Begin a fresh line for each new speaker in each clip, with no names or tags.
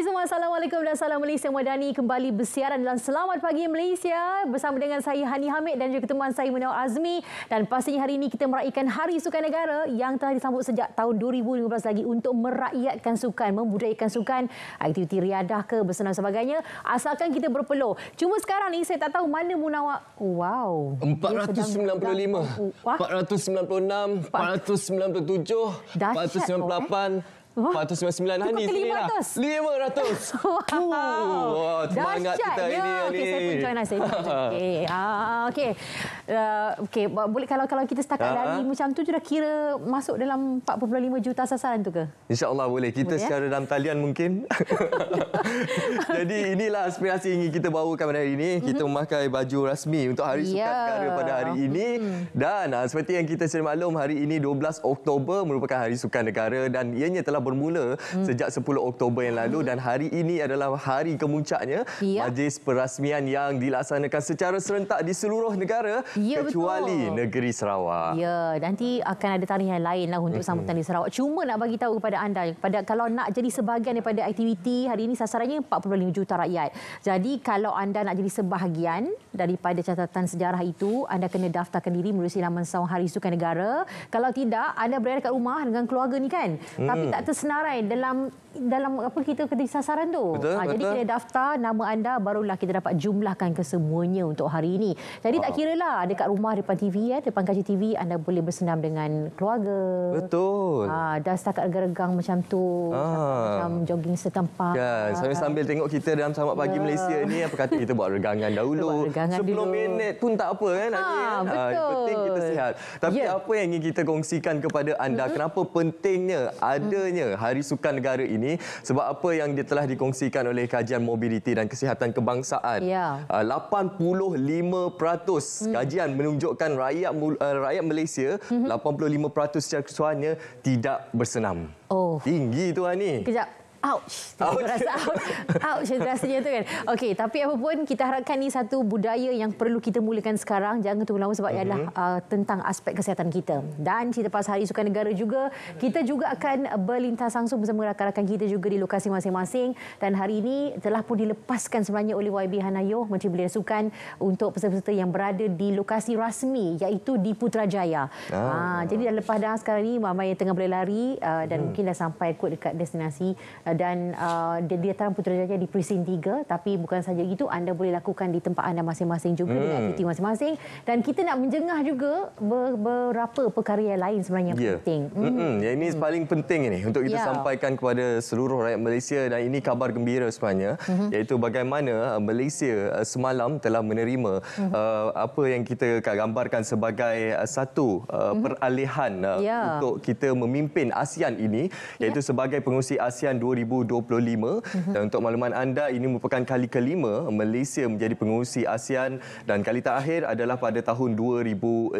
semua. Assalamualaikum dan salam Malaysia Madani. Kembali bersiaran dalam Selamat Pagi Malaysia. Bersama dengan saya Hani Hamid dan juga teman saya Munawar Azmi. Dan pastinya hari ini kita meraihkan Hari Sukan Negara yang telah disambut sejak tahun 2015 lagi untuk merakyatkan sukan, membudayakan sukan, aktiviti riadah ke bersenang sebagainya. Asalkan kita berpeluh. Cuma sekarang ni saya tak tahu mana Munawar.
Wow. 495. 496. 497. 498. 499 hari sini lah. Cukup
ke 500? 500. wow. wow Semangat kita ya. ini. Okey, saya pun join lah. Saya pun ah, Okey. Uh,
okay. okay. Boleh kalau kalau kita setakat dari ah, uh-huh. Ah. macam tu, sudah kira masuk dalam 45 juta sasaran tu ke?
InsyaAllah boleh. Kita boleh, ya? secara ya? dalam talian mungkin. Jadi inilah aspirasi yang ingin kita bawakan pada hari ini. Kita mm-hmm. memakai baju rasmi untuk Hari ya. Sukan yeah. Kara pada hari ini. Mm-hmm. Dan seperti yang kita sudah maklum, hari ini 12 Oktober merupakan Hari Sukan Negara dan ianya telah bermula hmm. sejak 10 Oktober yang lalu hmm. dan hari ini adalah hari kemuncaknya ya. majlis perasmian yang dilaksanakan secara serentak di seluruh negara ya, kecuali betul. negeri Sarawak.
Ya, nanti akan ada tarikh yang lain lah untuk sambutan di Sarawak. Cuma nak bagi tahu kepada anda pada kalau nak jadi sebahagian daripada aktiviti hari ini sasarannya 45 juta rakyat. Jadi kalau anda nak jadi sebahagian daripada catatan sejarah itu, anda kena daftarkan diri melalui laman Sawang Hari Sukan Negara. Kalau tidak, anda berada kat rumah dengan keluarga ni kan. Hmm. Tapi tak tersenarai dalam dalam apa kita kena sasaran tu. Betul, ha, betul. Jadi kita daftar nama anda barulah kita dapat jumlahkan kesemuanya untuk hari ini. Jadi ha. tak kira lah dekat rumah depan TV ya, depan kaca TV anda boleh bersenam dengan keluarga.
Betul. Ha,
dah setakat regang macam tu. Ha. Macam, jogging setempat. Ya, sambil, kan?
sambil tengok kita dalam selamat pagi ya. Malaysia ni apa kata kita buat regangan dahulu. Buat regangan 10 dulu. minit pun tak apa kan. Ha, betul. Ha, penting kita sihat. Tapi ya. apa yang ingin kita kongsikan kepada anda? Mm-hmm. Kenapa pentingnya adanya sebenarnya Hari Sukan Negara ini sebab apa yang dia telah dikongsikan oleh Kajian Mobiliti dan Kesihatan Kebangsaan. Ya. Ah, uh, 85% hmm. kajian menunjukkan rakyat eh, rakyat Malaysia hmm. 85% secara keseluruhannya tidak bersenam. Oh. Tinggi tu ni.
Kejap, Ouch.
Ouch. Rasa ouch. ouch. Ouch rasanya
tu kan. Okey, tapi apa pun kita harapkan ini satu budaya yang perlu kita mulakan sekarang. Jangan tunggu lama sebab adalah mm-hmm. uh, tentang aspek kesihatan kita. Dan cerita pasal Hari Sukan Negara juga, kita juga akan berlintas langsung bersama rakan-rakan kita juga di lokasi masing-masing. Dan hari ini telah pun dilepaskan sebenarnya oleh YB Hanayo, Menteri Belia Sukan untuk peserta-peserta yang berada di lokasi rasmi iaitu di Putrajaya. Ah. Ah, jadi dah lepas dah sekarang ini ramai yang tengah boleh lari uh, dan hmm. mungkin dah sampai kot dekat destinasi uh, Eh, dan uh, dia terang Putrajaya di Presiden 3 tapi bukan saja itu anda boleh lakukan di tempat anda masing-masing juga hmm. di aktiviti masing-masing dan kita nak menjengah juga beberapa perkara yang lain sebenarnya yang yeah. penting. Hmm. Ya
ini hmm. paling penting ini untuk kita yeah. sampaikan kepada seluruh rakyat Malaysia dan ini kabar gembira sebenarnya hmm. iaitu bagaimana eh, Malaysia semalam telah menerima hmm. uh, apa yang kita gambarkan sebagai satu uh, hmm. peralihan uh, yeah. untuk kita memimpin ASEAN ini ya. iaitu yeah. sebagai pengerusi ASEAN 2020 2025 mhm. dan untuk makluman anda ini merupakan kali kelima Malaysia menjadi pengurusi ASEAN dan kali terakhir adalah pada tahun 2015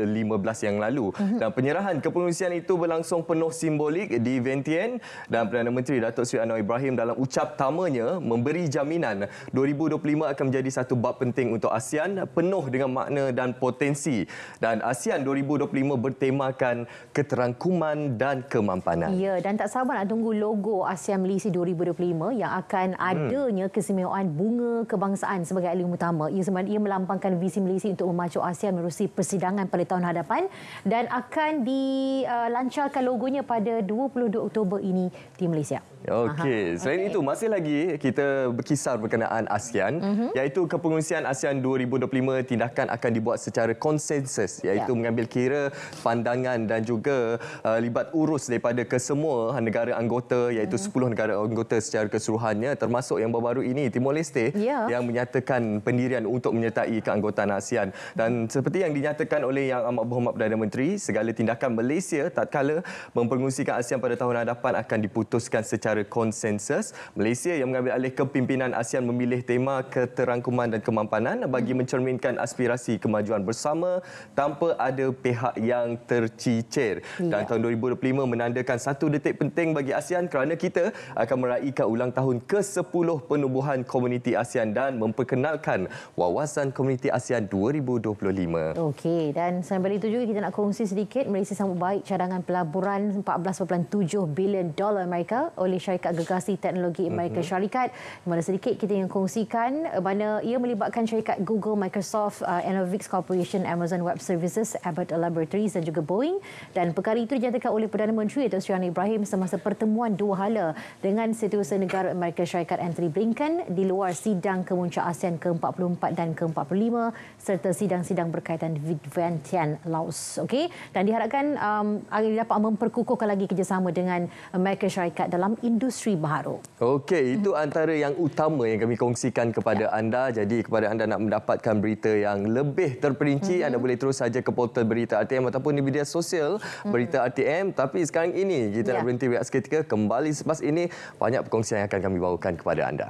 yang lalu mhm. dan penyerahan kepengurusian itu berlangsung penuh simbolik di Vientiane dan Perdana Menteri Datuk Seri Anwar Ibrahim dalam ucap tamanya memberi jaminan 2025 akan menjadi satu bab penting untuk ASEAN penuh dengan makna dan potensi dan ASEAN 2025 bertemakan keterangkuman dan kemampanan.
Ya dan tak sabar nak tunggu logo ASEAN Malaysia 2025 yang akan hmm. adanya kesemuaan bunga kebangsaan sebagai elemen utama. Ia sebenarnya ia melampangkan visi Malaysia untuk memacu ASEAN melalui persidangan pada tahun hadapan dan akan dilancarkan logonya pada 22 Oktober ini di Malaysia.
Okey, selain okay. itu masih lagi kita berkisar berkenaan ASEAN mm -hmm. iaitu kepengerusian ASEAN 2025 tindakan akan dibuat secara konsensus iaitu yeah. mengambil kira pandangan dan juga uh, libat urus daripada kesemua negara anggota iaitu mm -hmm. 10 negara anggota secara keseluruhannya termasuk yang baru-baru ini Timor Leste yeah. yang menyatakan pendirian untuk menyertai keanggotaan ASEAN dan seperti yang dinyatakan oleh Yang Amat Berhormat Perdana Menteri segala tindakan Malaysia tatkala mempengerusikan ASEAN pada tahun hadapan akan diputuskan secara secara konsensus. Malaysia yang mengambil alih kepimpinan ASEAN memilih tema keterangkuman dan kemampanan bagi mencerminkan aspirasi kemajuan bersama tanpa ada pihak yang tercicir. Ya. Dan tahun 2025 menandakan satu detik penting bagi ASEAN kerana kita akan meraihkan ulang tahun ke-10 penubuhan komuniti ASEAN dan memperkenalkan wawasan komuniti ASEAN 2025.
Okey, dan sambil itu juga kita nak kongsi sedikit Malaysia sambut baik cadangan pelaburan 14.7 bilion dolar Amerika oleh syarikat gegasi teknologi Amerika uh-huh. Syarikat. Di mana sedikit kita ingin kongsikan eh, mana ia melibatkan syarikat Google, Microsoft, uh, eh, Anovix Corporation, Amazon Web Services, Abbott Laboratories dan juga Boeing. Dan perkara itu dinyatakan oleh Perdana Menteri Dr. Sri Anwar Ibrahim semasa pertemuan dua hala dengan Setiausaha Negara Amerika Syarikat Anthony Blinken di luar sidang kemuncak ASEAN ke-44 dan ke-45 serta sidang-sidang berkaitan di Vientiane, Laos. Okay? Dan diharapkan um, dapat memperkukuhkan lagi kerjasama dengan Amerika Syarikat dalam industri baharu.
Okey, itu hmm. antara yang utama yang kami kongsikan kepada ya. anda. Jadi kepada anda nak mendapatkan berita yang lebih terperinci, hmm anda boleh terus saja ke portal berita RTM ataupun di media sosial hmm. berita mm RTM. Tapi sekarang ini kita ya. nak berhenti seketika. Kembali selepas ini, banyak perkongsian yang akan kami bawakan kepada Anda.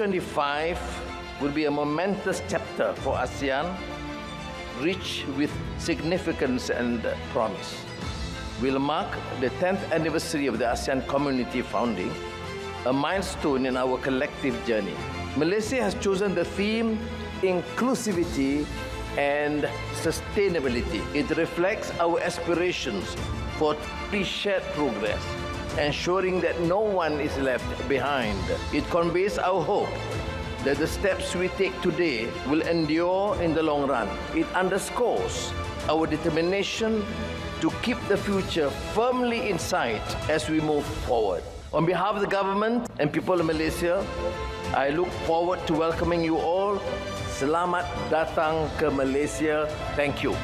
2025 will be a momentous chapter for ASEAN, rich with significance and promise. Will mark the 10th anniversary of the ASEAN Community founding, a milestone in our collective journey. Malaysia has chosen the theme inclusivity and sustainability. It reflects our aspirations for shared progress ensuring that no one is left behind. It conveys our hope that the steps we take today will endure in the long run. It underscores our determination to keep the future firmly in sight as we move forward. On behalf of the government and people of Malaysia, I look forward to welcoming you all. Selamat datang ke Malaysia. Thank you.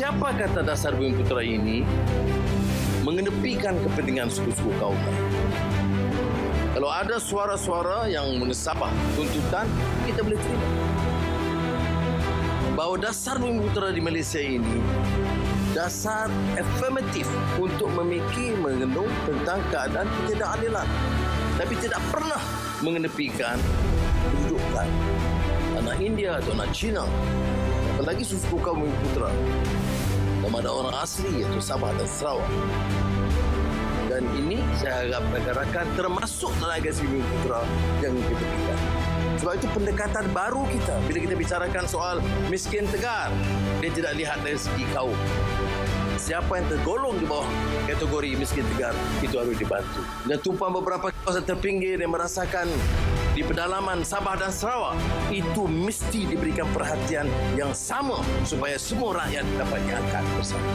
siapa kata dasar bumi putera ini mengenepikan kepentingan suku-suku kaum lain? Kalau ada suara-suara yang menesabah tuntutan, kita boleh terima. Bahawa dasar bumi putera di Malaysia ini dasar afirmatif untuk memikir mengenung tentang keadaan tidak adilan, lah. Tapi tidak pernah mengenepikan kedudukan anak India atau anak China. Apalagi suku kaum putera kepada orang asli iaitu Sabah dan Sarawak. Dan ini saya harap rakan-rakan termasuk tenaga sivil putera yang kita berikan. Sebab itu pendekatan baru kita bila kita bicarakan soal miskin tegar. Dia tidak lihat dari segi kaum. Siapa yang tergolong di bawah kategori miskin tegar itu harus dibantu. Dan tumpang beberapa kawasan terpinggir yang merasakan di pedalaman Sabah dan Sarawak itu mesti diberikan perhatian yang sama supaya semua rakyat dapat diangkat bersama.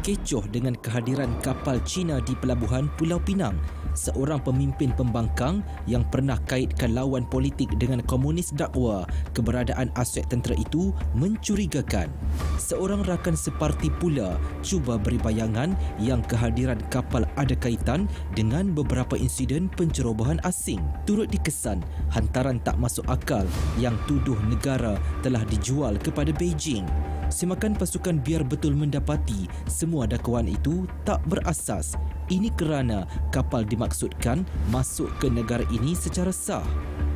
Kecoh dengan kehadiran kapal Cina di pelabuhan Pulau Pinang, seorang pemimpin pembangkang yang pernah kaitkan lawan politik dengan komunis dakwa keberadaan aset tentera itu mencurigakan. Seorang rakan separti pula cuba beri bayangan yang kehadiran kapal ada kaitan dengan beberapa insiden pencerobohan asing. Turut dikesan, hantaran tak masuk akal yang tuduh negara telah dijual kepada Beijing. Semakan pasukan biar betul mendapati semua dakwaan itu tak berasas ini kerana kapal dimaksudkan masuk ke negara ini secara sah.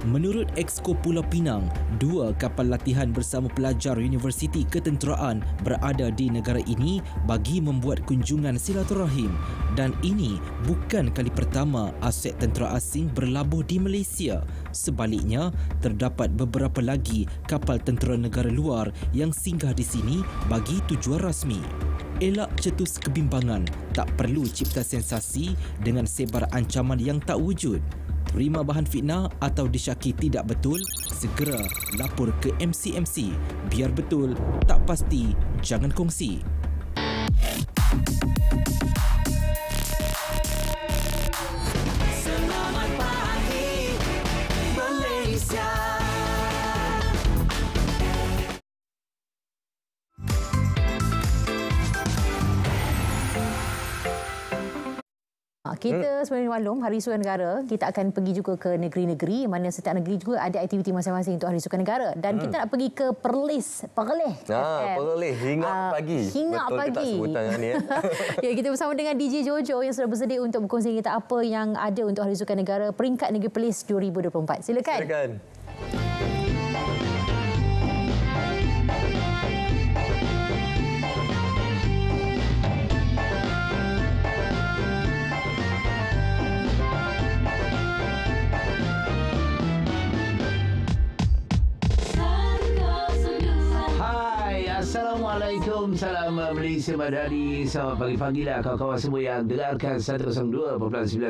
Menurut Exco Pulau Pinang, dua kapal latihan bersama pelajar Universiti Ketenteraan berada di negara ini bagi membuat kunjungan silaturahim dan ini bukan kali pertama aset tentera asing berlabuh di Malaysia. Sebaliknya, terdapat beberapa lagi kapal tentera negara luar yang singgah di sini bagi tujuan rasmi. Elak cetus kebimbangan, tak perlu cipta sensasi dengan sebar ancaman yang tak wujud. Rima bahan fitnah atau disyaki tidak betul, segera lapor ke MCMC. Biar betul, tak pasti, jangan kongsi. Thank you.
Ah, kita hmm. sebenarnya malam Hari sukan Negara kita akan pergi juga ke negeri-negeri mana setiap negeri juga ada aktiviti masing-masing untuk Hari sukan Negara dan hmm. kita nak pergi ke Perlis Perlis ha, Perlis
hingga uh, ah, pagi Hingga betul pagi. kita sebutan yang ni eh.
ya, kita bersama dengan DJ Jojo yang sudah bersedia untuk berkongsi kita apa yang ada untuk Hari sukan Negara peringkat negeri Perlis 2024 silakan
silakan
Assalamualaikum Salam eh, Malaysia Madani Selamat pagi-pagi lah Kawan-kawan semua yang dengarkan 102.9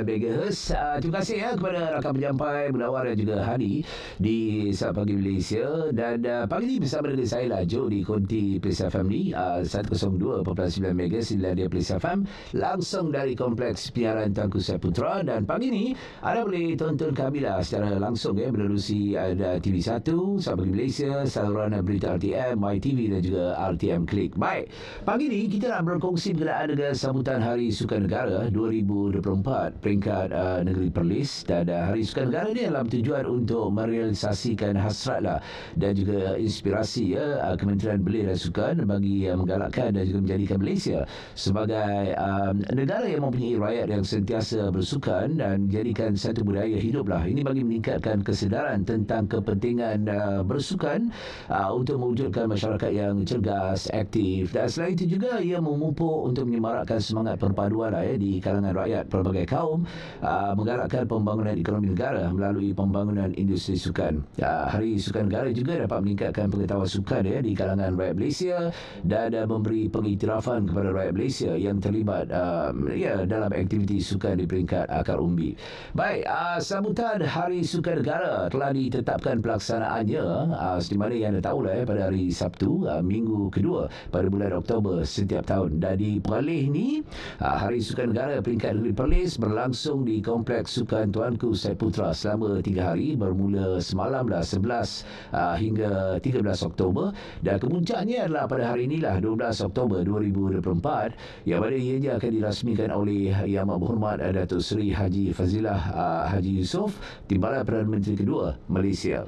MHz uh, Terima kasih ya kepada rakan penyampai Munawar dan juga Hani Di Selamat Pagi Malaysia Dan uh, pagi ni bersama dengan saya lah Jo di Konti Pilih FM ni uh, 102.9 MHz Sila dia Pilih FM Langsung dari Kompleks Penyiaran Tangku Saputra Dan pagi ni Anda boleh tonton kami lah Secara langsung ya eh, Melalui ada ah, TV1 Selamat Pagi Malaysia Saluran Berita RTM MyTV dan juga RTM FM Klik. Baik, pagi ini kita nak berkongsi berkenaan dengan sambutan Hari Sukan Negara 2024 peringkat uh, Negeri Perlis dan uh, Hari Sukan Negara ini dalam tujuan untuk merealisasikan hasrat lah dan juga inspirasi ya uh, Kementerian Belia dan Sukan bagi uh, menggalakkan dan juga menjadikan Malaysia sebagai um, negara yang mempunyai rakyat yang sentiasa bersukan dan jadikan satu budaya hidup lah. Ini bagi meningkatkan kesedaran tentang kepentingan uh, bersukan uh, untuk mewujudkan masyarakat yang cergas bebas aktif dan selain itu juga ia memupuk untuk menyemarakkan semangat perpaduan ya, di kalangan rakyat pelbagai kaum uh, ah, menggalakkan pembangunan ekonomi negara melalui pembangunan industri sukan ya, Hari Sukan Negara juga dapat meningkatkan pengetahuan sukan ya, di kalangan rakyat Malaysia dan, ada memberi pengiktirafan kepada rakyat Malaysia yang terlibat um, ya, dalam aktiviti sukan di peringkat akar umbi Baik, uh, sambutan Hari Sukan Negara telah ditetapkan pelaksanaannya uh, di mana yang anda tahu lah, ya, pada hari Sabtu, uh, minggu kedua kedua pada bulan Oktober setiap tahun. Dan di Perlis ni, ah, Hari Sukan Negara peringkat negeri Perlis berlangsung di Kompleks Sukan Tuanku Syed Putra selama tiga hari bermula semalam 11 lah, ah, hingga 13 Oktober dan kemuncaknya adalah pada hari inilah 12 Oktober 2024 yang pada ianya akan dirasmikan oleh Yang Berhormat Datuk Seri Haji Fazilah ah, Haji Yusof Timbalan Perdana Menteri Kedua Malaysia.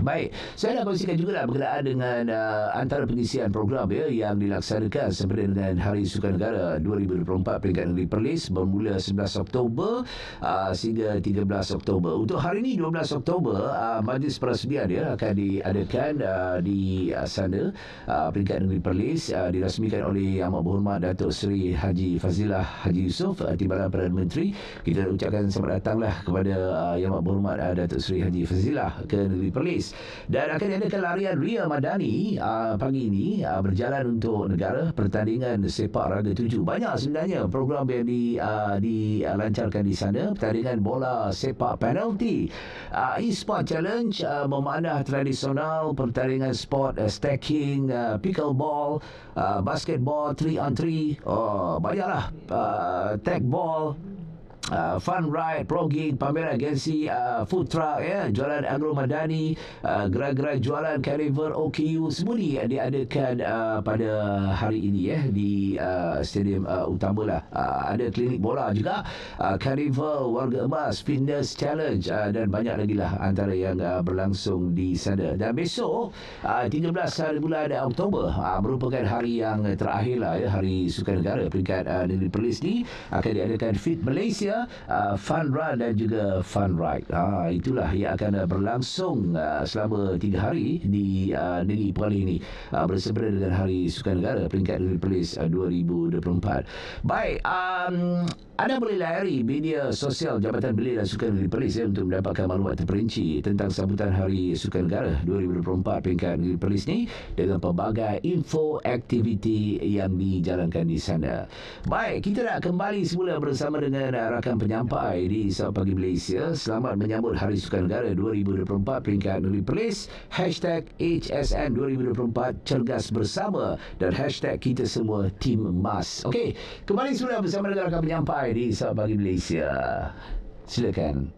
Baik, saya nak kongsikan juga lah berkenaan dengan uh, antara pengisian program ya yang dilaksanakan sebenarnya dengan Hari Sukan Negara 2024 Peringkat Negeri Perlis bermula 11 Oktober uh, sehingga 13 Oktober. Untuk hari ini 12 Oktober, uh, majlis perasmian ya akan diadakan uh, di uh, sana uh, Peringkat Negeri Perlis uh, dirasmikan oleh Yang Amat Berhormat Datuk Seri Haji Fazilah Haji Yusof uh, Timbalan Perdana Menteri. Kita ucapkan selamat datanglah kepada uh, Yang Amat Berhormat uh, Datuk Seri Haji Fazilah ke Negeri Perlis. Dan akan ada kelarian Ria Madani uh, pagi ini uh, berjalan untuk negara pertandingan sepak raga tujuh. Banyak sebenarnya program yang di, uh, dilancarkan di sana. Pertandingan bola sepak penalti. Uh, E-Sport Challenge uh, memanah tradisional pertandingan sport uh, stacking, uh, pickleball, uh, basketball, 3 on 3. Uh, banyaklah. Uh, tag ball, uh, fun ride, progging, pameran agensi, uh, food truck, ya, jualan agro madani, uh, gerak gerai jualan caliver OKU semua ni diadakan uh, pada hari ini ya di uh, stadium uh, utama lah. Uh, ada klinik bola juga, uh, caliver warga emas, fitness challenge uh, dan banyak lagi lah antara yang uh, berlangsung di sana. Dan besok uh, 13 hari bulan Oktober uh, merupakan hari yang terakhir lah ya hari Sukan Negara peringkat uh, negeri Perlis ni akan diadakan Fit Malaysia Malaysia uh, Fun Run dan juga Fun Ride. Ha, itulah yang akan uh, berlangsung uh, selama tiga hari di uh, negeri Perlis ini uh, bersempena dengan Hari Sukan Negara peringkat negeri Perlis uh, 2024. Baik, um, anda boleh layari media sosial Jabatan Belia dan Sukan Negeri Perlis ya, untuk mendapatkan maklumat terperinci tentang sambutan Hari Sukan Negara 2024 peringkat negeri Perlis ini dengan pelbagai info aktiviti yang dijalankan di sana. Baik, kita nak kembali semula bersama dengan uh, akan penyampai di Sabah Pagi Malaysia selamat menyambut Hari Sukan Negara 2024 peringkat negeri Perlis hashtag HSN 2024 cergas bersama dan hashtag kita semua tim emas ok kembali semula bersama dengan rakan penyampai di Sabah Pagi Malaysia silakan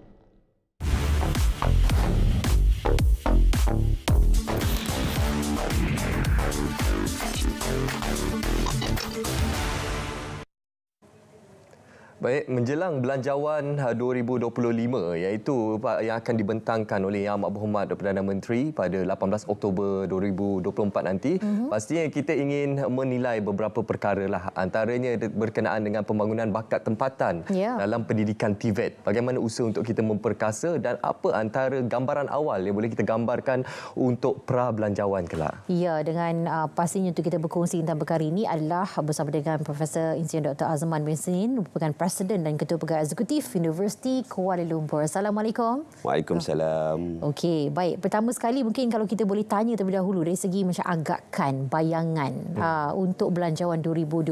Baik, menjelang belanjawan 2025 eh, iaitu yang akan dibentangkan oleh Yang Amat Berhormat Perdana Menteri pada 18 Oktober 2024 nanti, mm-hmm. pastinya kita ingin menilai beberapa perkara lah antaranya berkenaan dengan pembangunan bakat tempatan yeah. dalam pendidikan TVET. E Bagaimana usaha untuk kita memperkasa dan apa antara gambaran awal yang boleh kita gambarkan untuk pra belanjawan kelak?
Ya, yeah, dengan uh, pastinya untuk kita berkongsi tentang perkara ini adalah bersama dengan Profesor Insinyur Dr. Azman Bensin, merupakan pres President dan Ketua Pegawai Eksekutif Universiti Kuala Lumpur. Assalamualaikum.
Waalaikumsalam.
Okey, baik. Pertama sekali mungkin kalau kita boleh tanya terlebih dahulu dari segi macam agakkan bayangan hmm. uh, untuk belanjawan 2025,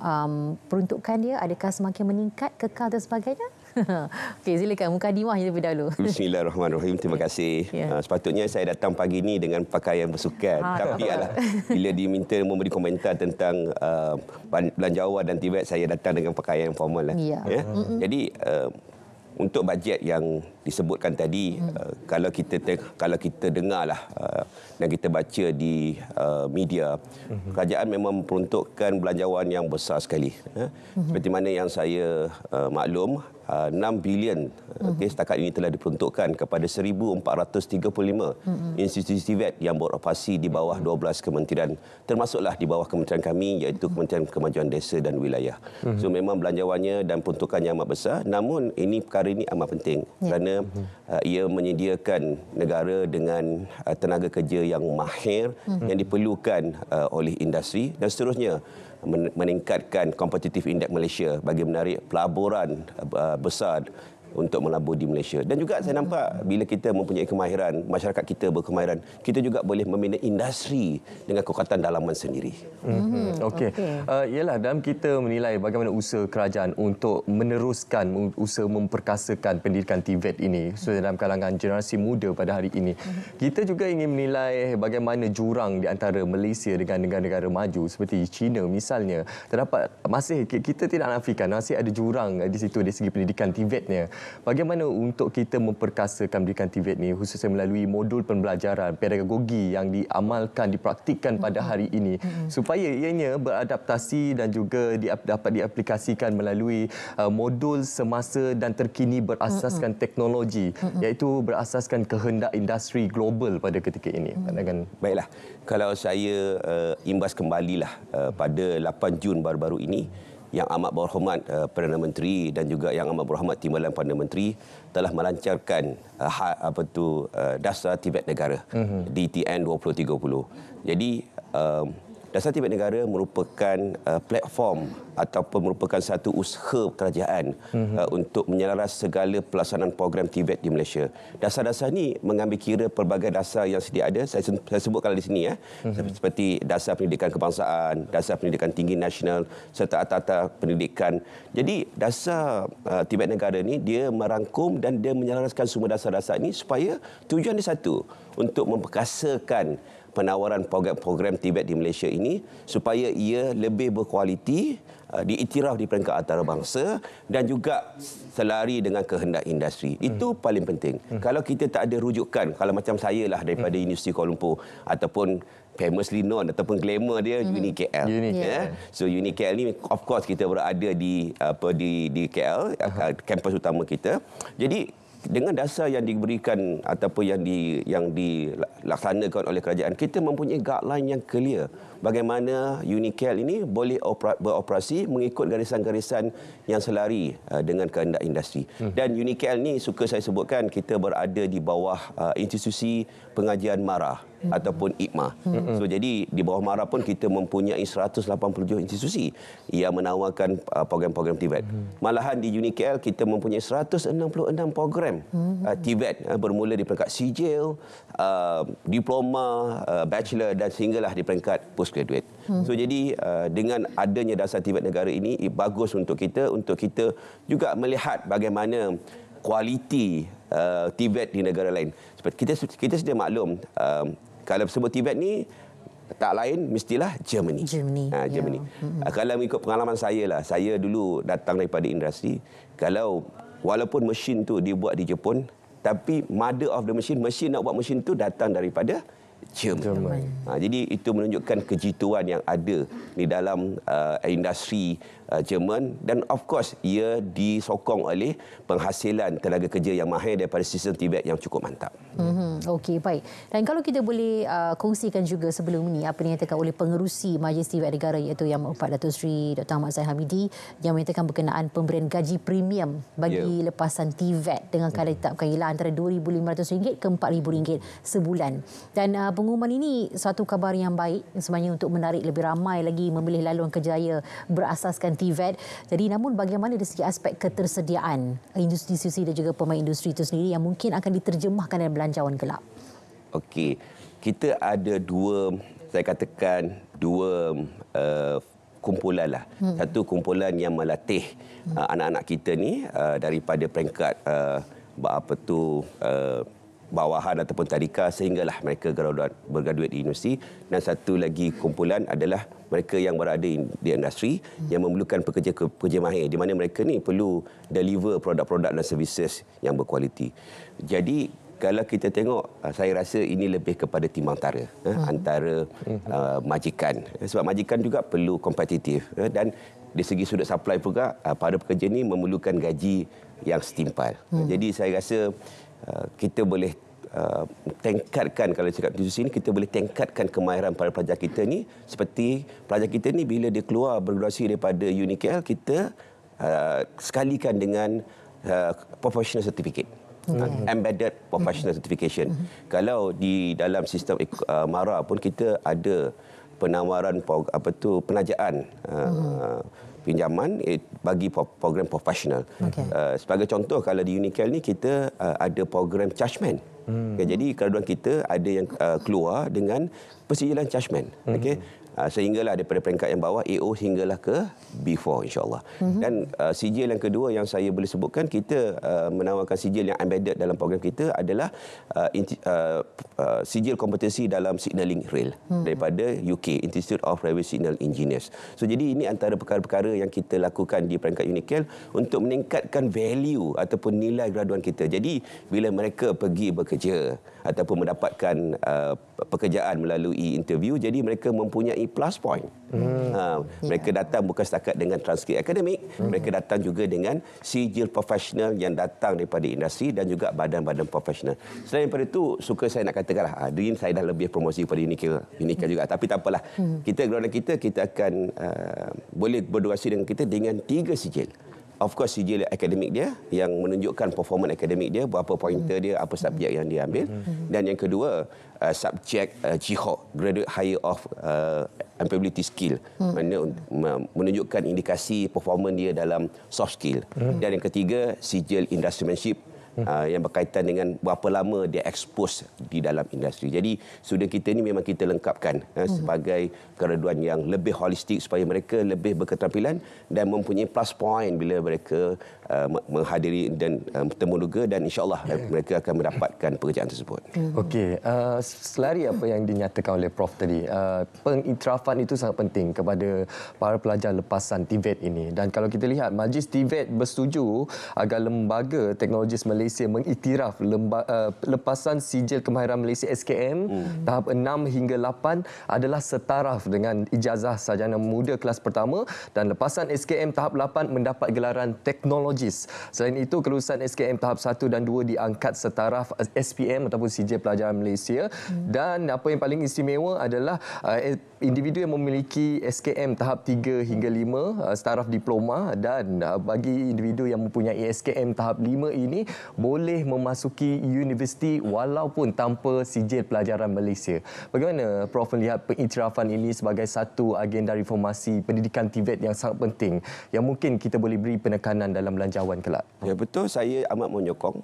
um, peruntukan dia adakah semakin meningkat, kekal dan sebagainya? Okey, silakan diwah yang lebih dahulu.
Bismillahirrahmanirrahim. Terima ya. kasih. Yeah. Ya. Sepatutnya saya datang pagi ini dengan pakaian bersukan. Ha, Tapi alah, bila diminta memberi komentar tentang uh, ah, belanjawan dan tibet, saya datang dengan pakaian yang formal. Yeah. Yeah. Ya? Mm -mm. Jadi, uh, untuk bajet yang disebutkan tadi hmm. uh, kalau kita kalau kita dengarlah uh, dan kita baca di uh, media hmm. kerajaan memang peruntukkan belanjawan yang besar sekali ya eh? hmm. seperti mana yang saya uh, maklum 6 uh, bilion uh, okay, setakat ini telah diperuntukkan kepada 1,435 institusi vet yang beroperasi di bawah 12 kementerian termasuklah di bawah kementerian kami iaitu Kementerian Kemajuan Desa dan Wilayah. So memang belanjawannya dan peruntukannya amat besar namun ini perkara ini amat penting ya. kerana ya. ia menyediakan negara dengan tenaga kerja yang mahir mm-hmm. yang diperlukan oleh industri dan seterusnya meningkatkan kompetitif indeks Malaysia bagi menarik pelaburan uh, besar untuk melabur di Malaysia. Dan juga saya nampak bila kita mempunyai kemahiran, masyarakat kita berkemahiran, kita juga boleh membina industri dengan kekuatan dalaman sendiri.
Mhm. Hmm. Okey. Okay. Uh, yalah, dalam kita menilai bagaimana usaha kerajaan untuk meneruskan usaha memperkasakan pendidikan TVET ini so, dalam kalangan generasi muda pada hari ini. Mhm. Kita juga ingin menilai bagaimana jurang di antara Malaysia dengan negara-negara maju seperti China misalnya. Terdapat masih kita tidak nafikan masih ada jurang di situ di segi pendidikan TVET-nya. Bagaimana untuk kita memperkasakan pendidikan TVET ini khususnya melalui modul pembelajaran pedagogi yang diamalkan, dipraktikkan pada hari ini supaya ianya beradaptasi dan juga dapat diaplikasikan melalui uh, modul semasa dan terkini berasaskan teknologi iaitu berasaskan kehendak industri global pada ketika
ini. Pandangan. Baiklah, kalau saya uh, imbas kembalilah uh, pada 8 Jun baru-baru ini yang Amat Berhormat uh, Perdana Menteri dan juga Yang Amat Berhormat Timbalan Perdana Menteri telah melancarkan uh, eh, hak, apa tu uh, dasar Tibet Negara mm-hmm. DTN 2030. Jadi uh, Dasar Tiba Negara merupakan uh, platform ataupun merupakan satu usaha kerajaan mm-hmm. uh, untuk menyelaras segala pelaksanaan program Tibet di Malaysia. Dasar-dasar ini mengambil kira pelbagai dasar yang sedia ada. Saya, saya sebutkan di sini ya. Mm-hmm. Seperti dasar pendidikan kebangsaan, dasar pendidikan tinggi nasional serta atas-atas pendidikan. Jadi dasar uh, Tibet Negara ini dia merangkum dan dia menyelaraskan semua dasar-dasar ini supaya tujuan dia satu untuk memperkasakan penawaran program-program TVET di Malaysia ini supaya ia lebih berkualiti, uh, diiktiraf di peringkat antarabangsa dan juga selari dengan kehendak industri. Hmm. Itu paling penting. Hmm. Kalau kita tak ada rujukan, kalau macam saya lah daripada hmm. Universiti Kuala Lumpur ataupun famously known ataupun glamour dia mm-hmm. Uni KL. Uni KL. Yeah. So Uni KL ni of course kita berada di apa di di KL, uh-huh. kampus utama kita. Jadi dengan dasar yang diberikan ataupun yang di yang dilaksanakan oleh kerajaan kita mempunyai guideline yang clear bagaimana Unicel ini boleh beroperasi mengikut garisan-garisan yang selari uh, dengan kehendak industri hmm. dan Unicel ini suka saya sebutkan kita berada di bawah uh, institusi pengajian MARA Hmm. ataupun ikmah. hmm So hmm. jadi di bawah MARA pun kita mempunyai 187 institusi yang menawarkan uh, program-program TVET. E hmm Malahan di UNIKL kita mempunyai 166 program mm-hmm. uh, TVET e uh, bermula di peringkat sijil, uh, diploma, uh, bachelor dan sehinggalah di peringkat postgraduate. hmm So jadi uh, dengan adanya dasar TVET e negara ini bagus untuk kita untuk kita juga melihat bagaimana kualiti uh, TVET di negara lain. kita kita sedia maklum uh, kalau sebut Tibet ni tak lain mestilah Germany. Germany. Ha, ya. Germany. Yeah. Hmm. Ha, kalau mengikut pengalaman saya lah, saya dulu datang daripada industri, kalau walaupun mesin tu dibuat di Jepun, tapi mother of the machine, mesin nak buat mesin tu datang daripada Jerman. Jerman. Ha, jadi itu menunjukkan kejituan yang ada di dalam uh, industri Jerman uh, dan of course ia disokong oleh penghasilan tenaga kerja yang mahir daripada sistem Tibet yang cukup mantap.
Mm-hmm. Okey, baik. Dan kalau kita boleh uh, kongsikan juga sebelum ini apa yang dikatakan oleh pengerusi Majlis Tibet Negara iaitu Yang Mahupat Datuk Seri Dr. Ahmad Zahid Hamidi yang menyatakan berkenaan pemberian gaji premium bagi yeah. lepasan Tibet dengan kala ditetapkan hmm. ialah antara RM2,500 ke RM4,000 sebulan. Dan uh, pengumuman ini satu kabar yang baik sebenarnya untuk menarik lebih ramai lagi memilih laluan kerjaya berasaskan MTVET. Jadi namun bagaimana dari segi aspek ketersediaan industri-industri dan juga pemain industri itu sendiri yang mungkin akan diterjemahkan dalam belanjawan gelap?
Okey, kita ada dua, saya katakan dua uh, kumpulan lah. Hmm. Satu kumpulan yang melatih hmm. uh, anak-anak kita ni uh, daripada peringkat uh, apa tu uh, bawahan ataupun tadika sehinggalah mereka bergraduat di universiti dan satu lagi kumpulan adalah mereka yang berada di industri yang memerlukan pekerja-pekerja mahir di mana mereka ni perlu deliver produk-produk dan services yang berkualiti. Jadi kalau kita tengok ah, saya rasa ini lebih kepada timbang tara eh, hmm. antara hmm. Uh, majikan eh, sebab majikan juga perlu kompetitif eh, dan di segi sudut supply juga ah, para pekerja ini memerlukan gaji yang setimpal. Hmm. Jadi saya rasa kita boleh uh, tingkatkan kalau cakap di sini kita boleh tingkatkan kemahiran para pelajar kita ni seperti pelajar kita ni bila dia keluar bergerasi daripada UNIKL kita uh, sekalikan dengan uh, professional certificate Hmm. embedded professional hmm. certification. Hmm. Kalau di dalam sistem uh, MARA pun kita ada penawaran apa tu penajaan uh, hmm pinjaman eh, bagi program profesional. Okay. Uh, sebagai contoh kalau di Unicel ni kita uh, ada program chargeman. Hmm. Okay, jadi keraduan kita ada yang uh, keluar dengan persijilan chargeman. Hmm. Okay. Ah, sehinggalah daripada peringkat yang bawah AO sehinggalah ke B4 insyaAllah mm -hmm. dan uh, ah, sijil yang kedua yang saya boleh sebutkan kita uh, menawarkan sijil yang embedded dalam program kita adalah uh, uh, uh, sijil kompetensi dalam signaling rail mm -hmm. daripada UK Institute of Railway Signal Engineers so jadi ini antara perkara-perkara yang kita lakukan di peringkat Unikel untuk meningkatkan value ataupun nilai graduan kita jadi bila mereka pergi bekerja ataupun mendapatkan uh, pekerjaan melalui interview jadi mereka mempunyai plus point. Hmm. Ha, mereka yeah. datang bukan setakat dengan transkrip akademik, hmm. mereka datang juga dengan sijil profesional yang datang daripada industri dan juga badan-badan profesional. Selain daripada itu, suka saya nak katakan, lah, ah, ini saya dah lebih promosi pada Unika, Unika juga. Tapi tak apalah, hmm. kita, kita, kita akan uh, boleh berdurasi dengan kita dengan tiga sijil of course CJ akademik dia yang menunjukkan performance akademik dia berapa pointer dia apa subjek yang dia ambil mm-hmm. dan yang kedua uh, subjek jiho uh, graduate higher of uh, ability skill mm. mana menunjukkan indikasi performance dia dalam soft skill mm. dan yang ketiga sijil industrymanship hmm. uh, yang berkaitan dengan berapa lama dia expose di dalam industri. Jadi student kita ini memang kita lengkapkan uh, hmm. sebagai kereduan yang lebih holistik supaya mereka lebih berketampilan dan mempunyai plus point bila mereka uh, menghadiri dan um, uh, temu duga dan insyaallah yeah. Uh, mereka akan mendapatkan pekerjaan tersebut. Hmm. Okey, uh, selari
apa yang dinyatakan oleh prof tadi, uh, pengiktirafan itu sangat penting kepada para pelajar lepasan TVET ini dan kalau kita lihat majlis TVET bersetuju agar lembaga teknologis Malaysia mengiktiraf lemba, uh, lepasan sijil kemahiran Malaysia SKM mm. tahap 6 hingga 8 adalah setaraf dengan ijazah sarjana muda kelas pertama dan lepasan SKM tahap 8 mendapat gelaran teknologi Teknologis. Selain itu, kelulusan SKM tahap 1 dan 2 diangkat setaraf SPM ataupun CJ Pelajaran Malaysia. Hmm. Dan apa yang paling istimewa adalah eh, individu yang memiliki SKM tahap 3 hingga 5 eh, setaraf diploma dan eh, bagi individu yang mempunyai SKM tahap 5 ini boleh memasuki universiti walaupun tanpa sijil pelajaran Malaysia. Bagaimana Prof melihat pengiktirafan ini sebagai satu agenda reformasi pendidikan TVET yang sangat penting yang mungkin kita boleh beri penekanan dalam belanjawan kelak.
Ya betul saya amat menyokong.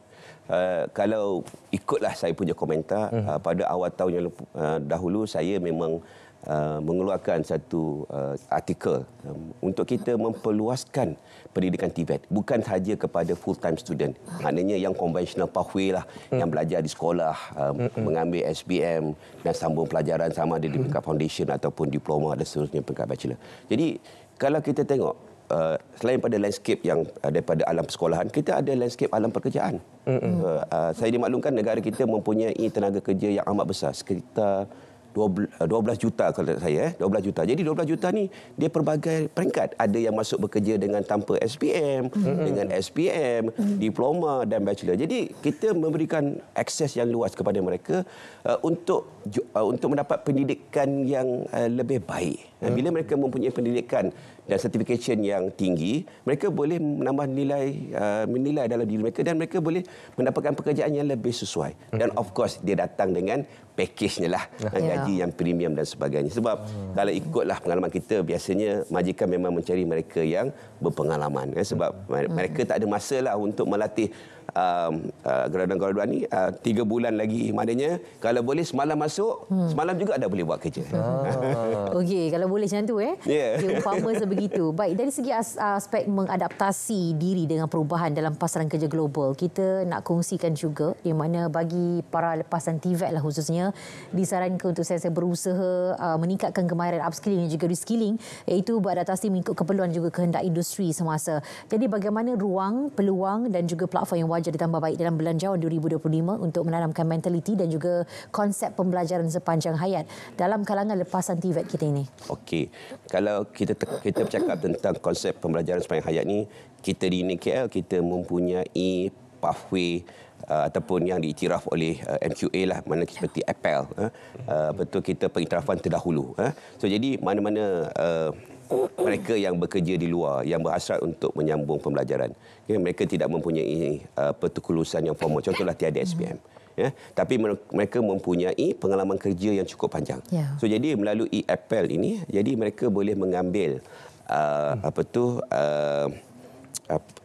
Uh, kalau ikutlah saya punya komentar uh-huh. uh, pada awal tahun yang uh, dahulu saya memang uh, mengeluarkan satu uh, artikel um, untuk kita memperluaskan pendidikan Tibet bukan sahaja kepada full time student maknanya yang conventional pathway lah uh-huh. yang belajar di sekolah um, uh-huh. mengambil SPM dan sambung pelajaran sama ada di peringkat uh-huh. foundation ataupun diploma dan seterusnya peringkat bachelor. Jadi kalau kita tengok Uh, selain pada landscape yang uh, daripada alam persekolahan, kita ada landscape alam pekerjaan. Mm-hmm. Uh, uh, saya dimaklumkan negara kita mempunyai tenaga kerja yang amat besar, sekitar 12 uh, juta kalau saya eh 12 juta. Jadi 12 juta ni dia pelbagai peringkat. Ada yang masuk bekerja dengan tanpa SPM, mm-hmm. dengan SPM, mm-hmm. diploma dan bachelor. Jadi kita memberikan akses yang luas kepada mereka uh, untuk uh, untuk mendapat pendidikan yang uh, lebih baik. Dan uh, mm. bila mereka mempunyai pendidikan dan certification yang tinggi, mereka boleh menambah nilai uh, nilai dalam diri mereka dan mereka boleh mendapatkan pekerjaan yang lebih sesuai. hmm Dan of course dia datang dengan package-nya lah, yeah. Ya. Ya. gaji yang premium dan sebagainya. Sebab hmm kalau ikutlah pengalaman kita, biasanya majikan memang mencari mereka yang berpengalaman. Eh, sebab hmm mereka tak ada masalah untuk melatih Um, uh, Gerhana Garuda ini uh, tiga bulan lagi. Maknanya kalau boleh semalam masuk, hmm. semalam juga ada boleh buat kerja. Ah.
Okey, kalau boleh macam tu eh. Yeah. Okay, umpama sebegitu. Baik, dari segi as- aspek mengadaptasi diri dengan perubahan dalam pasaran kerja global, kita nak kongsikan juga yang mana bagi para lepasan TVET lah khususnya, disarankan untuk saya, saya berusaha uh, meningkatkan kemahiran upskilling dan juga reskilling iaitu beradaptasi mengikut keperluan juga kehendak industri semasa. Jadi bagaimana ruang, peluang dan juga platform yang wajib wajar ditambah baik dalam belanjawan 2025 untuk menanamkan mentaliti dan juga konsep pembelajaran sepanjang hayat dalam kalangan lepasan TVET kita ini?
Okey, kalau kita kita bercakap tentang konsep pembelajaran sepanjang hayat ini, kita di NKL kita mempunyai pathway uh, ataupun yang diiktiraf oleh uh, MQA lah mana ya. seperti Apple eh. uh, betul kita pengiktirafan terdahulu uh. so jadi mana-mana uh, mereka yang bekerja di luar, yang berhasrat untuk menyambung pembelajaran. Okay, mereka tidak mempunyai uh, pertukulusan yang formal. Contohlah tiada hmm. SPM. Yeah, tapi mereka mempunyai pengalaman kerja yang cukup panjang. Yeah. So jadi melalui Apple ini, jadi mereka boleh mengambil uh, hmm. apa tu? Uh,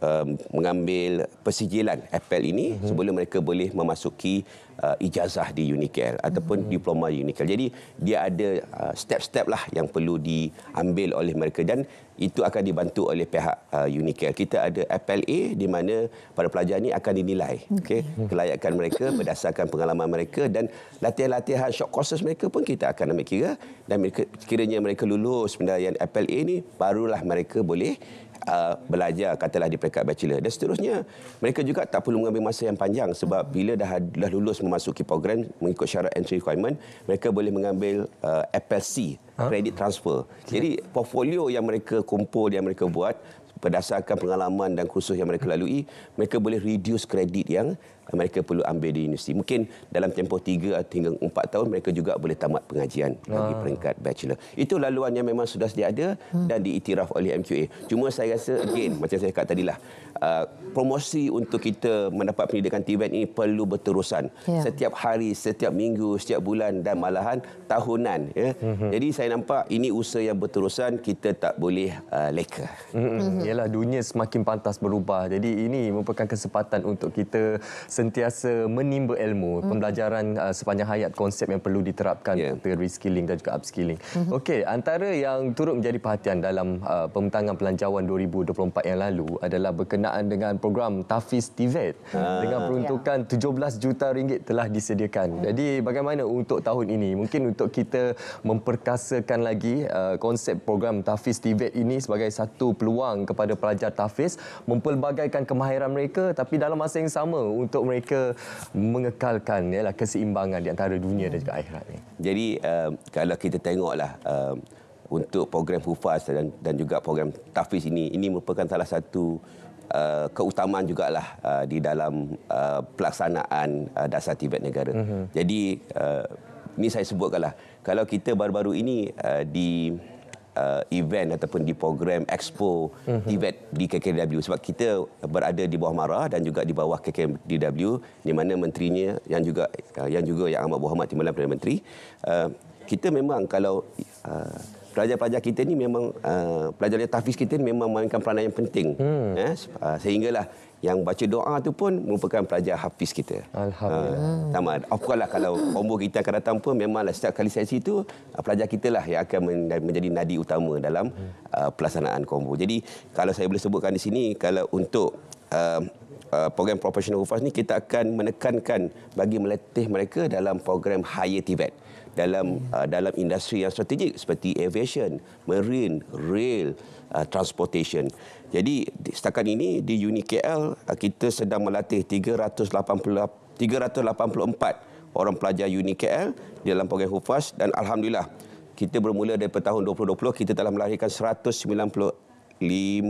Um, mengambil persijilan FPL ini mm-hmm. sebelum mereka boleh memasuki uh, ijazah di UNIKEL ataupun mm-hmm. diploma UNIKEL. Jadi dia ada uh, step-step lah yang perlu diambil oleh mereka dan itu akan dibantu oleh pihak uh, UNIKEL. Kita ada FLA di mana para pelajar ini akan dinilai okay. Mhm. Okay. Mhm. kelayakan mereka berdasarkan pengalaman mereka dan latihan-latihan short courses mereka pun kita akan ambil kira dan mereka, kiranya mereka lulus pendalaman FLA ini barulah mereka boleh uh, belajar katalah di peringkat bachelor dan seterusnya mereka juga tak perlu mengambil masa yang panjang sebab bila dah, dah lulus memasuki program mengikut syarat entry requirement mereka boleh mengambil uh, FLC ha? credit huh? transfer jadi portfolio yang mereka kumpul yang mereka buat berdasarkan pengalaman dan kursus yang mereka lalui mereka boleh reduce kredit yang mereka perlu ambil di universiti. Mungkin dalam tempoh 3 hingga empat tahun mereka juga boleh tamat pengajian bagi ah. peringkat bachelor. Itu laluan yang memang sudah sedia ada hmm. dan diiktiraf oleh MQA. Cuma saya rasa again macam saya kata tadilah uh, promosi untuk kita mendapat pendidikan TVET ini perlu berterusan. Yeah. Setiap hari, setiap minggu, setiap bulan dan malahan tahunan. Ya. Mm-hmm. Jadi saya nampak ini usaha yang berterusan kita tak boleh uh, leka.
Mm-hmm. Mhm. Yalah dunia semakin pantas berubah. Jadi ini merupakan kesempatan untuk kita sentiasa menimba ilmu mm-hmm. pembelajaran uh, sepanjang hayat konsep yang perlu diterapkan yeah. Ya. untuk reskilling dan juga upskilling. Mm-hmm. Okey, antara yang turut menjadi perhatian dalam uh, pembentangan pelanjawan 2024 yang lalu adalah berkenaan dengan program Tafis Tivet mm-hmm. Ha. dengan ya. peruntukan yeah. 17 juta ringgit telah disediakan. Mm-hmm. Jadi bagaimana untuk tahun ini mungkin untuk kita memperkasakan lagi uh, konsep program Tafis Tivet ini sebagai satu peluang kepada pelajar Tafis mempelbagaikan kemahiran mereka tapi dalam masa yang sama untuk mereka mengekalkan ialah ya keseimbangan di antara dunia dan juga akhirat ni.
Jadi uh, kalau kita tengoklah uh, untuk program Hufaz dan dan juga program Tafiz ini ini merupakan salah satu Uh, keutamaan jugalah uh, di dalam uh, pelaksanaan uh, dasar Tibet negara. Mm-hmm. Jadi uh, ini saya sebutkanlah kalau kita baru-baru ini uh, di uh, event ataupun di program expo mm-hmm. event di KKW. sebab kita berada di bawah MARA dan juga di bawah KKW, di mana menterinya yang juga uh, yang juga yang Ahmad Muhammad Timbalan Perdana Menteri uh, kita memang kalau uh, pelajar-pelajar kita ni memang uh, pelajar-pelajar tahfiz kita ni memang memainkan peranan yang penting hmm. eh, uh, sehinggalah yang baca doa tu pun merupakan pelajar hafiz kita.
Alhamdulillah.
Ha, lah kalau kombo kita akan datang pun memanglah setiap kali saya situ ah, pelajar kita lah yang akan menjadi nadi utama dalam uh, pelaksanaan kombo. Jadi kalau saya boleh sebutkan di sini kalau untuk uh, program profesional Ufas ni kita akan menekankan bagi meletih mereka dalam program Higher Tibet. Hmm dalam uh, dalam industri yang strategik seperti aviation, marine, rail, uh, transportation. Jadi setakat ini di UniKL uh, kita sedang melatih 380 384 orang pelajar UniKL di dalam program Hufaz dan alhamdulillah kita bermula dari tahun 2020 kita telah melahirkan 195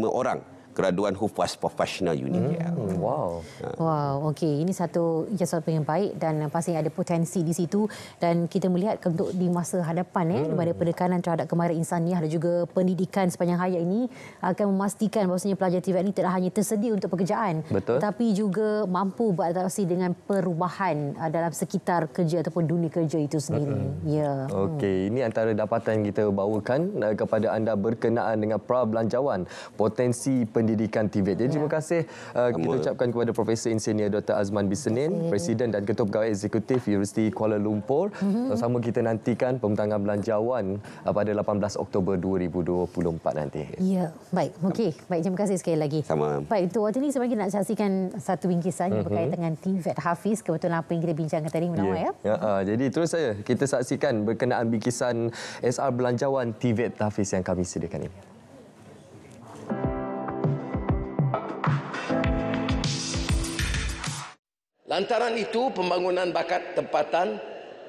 orang graduan Hufaz Professional Uni. Hmm. Wow.
Ha. Wow.
Okey, ini satu jasa yang baik dan pasti ada potensi di situ dan kita melihat untuk di masa hadapan eh hmm. penekanan terhadap kemahiran insaniah dan juga pendidikan sepanjang hayat ini akan memastikan bahawasanya pelajar TVET ini tidak hanya tersedia untuk pekerjaan Betul. tapi juga mampu beradaptasi dengan perubahan ah, dalam sekitar kerja ataupun dunia kerja itu sendiri. Ya. Hmm. Ya.
Yeah. Okey,
ini antara dapatan yang kita bawakan eh, kepada anda berkenaan dengan pra belanjawan potensi pen- Pendidikan Tibet. Jadi ya. terima kasih uh, kita ucapkan kepada Profesor Insinyur Dr. Azman Bisenin, okay. Presiden dan Ketua Pegawai Eksekutif Universiti Kuala Lumpur. Mm-hmm. Uh, sama mm -hmm. kita nantikan pemutangan belanjawan uh, pada 18 Oktober 2024 nanti.
Ya,
baik. Okey, baik. Terima kasih sekali lagi. Sama. Baik, itu waktu ini sebenarnya nak saksikan satu bingkisan mm -hmm. berkaitan dengan Tibet Hafiz. Kebetulan apa yang kita bincangkan tadi, menawar ya. yeah. ya.
ya uh, jadi terus saja kita saksikan berkenaan bingkisan SR Belanjawan Tibet Hafiz yang kami sediakan ini.
Lantaran itu pembangunan bakat tempatan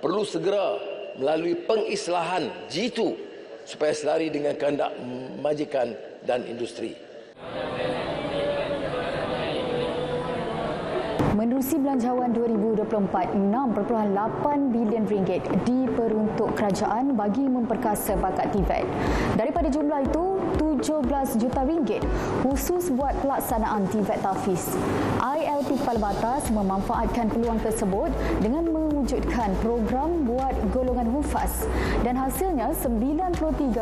perlu segera melalui pengislahan jitu supaya selari dengan kehendak majikan dan industri.
menerusi belanjawan 2024 6.8 bilion ringgit diperuntuk kerajaan bagi memperkasa bakat TVET. Daripada jumlah itu, 17 juta ringgit khusus buat pelaksanaan TVET Tafis. ILT Kepala Batas memanfaatkan peluang tersebut dengan mewujudkan program buat golongan hufas dan hasilnya 93%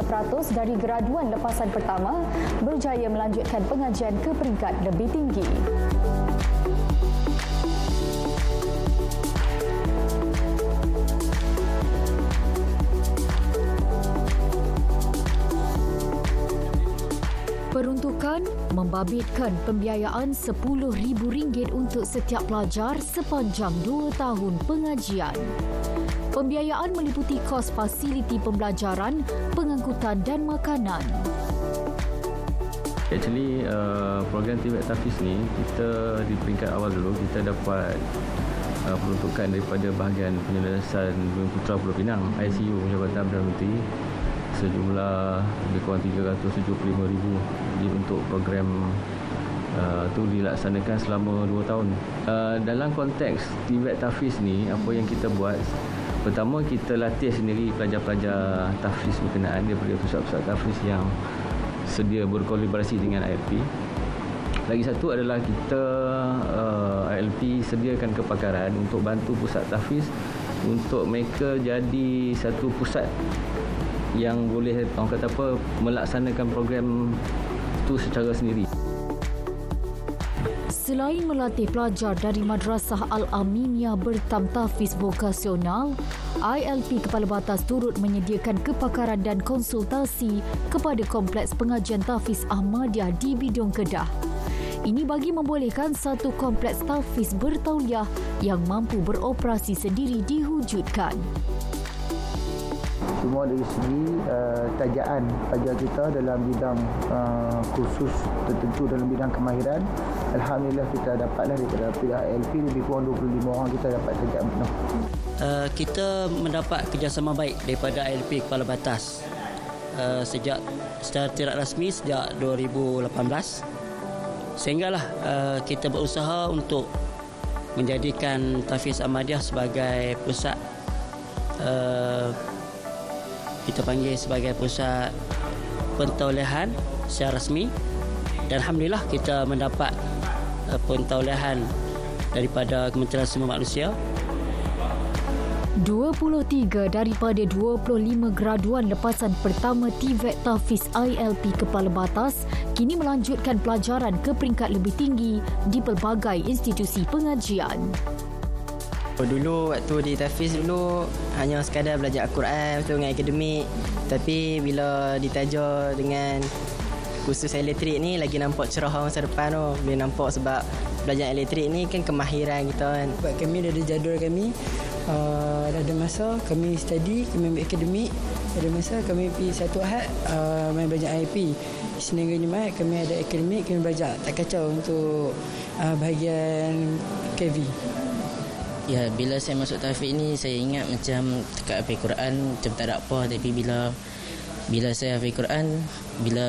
dari graduan lepasan pertama berjaya melanjutkan pengajian ke peringkat lebih tinggi. Peruntukan membabitkan pembiayaan rm ringgit untuk setiap pelajar sepanjang dua tahun pengajian. Pembiayaan meliputi kos fasiliti pembelajaran, pengangkutan dan makanan.
Actually, uh, program TVET Tafis ni, kita di peringkat awal dulu, kita
dapat uh, peruntukan daripada bahagian penyelesaian Bumi Putra Pulau Pinang, ICU, Jabatan Perdana Menteri sejumlah lebih kurang 375 ribu
untuk program uh, tu dilaksanakan selama 2 tahun. Uh, dalam konteks Tibet Tafis ni, apa yang kita buat, pertama kita latih sendiri pelajar-pelajar Tafis berkenaan daripada pusat-pusat Tafis yang sedia berkolaborasi dengan IFP. Lagi satu adalah kita uh, ILP sediakan kepakaran untuk bantu pusat tafiz untuk mereka jadi satu pusat yang boleh orang kata apa melaksanakan program itu secara sendiri.
Selain melatih pelajar dari Madrasah Al-Aminia bertamtafis vokasional, ILP Kepala Batas turut menyediakan kepakaran dan konsultasi kepada Kompleks Pengajian tafiz Ahmadiyah di Bidong Kedah. Ini bagi membolehkan satu kompleks tafiz bertauliah yang mampu beroperasi sendiri dihujudkan
cuma dari segi uh, tajaan pelajar kita dalam bidang uh, eh, kursus tertentu dalam bidang kemahiran Alhamdulillah kita dapatlah daripada pihak LP lebih kurang 25 orang kita dapat tajaan penuh
uh, kita mendapat kerjasama
baik daripada LP Kepala Batas uh, sejak secara tidak rasmi sejak 2018 sehinggalah uh, kita berusaha untuk menjadikan Tafiz Ahmadiyah sebagai pusat uh, kita panggil sebagai pusat pentolehan secara rasmi dan alhamdulillah kita mendapat eh, pentolehan daripada Kementerian Sumber Manusia
23 daripada 25 graduan lepasan pertama TVET Tafiz ILP Kepala Batas kini melanjutkan pelajaran ke peringkat lebih tinggi di pelbagai institusi pengajian.
Oh, dulu waktu di Tafiz dulu hanya sekadar belajar Al-Quran tu dengan akademik. Tapi bila ditajar dengan khusus elektrik ni lagi nampak cerah masa depan tu. Bila nampak sebab belajar elektrik ni kan kemahiran kita kan. Sebab kami dah ada jadual kami. Uh, dah ada masa kami study, kami ambil akademik. Ada masa kami pi satu ahad uh, main belajar IP. Senin ke Jumaat kami ada akademik, kami belajar. Tak kacau untuk uh, bahagian
KV.
Ya, bila saya masuk tahfiz ni saya ingat macam dekat hafiz Quran macam tak ada apa tapi bila bila saya hafiz Quran, bila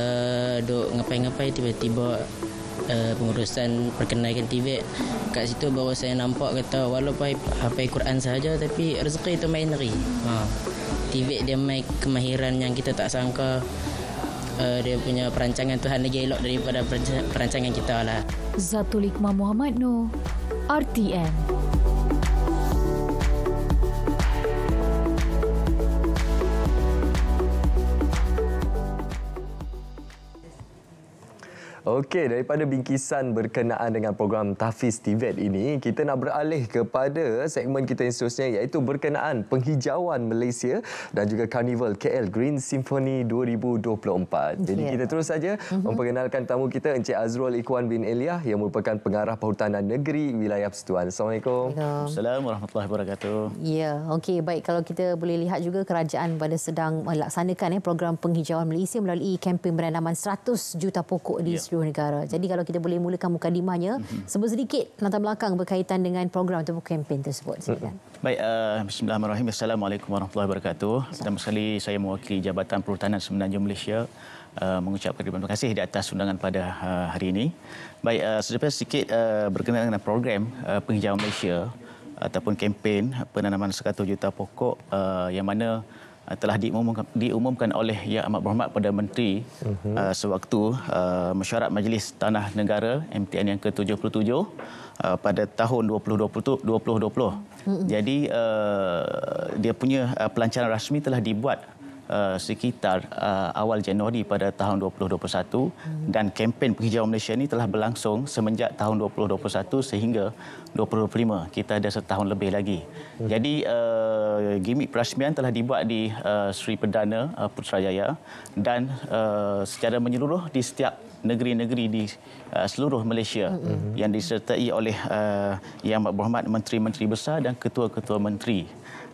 dok ngapai-ngapai tiba-tiba uh, pengurusan perkenaikan TV kat situ bawa saya nampak kata walaupun hafiz Quran saja tapi rezeki itu main lagi. Ha. TV dia main kemahiran yang kita tak sangka. Uh, dia punya perancangan Tuhan lagi elok daripada perancangan kita lah.
Zatul Hikmah Muhammad Nur, RTM.
Okey, daripada bingkisan berkenaan dengan program Tafiz TVET ini, kita nak beralih kepada segmen kita yang seterusnya iaitu berkenaan penghijauan Malaysia dan juga Carnival KL Green Symphony 2024. Jadi yeah. kita terus saja mhm. memperkenalkan tamu kita Encik Azrul Ikwan bin Eliah yang merupakan pengarah Perhutanan Negeri Wilayah Persetuan. Assalamualaikum. Assalamualaikum warahmatullahi wabarakatuh.
Ya, okey baik kalau kita boleh lihat juga kerajaan pada sedang melaksanakan eh, program penghijauan Malaysia melalui kempen beranaman 100 juta pokok di yeah. Ya seluruh negara. Hmm. Jadi kalau kita boleh mulakan mukadimahnya, mm-hmm. sebut sedikit latar belakang berkaitan dengan program atau kempen tersebut. Hmm. Silakan.
Baik, uh, bismillahirrahmanirrahim. Assalamualaikum warahmatullahi wabarakatuh. Pertama sekali saya mewakili Jabatan Perhutanan Semenanjung Malaysia Uh, mengucapkan terima kasih di atas undangan pada uh, hari ini. Baik, uh, sedikit sikit uh, berkenaan dengan program uh, penghijauan Malaysia ataupun kempen penanaman 100 juta pokok uh, yang mana Uh, telah diumumkan, diumumkan oleh Yang Amat Berhormat pada Menteri uh-huh. uh, sewaktu uh, mesyuarat Majlis Tanah Negara MTN yang ke-77 uh, pada tahun 2020. 2020. Uh-huh. Jadi uh, dia punya uh, pelancaran rasmi telah dibuat uh, sekitar uh, awal Januari pada tahun 2021 hmm. dan kempen penghijauan Malaysia ini telah berlangsung semenjak tahun 2021 sehingga 2025. Kita ada setahun lebih lagi. Hmm. Jadi uh, gimmick perasmian telah dibuat di uh, Sri Perdana uh, Putrajaya dan uh, secara menyeluruh di setiap negeri-negeri di uh, seluruh Malaysia mm-hmm. yang disertai oleh uh, Yang Berhormat Menteri-Menteri Besar dan Ketua-Ketua Menteri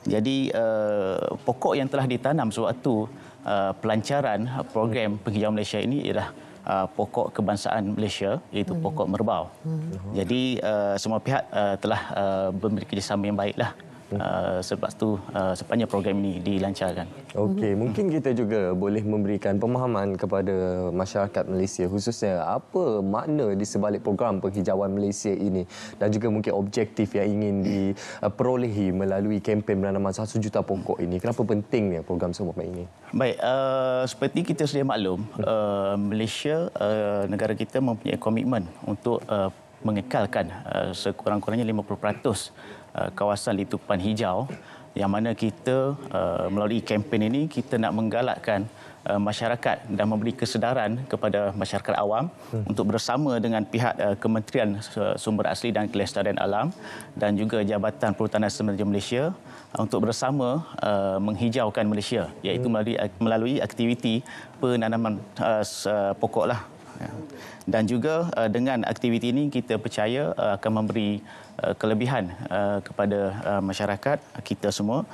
jadi uh, pokok yang telah ditanam sewaktu uh, pelancaran eh, program penghijauan Malaysia ini ialah uh, pokok kebangsaan Malaysia iaitu hmm. pokok merbau. Hmm. Jadi uh, semua pihak uh, telah uh, memberi kerjasama yang baiklah uh, ah, sebab tu uh, sepanjang program ini dilancarkan.
Okey, mhm. mungkin kita juga boleh memberikan pemahaman kepada masyarakat Malaysia khususnya apa makna di sebalik program penghijauan Malaysia ini dan juga mungkin objektif yang ingin diperolehi melalui kempen penanaman 1 juta pokok ini. Kenapa pentingnya program semua ini?
Baik, uh, seperti kita sudah maklum, uh, Malaysia uh, negara kita mempunyai komitmen untuk uh, mengekalkan uh, sekurang-kurangnya 50% Uh, kawasan litupan hijau yang mana kita uh, melalui kempen ini kita nak menggalakkan uh, masyarakat dan memberi kesedaran kepada masyarakat awam hmm. untuk bersama dengan pihak Kementerian Sumber Asli dan Kelestarian Alam dan juga Jabatan Perhutanan Sementara Malaysia untuk bersama menghijaukan Malaysia iaitu hmm. melalui melalui aktiviti penanaman pokoklah Ya. Dan juga uh, dengan aktiviti ini kita percaya uh, akan memberi uh, kelebihan kepada masyarakat kita semua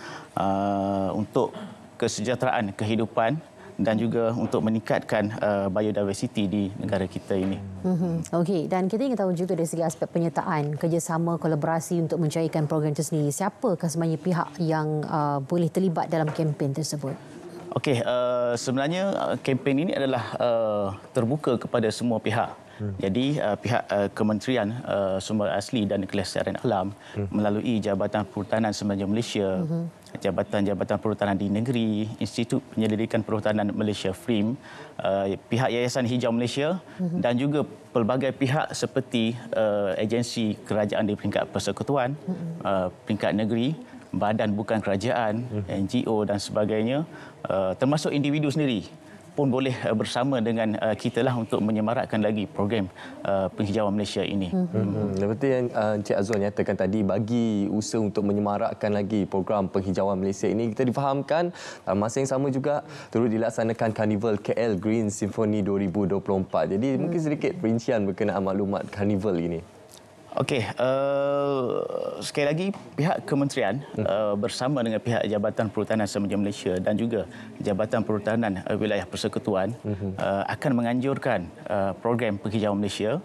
untuk kesejahteraan kehidupan dan juga untuk meningkatkan biodiversiti di negara kita ini.
Mm-hmm. Okey, dan kita ingin tahu juga dari segi aspek penyertaan, kerjasama, kolaborasi untuk mencairkan program itu sendiri. siapa sebenarnya pihak yang boleh terlibat dalam kempen tersebut?
Okey, uh, sebenarnya uh, kempen ini adalah uh, terbuka kepada semua pihak. Hmm. Jadi uh, pihak uh, Kementerian uh, Sumber Asli dan Kelestarian Alam hmm. melalui Jabatan Perhutanan Semenanjung Malaysia, hmm. Jabatan-Jabatan Perhutanan di Negeri, Institut Penyelidikan Perhutanan Malaysia, FRIM, uh, pihak Yayasan Hijau Malaysia hmm. dan juga pelbagai pihak seperti uh, agensi kerajaan di peringkat persekutuan, hmm. uh, peringkat negeri, badan bukan kerajaan, hmm. NGO dan sebagainya Eh, termasuk individu sendiri pun boleh eh, bersama dengan uh, kita lah untuk
menyemarakkan lagi program uh, penghijauan Malaysia ini. Seperti hmm. Hmm, hmm. hmm. yang uh, Encik Azwan nyatakan tadi, bagi usaha untuk menyemarakkan lagi program penghijauan Malaysia ini, kita difahamkan dalam masa yang sama juga turut dilaksanakan Carnival KL Green Symphony 2024. Jadi hmm. mungkin sedikit perincian berkenaan maklumat Carnival ini. Okey, uh,
sekali lagi pihak kementerian hmm. uh, bersama dengan pihak Jabatan Perhutanan Semenja Malaysia dan juga Jabatan Perhutanan uh, Wilayah Persekutuan hmm. uh, akan menganjurkan uh, program penghijauan Malaysia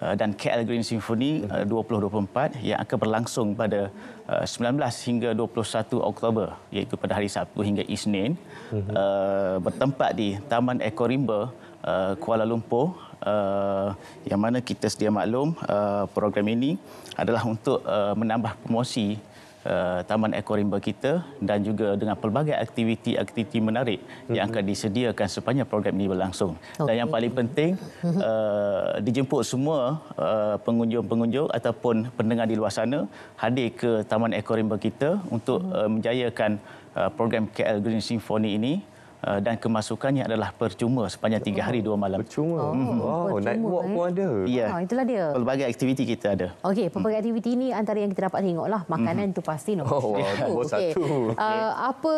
uh, dan KL Green Symphony hmm. uh, 2024 yang akan berlangsung pada uh, 19 hingga 21 Oktober iaitu pada hari Sabtu hingga Isnin uh, bertempat di Taman Eko Rimba uh, Kuala Lumpur uh, yang mana kita sedia maklum uh, program ini adalah untuk uh, menambah promosi uh, Taman Eko Rimba kita dan juga dengan pelbagai aktiviti-aktiviti menarik mm-hmm. yang mhm. akan disediakan sepanjang program ini berlangsung. Okay. Dan yang paling penting, mhm. uh, dijemput semua uh, pengunjung-pengunjung ataupun pendengar di luar sana hadir ke Taman Eko Rimba kita untuk mm-hmm. uh, menjayakan uh, program KL Green Symphony ini Uh, dan kemasukannya adalah percuma sepanjang tiga hari dua malam. Percuma. Oh, hmm. wow, percuma, night eh? walk pun ada. Ya. Ha, itulah dia. Pelbagai aktiviti kita ada.
Okey, hmm. pelbagai hmm. aktiviti ini antara yang kita dapat tengoklah. Makanan itu hmm. pasti nombor oh, wow, satu. okay. satu. Okay. apa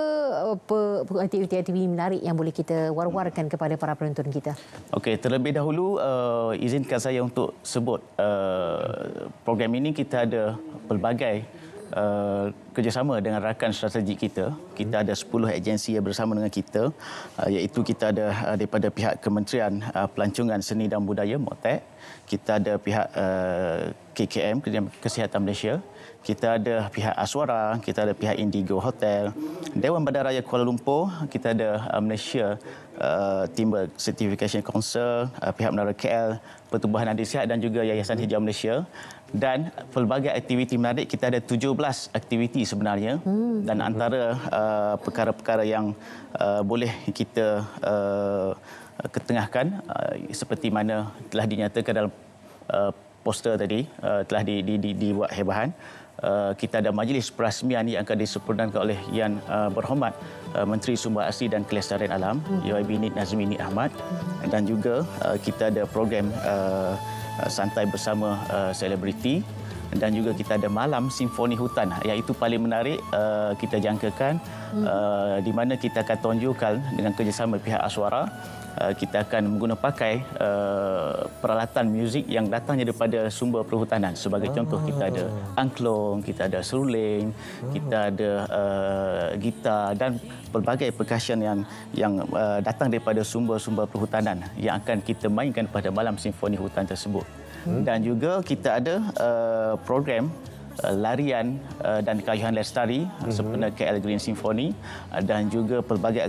apa aktiviti-aktiviti menarik yang boleh kita war-warkan hmm. kepada para penonton kita?
Okey, terlebih dahulu uh, izinkan saya untuk sebut uh, program ini kita ada pelbagai uh, kerjasama dengan rakan strategik kita. Kita ada 10 agensi yang bersama dengan kita uh, iaitu kita ada uh, daripada pihak Kementerian uh, Pelancongan Seni dan Budaya MOTEC, kita ada pihak uh, KKM Kesihatan Malaysia, kita ada pihak Aswara, kita ada pihak Indigo Hotel, Dewan Bandaraya Kuala Lumpur, kita ada uh, Malaysia Uh, Timber Certification Council, uh, pihak menara KL, Pertubuhan Adil Sihat dan juga Yayasan Hijau Malaysia dan pelbagai aktiviti menarik kita ada 17 aktiviti sebenarnya hmm. dan antara uh, perkara-perkara yang uh, boleh kita uh, ketengahkan uh, seperti mana telah dinyatakan dalam uh, poster tadi uh, telah di, di, di, dibuat hebahan Uh, kita ada majlis perasmian yang akan disempurnakan oleh Yang uh, Berhormat uh, Menteri Sumber Asli dan Kelestarian Alam YB hmm. Nid Nazmi Nid Ahmad hmm. dan juga uh, kita ada program uh, Eh, santai bersama eh, selebriti dan juga kita ada malam simfoni hutan iaitu paling menarik eh, kita jangkakan hmm. di mana kita akan tunjukkan dengan kerjasama pihak Aswara Eh, kita akan menggunakan pakai eh, peralatan muzik yang datangnya daripada sumber perhutanan. Sebagai ah. contoh, kita ada angklung, kita ada seruling, ah. kita ada uh, gitar dan pelbagai percussion yang yang uh, datang daripada sumber-sumber perhutanan yang akan kita mainkan pada malam simfoni hutan tersebut. Hmm. Dan juga kita ada uh, program Eh, larian eh, dan kayuhan lestari mhm. sempena KL Green Symphony eh, dan juga pelbagai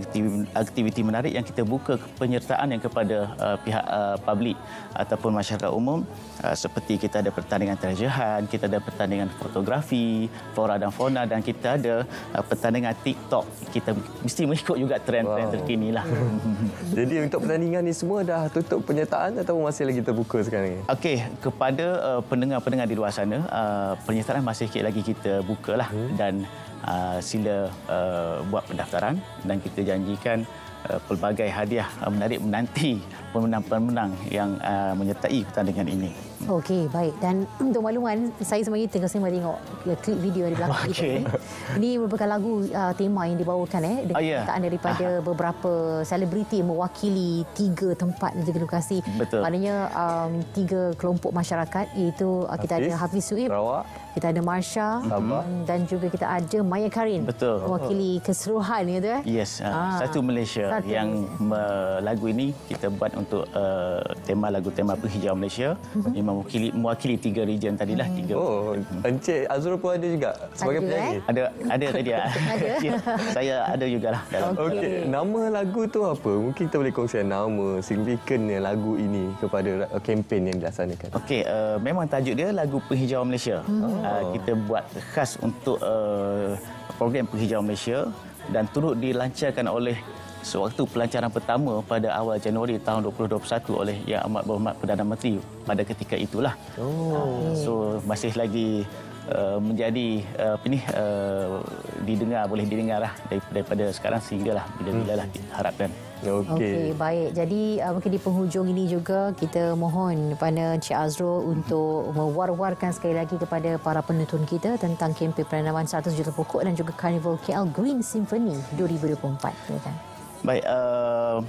aktiviti menarik yang kita buka penyertaan yang kepada pihak publik ataupun masyarakat umum seperti kita ada pertandingan terjahan, kita ada pertandingan fotografi, flora dan fauna dan kita ada pertandingan TikTok. Kita mesti mengikut juga trend-trend terkini lah. Jadi untuk pertandingan ini semua dah tutup penyertaan
atau masih lagi terbuka sekarang ni?
Okey, kepada pendengar-pendengar di luar sana, penyertaan kan masih sikit lagi kita buka lah hmm. dan uh, sila uh, buat pendaftaran dan kita janjikan uh, pelbagai hadiah uh, menarik menanti pemenang-pemenang yang uh, menyertai pertandingan ini.
Okey, baik. Dan untuk makluman, saya sebenarnya tengah saya tengok klip video di belakang. Okay. Ini merupakan lagu uh, tema yang dibawakan eh, dengan oh, yeah. Ya. daripada uh. beberapa selebriti mewakili tiga tempat negeri lokasi. Betul. Maknanya um, tiga kelompok masyarakat iaitu uh, kita ada Hafiz Suib, Rawak. Kita ada Marsha mm, dan juga kita ada Maya Karin. Betul. Mewakili keseruhan gitu eh.
Yes. Uh, Satu Malaysia Satu yang Malaysia. lagu ini kita buat untuk uh, tema lagu tema Perhijauan Malaysia. Mhm. Memang uh mewakili mewakili tiga region tadilah uh mhm. tiga. Oh, Encik Azrul pun ada juga sebagai penyanyi. Eh? Ada ada tadi ah. ya. ada. yeah, saya ada jugalah
dalam. Okey. Okay. Nama lagu tu apa? Mungkin kita boleh kongsi nama signifikannya lagu ini kepada kempen yang dilaksanakan. Okey, uh, memang tajuk dia lagu Perhijauan Malaysia.
uh Ah, oh. kita buat khas untuk uh, program penghijauan Malaysia dan turut dilancarkan oleh sewaktu pelancaran pertama pada awal Januari tahun 2021 oleh Yang Amat Berhormat Perdana Menteri pada ketika itulah.
Oh. So
masih lagi uh, menjadi uh, apa ni uh, didengar boleh didengarlah daripada sekarang sehinggalah bila-bilalah hmm. diharapkan. Hmm. Ya, okey, okay,
baik. Jadi uh, mungkin di penghujung ini juga kita mohon kepada Cik Azrul mhm. untuk mewar-warkan sekali lagi kepada para penonton kita tentang kempen peranaman 100 juta pokok dan juga Carnival KL Green Symphony
2024.
Baik, uh,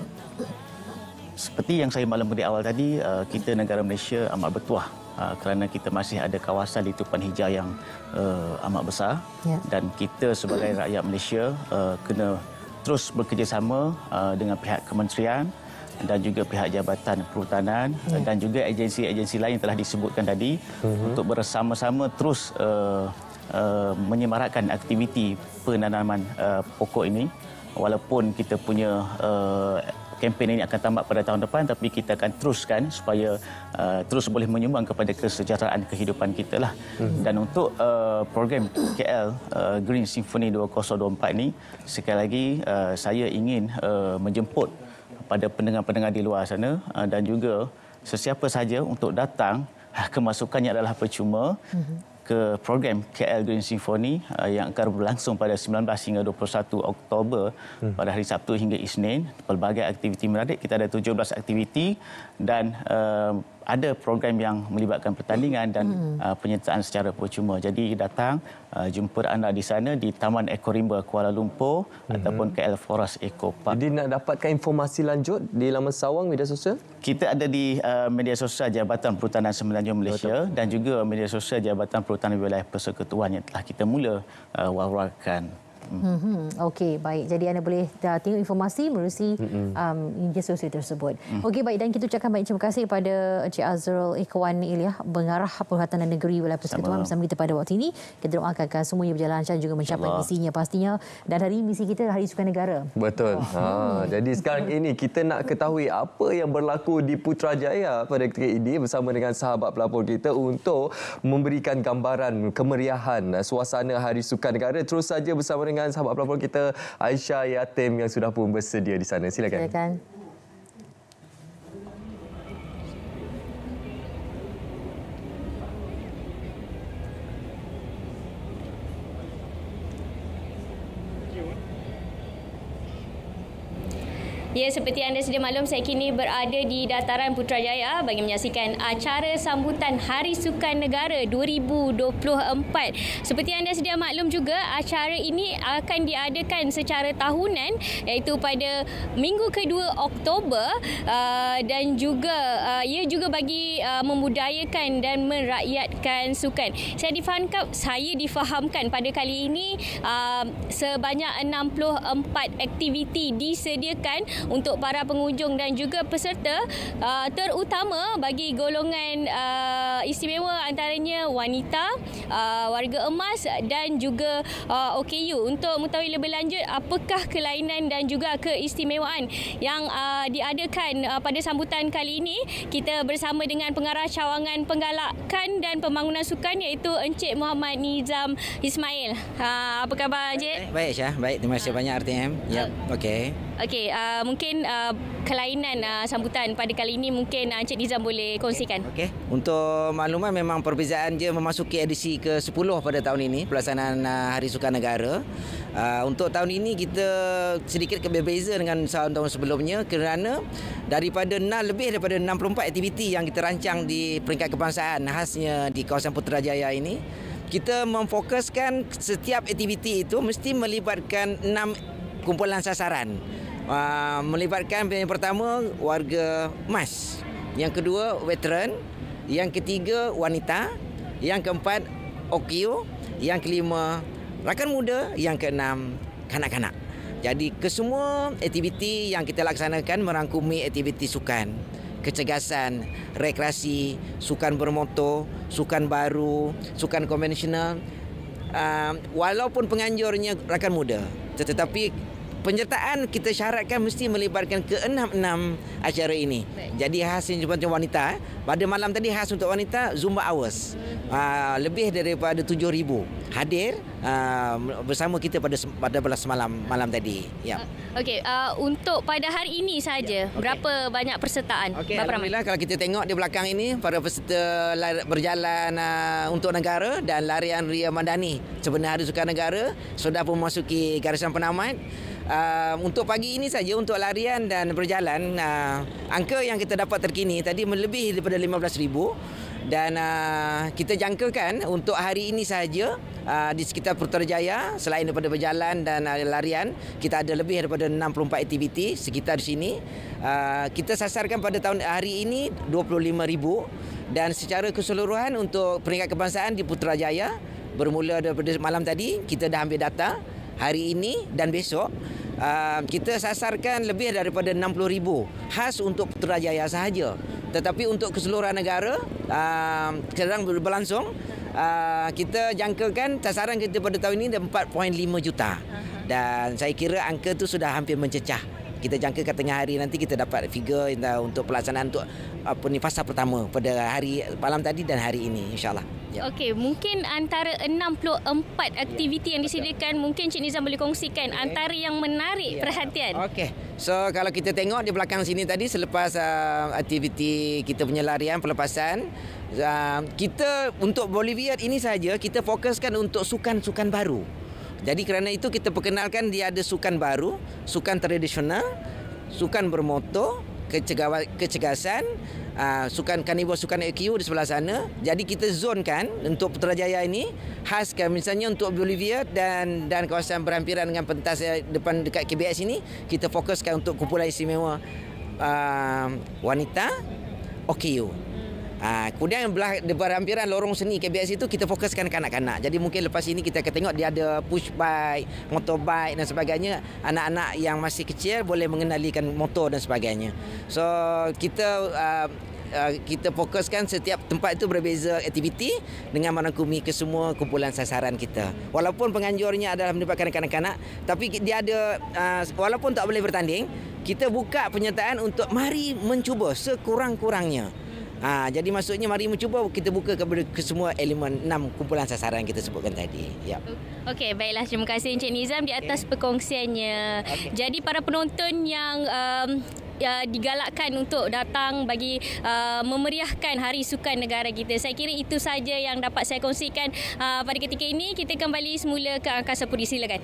seperti yang saya malam di awal tadi, uh, kita negara Malaysia amat bertuah uh, kerana kita masih ada kawasan di litupan hijau yang uh, amat besar yeah. dan kita sebagai rakyat Malaysia uh, kena terus bekerjasama uh, dengan pihak kementerian dan juga pihak Jabatan Perhutanan ya. dan juga agensi-agensi lain telah disebutkan tadi uh-huh. untuk bersama-sama terus uh, uh, menyemarakkan aktiviti penanaman uh, pokok ini walaupun kita punya uh, kempen ini akan tamat pada tahun depan tapi kita akan teruskan supaya uh, terus boleh menyumbang kepada kesejahteraan kehidupan kita lah. Hmm. Dan untuk uh, program KL uh, Green Symphony 2024 ini sekali lagi uh, saya ingin uh, menjemput pada pendengar-pendengar di luar sana uh, dan juga sesiapa saja untuk datang kemasukannya adalah percuma. Hmm ke program KL Green Symphony uh, yang akan berlangsung pada 19 hingga 21 Oktober hmm. pada hari Sabtu hingga Isnin. Pelbagai aktiviti menarik, kita ada 17 aktiviti dan uh, ada program yang melibatkan pertandingan dan hmm. hmm. uh, penyertaan secara percuma. Jadi datang uh, jumpa anda di sana di Taman Eko Rimba Kuala Lumpur hmm. ataupun El Forest Eco Park. Jadi nak dapatkan informasi lanjut di laman Sawang media sosial? Kita ada di uh, media sosial Jabatan Perhutanan Semenanjung Malaysia Betul. dan juga media sosial Jabatan Perhutanan Wilayah Persekutuan yang telah kita mula uh, wawarkan.
Mm-hmm. mm-hmm. Okey, baik. Jadi anda boleh dah uh, tengok informasi melalui media mm-hmm. um, sosial tersebut. Mm-hmm. Okey, baik. Dan kita ucapkan banyak terima kasih kepada Encik Azrul Ikhwan Ilyah, pengarah Perhatian Negeri Wilayah Persekutuan bersama kita pada waktu ini. Kita doakan agar semuanya berjalan lancar juga mencapai Allah. misinya pastinya. Dan hari misi kita Hari Sukan Negara.
Betul. Oh. Ha, jadi sekarang ini kita nak ketahui apa yang berlaku di Putrajaya pada ketika ini bersama dengan sahabat pelapor kita untuk memberikan gambaran kemeriahan eh, suasana Hari Sukan Negara. Terus saja bersama dengan dengan sahabat pelapor kita Aisyah Yatim yang sudah pun bersedia di sana. Silakan. Silakan.
Ya, seperti anda sedia maklum, saya kini berada di Dataran Putrajaya bagi menyaksikan acara sambutan Hari Sukan Negara 2024. Seperti anda sedia maklum juga, acara ini akan diadakan secara tahunan iaitu pada minggu kedua Oktober uh, dan juga uh, ia juga bagi uh, membudayakan dan merakyatkan sukan. Saya difahamkan, saya difahamkan pada kali ini sebanyak 64 aktiviti disediakan untuk para pengunjung dan juga peserta ah, terutama bagi golongan ah, istimewa antaranya wanita, ah, warga emas dan juga OKU untuk mengetahui lebih lanjut apakah kelainan dan juga keistimewaan yang diadakan pada sambutan kali ini kita bersama dengan pengarah cawangan penggalakan dan pembangunan sukan iaitu Encik Muhammad Nizam Ismail. Ha, apa khabar Encik?
Baik Syah, baik. Terima kasih banyak RTM. Ya, yep. okey.
Okey, uh, mungkin uh, kelainan uh, sambutan pada kali ini mungkin uh, Encik Nizam boleh kongsikan. Okey. Okay.
Untuk makluman memang perbezaan dia memasuki edisi ke-10 pada tahun ini pelaksanaan uh, Hari Sukan Negara. Uh, untuk tahun ini kita sedikit berbeza dengan tahun-tahun sebelumnya kerana daripada nah, lebih daripada 64 aktiviti yang kita rancang di peringkat kebangsaan khasnya di kawasan Putrajaya ini kita memfokuskan setiap aktiviti itu mesti melibatkan enam kumpulan sasaran Ah, melibatkan yang pertama warga emas, yang kedua veteran yang ketiga wanita yang keempat okio yang kelima rakan muda yang keenam kanak-kanak jadi kesemua aktiviti yang kita laksanakan merangkumi aktiviti sukan kecergasan, rekreasi, sukan bermoto, sukan baru, sukan konvensional. Uh, walaupun penganjurnya rakan muda, tetapi penyertaan kita syaratkan mesti melibatkan ke enam enam acara ini. Baik. Jadi khas untuk wanita pada malam tadi khas untuk wanita Zumba Hours. Hmm. Aa, ah, lebih daripada tujuh ribu hadir aa, ah, bersama kita pada pada belas malam malam tadi. Ya. Ah,
okey, untuk pada hari ini saja ya. okay. berapa banyak persertaan? Okay. Berapa ramai?
kalau kita tengok di belakang ini para peserta berjalan aa, untuk negara dan larian Ria Mandani sebenarnya Hari Sukan Negara sudah pun memasuki garisan penamat. Ah, untuk pagi ini saja untuk larian dan berjalan uh, angka yang kita dapat terkini tadi lebih daripada 15000 dan uh, kita jangkakan untuk hari ini saja uh, di sekitar Putrajaya selain daripada berjalan dan uh, larian kita ada lebih daripada 64 aktiviti sekitar sini uh, kita sasarkan pada tahun hari ini 25000 dan secara keseluruhan untuk peringkat kebangsaan di Putrajaya bermula daripada malam tadi kita dah ambil data hari ini dan besok uh, kita sasarkan lebih daripada 60,000 khas untuk Jaya sahaja. Tetapi untuk keseluruhan negara uh, sedang berlangsung uh, kita jangkakan sasaran kita pada tahun ini 4.5 juta. Dan saya kira angka itu sudah hampir mencecah kita kat tengah hari nanti kita dapat figure untuk pelaksanaan untuk apa ni fasa pertama pada hari malam tadi dan hari ini insyaallah. Yep. Ya.
Okey, mungkin antara 64 aktiviti yep. yang disediakan mungkin Cik Nizam boleh kongsikan okay. antara yang menarik yep. Ya. perhatian. Okey.
So kalau kita tengok di belakang sini tadi selepas uh, aktiviti kita punya larian pelepasan uh, kita untuk Bolivia ini saja kita fokuskan untuk sukan-sukan baru. Jadi kerana itu kita perkenalkan dia ada sukan baru, sukan tradisional, sukan bermoto, kecegawa, kecegasan, aa, ah, sukan karnival, sukan EQ di sebelah sana. Jadi kita zonkan untuk Putrajaya ini khas. khaskan misalnya untuk Bolivia dan dan kawasan berhampiran dengan pentas eh, depan dekat KBS ini kita fokuskan untuk kumpulan istimewa aa, ah, wanita OKU. Ha, kemudian belah berhampiran lorong seni KBS itu kita fokuskan kanak-kanak. Jadi mungkin lepas ini kita akan tengok dia ada push bike, motor bike dan sebagainya. Anak-anak yang masih kecil boleh mengenalikan motor dan sebagainya. So kita uh, uh kita fokuskan setiap tempat itu berbeza aktiviti dengan merangkumi ke semua kumpulan sasaran kita. Walaupun penganjurnya adalah melibatkan kanak-kanak, tapi dia ada uh, walaupun tak boleh bertanding, kita buka penyertaan untuk mari mencuba sekurang-kurangnya. Ha, jadi maksudnya mari mencuba kita buka kepada semua elemen enam kumpulan sasaran yang kita sebutkan tadi. Ya.
Okey, baiklah terima kasih Encik Nizam di atas okay. perkongsiannya. Okay. Jadi para penonton yang um, ya, digalakkan untuk datang bagi uh, memeriahkan Hari Sukan Negara kita. Saya kira itu saja yang dapat saya kongsikan uh, pada ketika ini. Kita kembali semula ke Angkasa Puri. Silakan.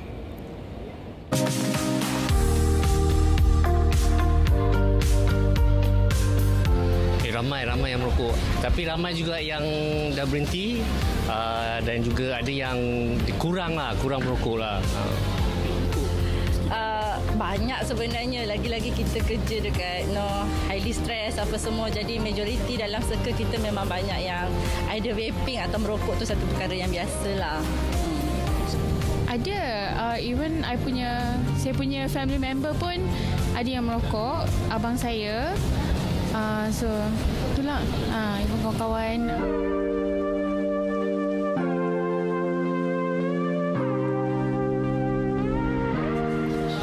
ramai ramai yang merokok tapi ramai juga yang dah berhenti uh, dan juga ada yang kurang lah kurang merokok lah uh.
banyak sebenarnya lagi-lagi kita kerja dekat no highly stress apa semua jadi majoriti dalam circle kita memang banyak yang either vaping atau merokok tu satu perkara yang biasa lah hmm.
ada uh, even I punya saya punya family member pun ada yang merokok abang saya Uh, so, itulah. Uh, ah, even kawan-kawan.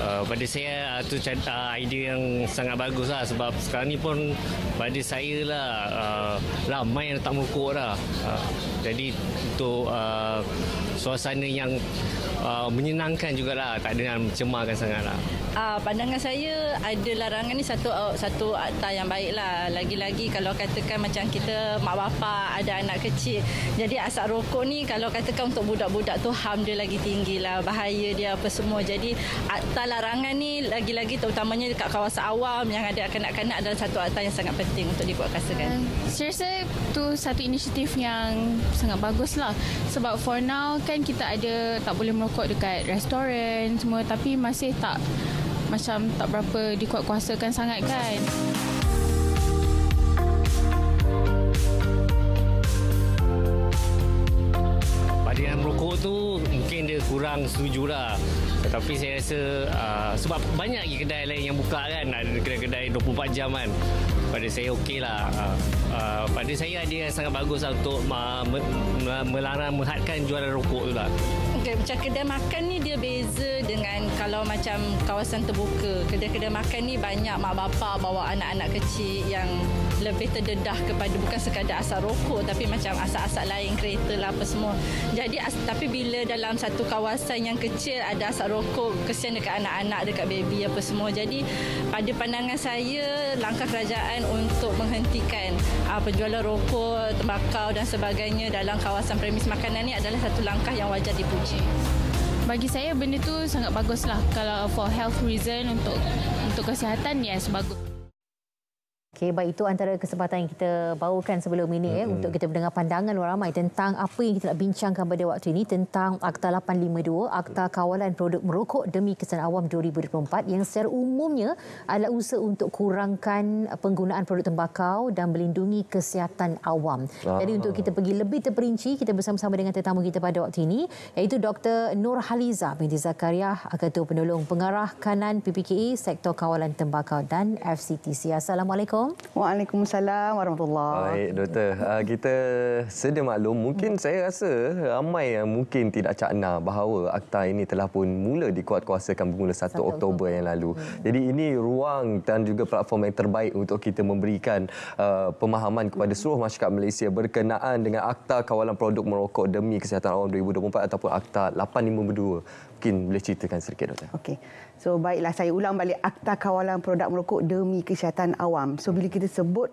Ah, pada saya itu idea yang sangat bagus lah sebab sekarang ni pun pada saya lah
lama yang tak merokok lah. jadi untuk
suasana yang menyenangkan juga lah, tak dengan yang sangat lah
uh, pandangan saya ada larangan ni satu uh, satu akta yang baik lah. Lagi-lagi kalau katakan macam kita mak bapa ada anak kecil. Jadi asap rokok ni kalau katakan untuk budak-budak tu ham dia lagi tinggi lah. Bahaya dia apa semua. Jadi akta larangan ni lagi-lagi terutamanya dekat kawasan awam yang ada kanak-kanak adalah satu akta yang sangat penting untuk dibuat kasakan. Uh,
eh, saya tu satu inisiatif yang sangat bagus lah. Sebab for now kan kita ada tak boleh merokok dekat restoran semua tapi masih tak macam tak berapa dikuatkuasakan sangat kan.
Padinan rokok tu mungkin dia kurang setuju lah. Tetapi saya rasa uh, sebab banyak lagi kedai lain yang buka kan. Ada kedai-kedai 24 jam kan. Pada saya okey lah. Uh, pada saya dia sangat bagus lah untuk uh, melarang, menghadkan jualan rokok
tu lah macam kedai makan ni dia beza dengan kalau macam kawasan terbuka. Kedai-kedai makan ni banyak mak bapa bawa anak-anak kecil yang lebih terdedah kepada bukan sekadar asap rokok tapi macam asap-asap lain kereta lah apa semua. Jadi tapi bila dalam satu kawasan yang kecil ada asap rokok kesian dekat anak-anak dekat baby apa semua. Jadi pada pandangan saya langkah kerajaan untuk menghentikan aa, ah, penjualan rokok, tembakau dan sebagainya dalam kawasan premis makanan ini adalah satu langkah yang wajar dipuji. Bagi saya benda tu sangat baguslah kalau for health reason
untuk untuk kesihatan yes sebagus.
Okay, baik itu antara kesempatan yang kita bawakan sebelum ini mm -hmm. eh, untuk kita mendengar pandangan luar ramai tentang apa yang kita nak bincangkan pada waktu ini tentang Akta 852, Akta Kawalan Produk Merokok Demi Kesan Awam 2024 yang secara umumnya adalah usaha untuk kurangkan penggunaan produk tembakau dan melindungi kesihatan awam. Ah. Jadi untuk kita pergi lebih terperinci, kita bersama-sama dengan tetamu kita pada waktu ini iaitu Dr. Nur Haliza binti Zakaria, Ketua Penolong Pengarah Kanan PPKE Sektor Kawalan Tembakau dan FCTC. Assalamualaikum. Assalamualaikum. Waalaikumsalam warahmatullahi
Baik, Doktor. Ah, kita sedia maklum, mungkin hmm. saya rasa ramai yang mungkin tidak cakna bahawa akta ini telah pun mula dikuatkuasakan bermula 1, 1 Oktober, Oktober yang lalu. Hmm. Jadi ini ruang dan juga platform yang terbaik untuk kita memberikan uh, pemahaman kepada hmm. seluruh masyarakat Malaysia berkenaan dengan Akta Kawalan Produk Merokok Demi Kesihatan Awam 2024 ataupun Akta 852 mungkin boleh ceritakan sedikit doktor. Okey.
So baiklah saya ulang balik akta kawalan produk merokok demi kesihatan awam. So bila kita sebut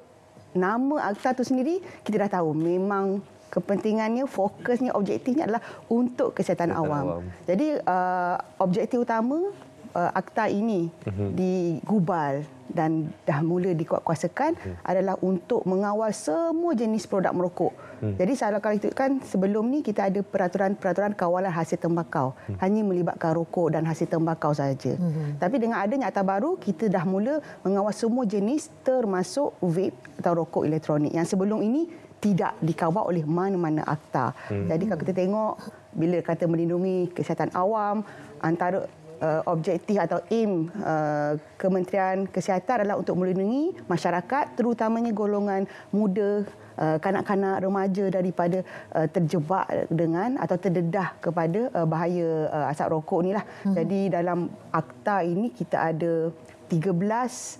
nama akta tu sendiri kita dah tahu memang kepentingannya fokusnya objektifnya adalah untuk kesihatan, kesihatan awam. awam. Jadi uh, objektif utama uh, akta ini uh-huh. Mhm. digubal dan dah mula dikuatkuasakan uh-huh. adalah untuk mengawal semua jenis produk merokok. Uh-huh. Jadi kalau kita kan sebelum ni kita ada peraturan-peraturan kawalan hasil tembakau uh-huh. hanya melibatkan rokok dan hasil tembakau saja. Uh-huh. Tapi dengan adanya akta baru kita dah mula mengawal semua jenis termasuk vape atau rokok elektronik yang sebelum ini tidak dikawal oleh mana-mana akta. Hmm. Jadi kalau kita tengok bila kata melindungi kesihatan awam antara uh, objektif atau aim uh, Kementerian Kesihatan adalah untuk melindungi masyarakat terutamanya golongan muda uh, kanak-kanak remaja daripada uh, terjebak dengan atau terdedah kepada uh, bahaya asap rokok inilah. Hmm. Jadi dalam akta ini kita ada 13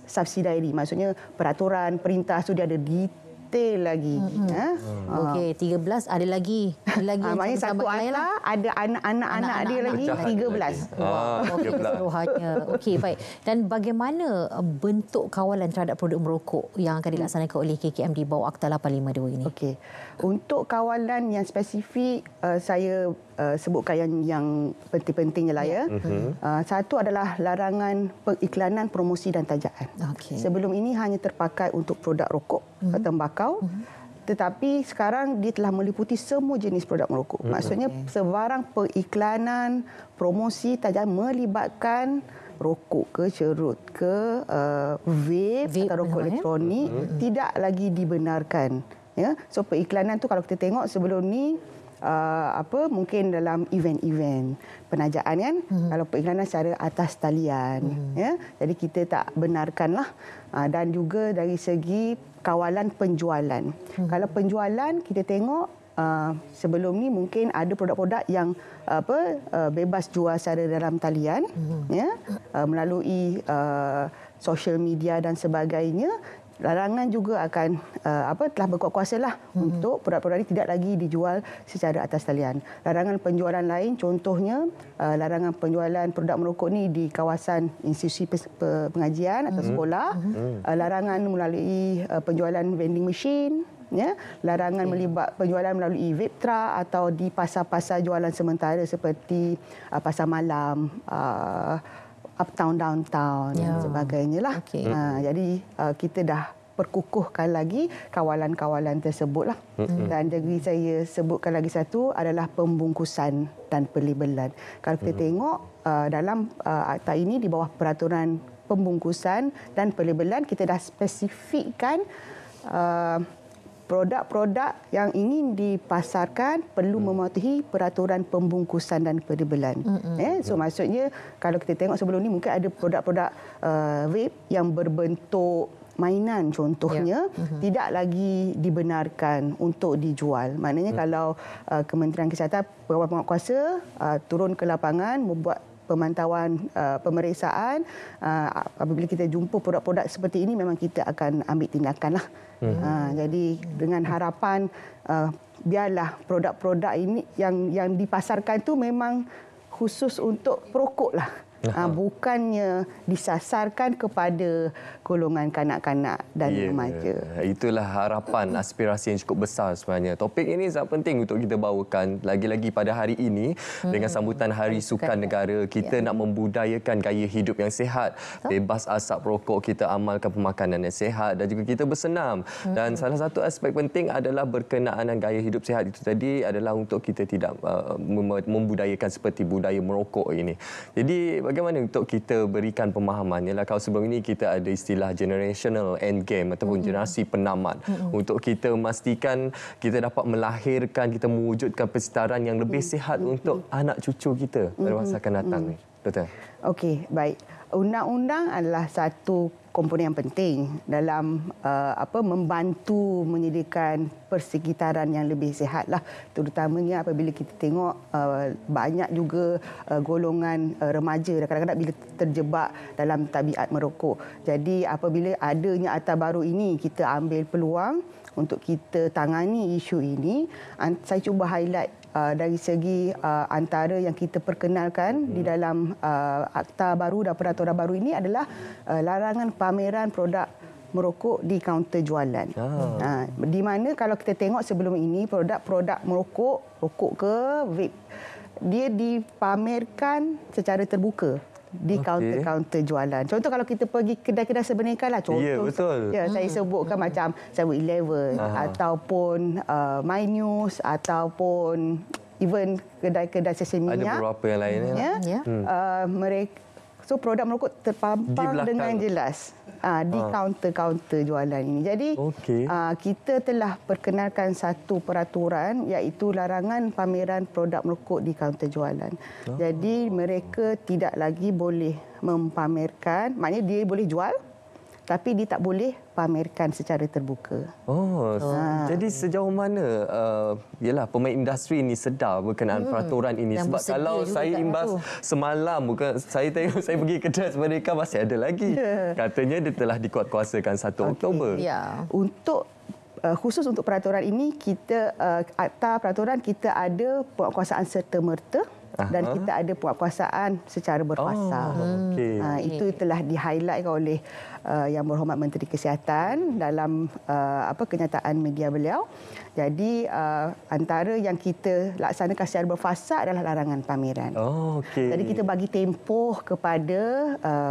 subsidi ini, Maksudnya peraturan perintah tu dia ada detail detail lagi. Hmm. Ha? Hmm. Okey, 13 ada lagi. Ada lagi ha, maknanya satu anak, lah.
ada anak-anak dia anak. lagi, Jahat 13. Lagi. Ah, wow. Okey, Okay, baik. Dan bagaimana eh, bentuk kawalan terhadap produk merokok yang akan dilaksanakan oleh KKM di bawah Akta 852 ini? Okey, untuk kawalan yang spesifik, uh, saya
uh, sebutkan yang yang penting-pentingnya lah ya. ya. Mhm. Uh, satu adalah larangan pengiklanan promosi dan tajaan. Okay. Sebelum ini hanya terpakai untuk produk rokok uh-huh. atau tembakau. Uh-huh. Mhm. Tetapi sekarang dia telah meliputi semua jenis produk merokok. Maksudnya okay. sebarang pengiklanan, promosi, tajaan melibatkan rokok ke cerut ke uh, vape, vape atau rokok ya? elektronik uh tidak lagi dibenarkan. Ya? So pengiklanan tu kalau kita tengok sebelum ni Uh, apa mungkin dalam event-event penajaan kan hmm. kalau periklanan secara atas talian hmm. ya jadi kita tak benarkanlah uh, dan juga dari segi kawalan penjualan hmm. kalau penjualan kita tengok Uh, sebelum ni mungkin ada produk-produk yang uh, apa uh, bebas jual secara dalam talian mm-hmm. ya uh, melalui uh, social media dan sebagainya larangan juga akan uh, apa telah berkuasa lah hmm. untuk produk-produk ini tidak lagi dijual secara atas talian. Larangan penjualan lain contohnya uh, larangan penjualan produk merokok ni di kawasan institusi pengajian atau hmm. sekolah, hmm. uh, larangan melalui uh, penjualan vending machine ya larangan hmm. melibat penjualan melalui vape truck atau di pasar-pasar jualan sementara seperti uh, pasar malam uh, uptown downtown yeah. dan ya. sebagainya lah. Okay. Uh, ha, jadi uh, kita dah perkukuhkan lagi kawalan-kawalan tersebutlah. Dan jadi saya sebutkan lagi satu adalah pembungkusan dan pelabelan. Kalau kita tengok uh, dalam uh, akta ini di bawah peraturan pembungkusan dan pelabelan kita dah spesifikkan uh, produk-produk yang ingin dipasarkan perlu hmm. mematuhi peraturan pembungkusan dan penebalan. Hmm. Eh, so hmm. maksudnya kalau kita tengok sebelum ni mungkin ada produk-produk uh, vape yang berbentuk mainan contohnya ya. uh-huh. tidak lagi dibenarkan untuk dijual. Maknanya uh-huh. kalau uh, Kementerian Kesihatan pengawal kuasa uh, turun ke lapangan membuat pemantauan uh, pemeriksaan uh, apabila kita jumpa produk-produk seperti ini memang kita akan ambil tindakan lah. Hmm. Uh, jadi dengan harapan uh, biarlah produk-produk ini yang yang dipasarkan tu memang khusus untuk perokok lah. Uh, bukannya disasarkan kepada golongan kanak-kanak dan yeah, remaja.
Itulah harapan, aspirasi yang cukup besar sebenarnya. Topik ini sangat penting untuk kita bawakan lagi-lagi pada hari ini dengan hmm. sambutan Hari Sukan Negara. Kita yeah. nak membudayakan gaya hidup yang sihat, bebas asap rokok, kita amalkan pemakanan yang sihat dan juga kita bersenam. Dan hmm. salah satu aspek penting adalah berkenaan dengan gaya hidup sihat itu tadi adalah untuk kita tidak uh, membudayakan seperti budaya merokok ini. Jadi bagaimana untuk kita berikan pemahaman ialah kalau sebelum ini kita ada istilah generational end game ataupun mm-hmm. generasi penamat mm-hmm. untuk kita memastikan kita dapat melahirkan kita mewujudkan persetaraan yang lebih mm. sihat mm-hmm. untuk mm-hmm. anak cucu kita pada masa akan datang mm-hmm.
Okey, baik undang-undang adalah satu komponen yang penting dalam uh, apa membantu menyediakan persekitaran yang lebih sihatlah terutamanya apabila kita tengok uh, banyak juga uh, golongan uh, remaja kadang-kadang bila terjebak dalam tabiat merokok. Jadi apabila adanya atas baru ini kita ambil peluang untuk kita tangani isu ini saya cuba highlight Uh, dari segi uh, antara yang kita perkenalkan hmm. di dalam uh, akta baru dan peraturan baru ini adalah uh, larangan pameran produk merokok di kaunter jualan. oh. uh, di mana kalau kita tengok sebelum ini produk-produk merokok, rokok ke vape dia dipamerkan secara terbuka di kaunter-kaunter okay. jualan. Contoh kalau kita pergi kedai-kedai sebenarnya lah contoh. yeah, betul. Ya saya hmm. sebutkan hmm. macam 7-Eleven ataupun uh, My News ataupun even kedai-kedai sesi minyak. Ada beberapa
yang lain ya. Yeah. Ya. Hmm. Uh,
mereka So produk merokok terpampang dengan jelas uh, di ah. kaunter-kaunter uh. jualan ini. Jadi okay. uh, ah, kita telah perkenalkan satu peraturan iaitu larangan pameran produk merokok di kaunter jualan. Uh. Jadi mereka tidak lagi boleh mempamerkan, maknanya dia boleh jual tapi dia tak boleh pamerkan secara terbuka. Oh, ha.
jadi sejauh mana uh, yalah pemain industri ini sedar berkenaan hmm. peraturan ini Dan sebab kalau saya kan, imbas aku. semalam bukan saya tengok saya pergi kedai mereka masih ada lagi. Yeah. Katanya dia telah dikuatkuasakan 1 okay. Oktober. Ya. Yeah.
Untuk Uh, khusus untuk peraturan ini kita uh, akta peraturan kita ada penguasaan serta merta Ah, dan Aha. kita ada puakuasaan secara berkuasa. Oh, okay. uh, ah, hmm. itu telah di-highlightkan oleh uh, Yang Berhormat Menteri Kesihatan dalam uh, apa kenyataan media beliau. Jadi uh, antara yang kita laksanakan secara berfasa adalah larangan pameran.
Oh, okay. Jadi kita
bagi tempoh kepada uh,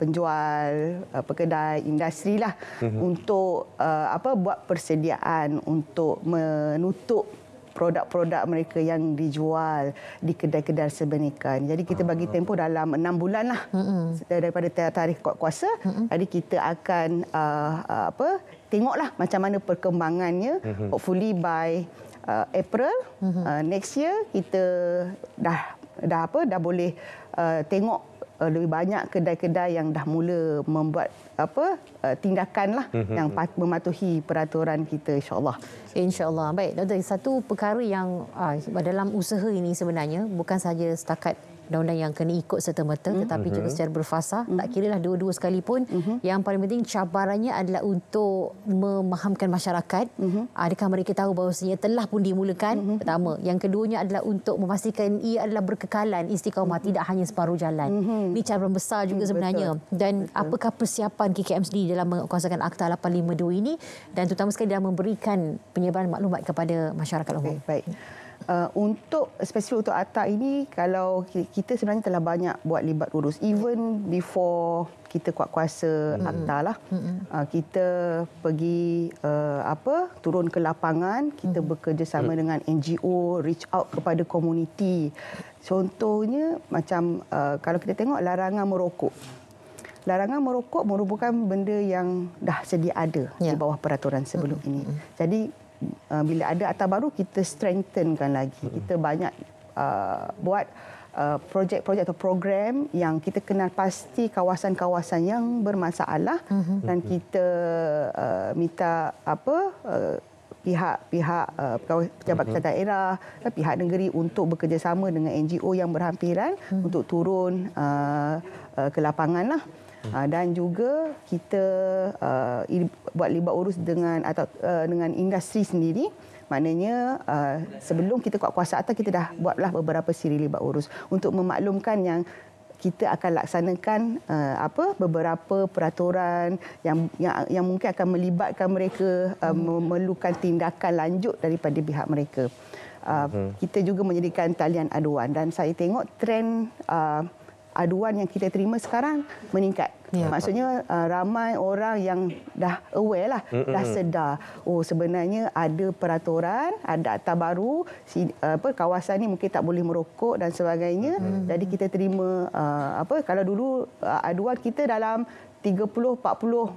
penjual, uh, pekedai, industri lah uh-huh. untuk uh, apa buat persediaan untuk menutup produk-produk mereka yang dijual di kedai-kedai sebenikan. Jadi kita bagi ah. tempoh dalam enam bulan lah mm-hmm. daripada tarikh kuasa. Mm-hmm. Jadi kita akan uh, uh, apa tengoklah macam mana perkembangannya. Mm-hmm. Hopefully by uh, April mm-hmm. uh, next year kita dah dah apa dah boleh uh, tengok uh, lebih banyak kedai-kedai yang dah mula membuat apa uh, tindakan lah mm-hmm. yang mematuhi peraturan kita
insyaallah insyaallah baik doktor satu perkara yang uh, dalam usaha ini sebenarnya bukan saja setakat undang-undang yang kena ikut serta merta mm. tetapi juga mhm. secara berfasa mm. tak mhm. lah dua-dua sekalipun mm. yang paling penting cabarannya adalah untuk memahamkan masyarakat mm. adakah mereka tahu bahawa bahawasanya telah pun dimulakan mm. pertama yang keduanya adalah untuk memastikan ia adalah berkekalan istiqamah mm. tidak hanya separuh jalan mm. ini cabaran besar juga mm. sebenarnya Betul. dan Betul. apakah persiapan KKM sendiri dalam menguasakan akta 852 ini dan terutama sekali dalam memberikan penyebaran maklumat kepada masyarakat umum baik uh, untuk spesifik untuk atak
ini kalau kita sebenarnya telah banyak buat libat urus even before kita kuat kuasa hmm. akta lah hmm. uh, kita pergi uh, apa turun ke lapangan kita hmm. sama hmm. dengan NGO reach out kepada komuniti contohnya macam uh, kalau kita tengok larangan merokok larangan merokok merupakan benda yang dah sedia ada ya. di bawah peraturan sebelum hmm. ini hmm. jadi uh, bila ada atas baru kita strengthenkan lagi hmm. kita banyak uh, buat uh, projek-projek uh, atau program yang kita kenal pasti kawasan-kawasan yang bermasalah hmm. dan hmm. kita uh, minta apa uh, pihak-pihak uh, pejabat uh-huh. Hmm. kesatuan daerah, pihak negeri untuk bekerjasama dengan NGO yang berhampiran uh-huh. untuk turun uh, uh, ke lapangan lah ha, dan juga kita uh, buat libat urus dengan atau uh, dengan industri sendiri maknanya uh, sebelum kita kuat kuasa atau kita dah buatlah beberapa siri libat urus untuk memaklumkan yang kita akan laksanakan uh, apa beberapa peraturan yang yang yang mungkin akan melibatkan mereka uh, memerlukan tindakan lanjut daripada pihak mereka. Uh, hmm. kita juga menjadikan talian aduan dan saya tengok trend uh, aduan yang kita terima sekarang meningkat. Ya. Maksudnya uh, ramai orang yang dah aware lah, mm-hmm. dah sedar. Oh sebenarnya ada peraturan, ada data baru, si, uh, apa kawasan ni mungkin tak boleh merokok dan sebagainya. Mm-hmm. Jadi kita terima uh, apa kalau dulu aduan kita dalam 30 40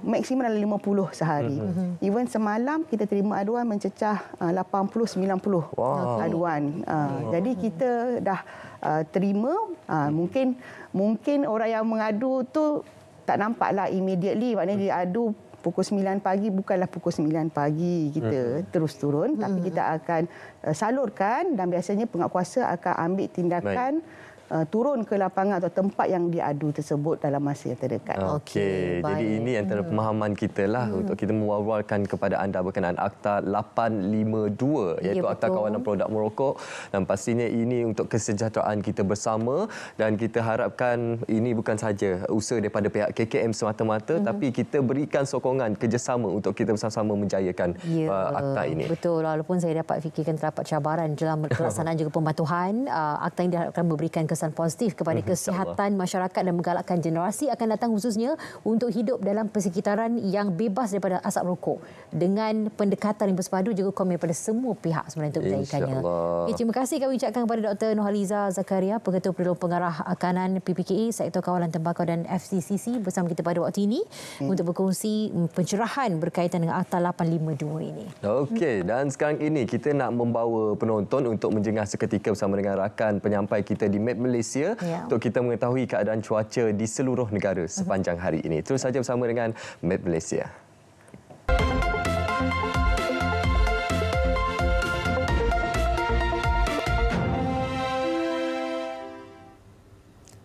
maksimum dalam 50 sehari. Mm-hmm. Even semalam kita terima aduan mencecah uh, 80 90 wow. aduan. wow. Jadi kita dah uh, terima uh, hmm. mungkin mungkin orang yang mengadu tu tak nampaklah immediately maknanya hmm. adu pukul 9 pagi bukanlah pukul 9 pagi kita hmm. terus turun hmm. tapi kita akan uh, salurkan dan biasanya penguatkuasa akan ambil tindakan Baik uh, turun ke lapangan atau tempat yang diadu tersebut dalam masa yang terdekat. Okey, okay. jadi ini antara hmm. pemahaman
kita lah hmm. untuk kita mewawalkan kepada anda berkenaan Akta 852 ya, iaitu ya, Akta Kawalan Produk Merokok dan pastinya ini untuk kesejahteraan kita bersama dan kita harapkan ini bukan saja usaha daripada pihak KKM semata-mata hmm. tapi kita berikan sokongan kerjasama untuk kita bersama-sama menjayakan ya, uh,
akta ini. Betul, walaupun saya dapat fikirkan terdapat cabaran dalam pelaksanaan juga pematuhan uh, akta ini diharapkan memberikan kes- kesan positif kepada mhm, kesihatan masyarakat dan menggalakkan generasi akan datang khususnya untuk hidup dalam persekitaran yang bebas daripada asap rokok dengan pendekatan yang bersepadu juga komen daripada semua pihak sebenarnya untuk menjayakannya. Okay, terima kasih kami ucapkan kepada Dr. Nohaliza Zakaria, Pengetua Perlindungan Pengarah Kanan PPKE, Sektor Kawalan Tembakau dan FCCC bersama kita pada waktu ini hmm. untuk berkongsi pencerahan berkaitan dengan Akta 852 ini.
Okey, hmm. dan sekarang ini kita nak membawa penonton untuk menjengah seketika bersama dengan rakan penyampai kita di med. Malaysia yeah. untuk kita mengetahui keadaan cuaca di seluruh negara sepanjang hari ini. Terus saja bersama dengan Met Malaysia.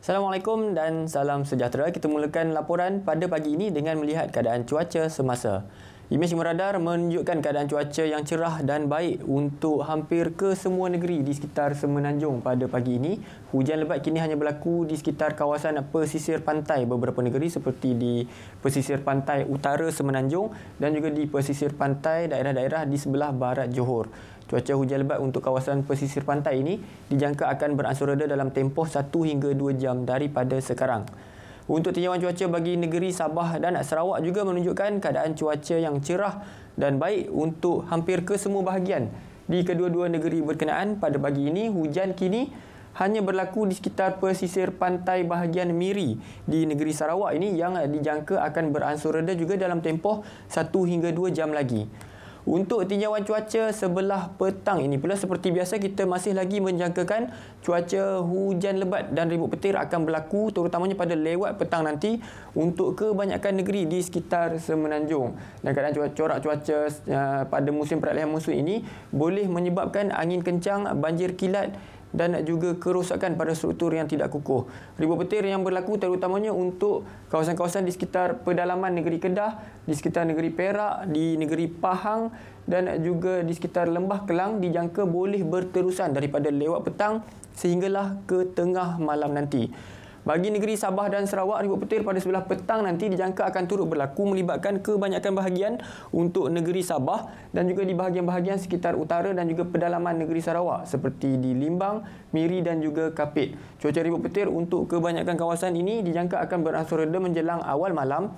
Assalamualaikum dan salam sejahtera. Kita mulakan laporan pada pagi ini dengan melihat keadaan cuaca semasa. Imej meradar menunjukkan keadaan cuaca yang cerah dan baik untuk hampir ke semua negeri di sekitar Semenanjung pada pagi ini. Hujan lebat kini hanya berlaku di sekitar kawasan pesisir pantai beberapa negeri seperti di pesisir pantai utara Semenanjung dan juga di pesisir pantai daerah-daerah di sebelah barat Johor. Cuaca hujan lebat untuk kawasan pesisir pantai ini dijangka akan beransur reda dalam tempoh 1 hingga 2 jam daripada sekarang. Untuk tinjauan cuaca bagi negeri Sabah dan Sarawak juga menunjukkan keadaan cuaca yang cerah dan baik untuk hampir ke semua bahagian di kedua-dua negeri berkenaan pada pagi ini hujan kini hanya berlaku di sekitar pesisir pantai bahagian Miri di negeri Sarawak ini yang dijangka akan beransur reda juga dalam tempoh 1 hingga 2 jam lagi. Untuk tinjauan cuaca sebelah petang ini pula seperti biasa kita masih lagi menjangkakan cuaca hujan lebat dan ribut petir akan berlaku terutamanya pada lewat petang nanti untuk kebanyakan negeri di sekitar Semenanjung. Dan keadaan cuaca, corak cuaca uh, pada musim peralihan musuh ini boleh menyebabkan angin kencang, banjir kilat dan juga kerosakan pada struktur yang tidak kukuh. Ribut petir yang berlaku terutamanya untuk kawasan-kawasan di sekitar pedalaman negeri Kedah, di sekitar negeri Perak, di negeri Pahang dan juga di sekitar Lembah Kelang dijangka boleh berterusan daripada lewat petang sehinggalah ke tengah malam nanti. Bagi negeri Sabah dan Sarawak, ribut petir pada sebelah petang nanti dijangka akan turut berlaku melibatkan kebanyakan bahagian untuk negeri Sabah dan juga di bahagian-bahagian sekitar utara dan juga pedalaman negeri Sarawak seperti di Limbang, Miri dan juga Kapit. Cuaca ribut petir untuk kebanyakan kawasan ini dijangka akan berangsur reda menjelang awal malam.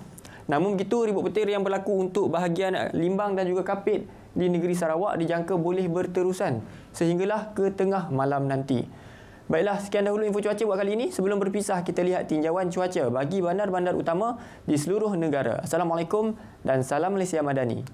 Namun begitu, ribut petir yang berlaku untuk bahagian Limbang dan juga Kapit di negeri Sarawak dijangka boleh berterusan sehinggalah ke tengah malam nanti. Baiklah, sekian dahulu info cuaca buat kali ini. Sebelum berpisah, kita lihat tinjauan cuaca bagi bandar-bandar utama di seluruh negara. Assalamualaikum dan salam Malaysia Madani.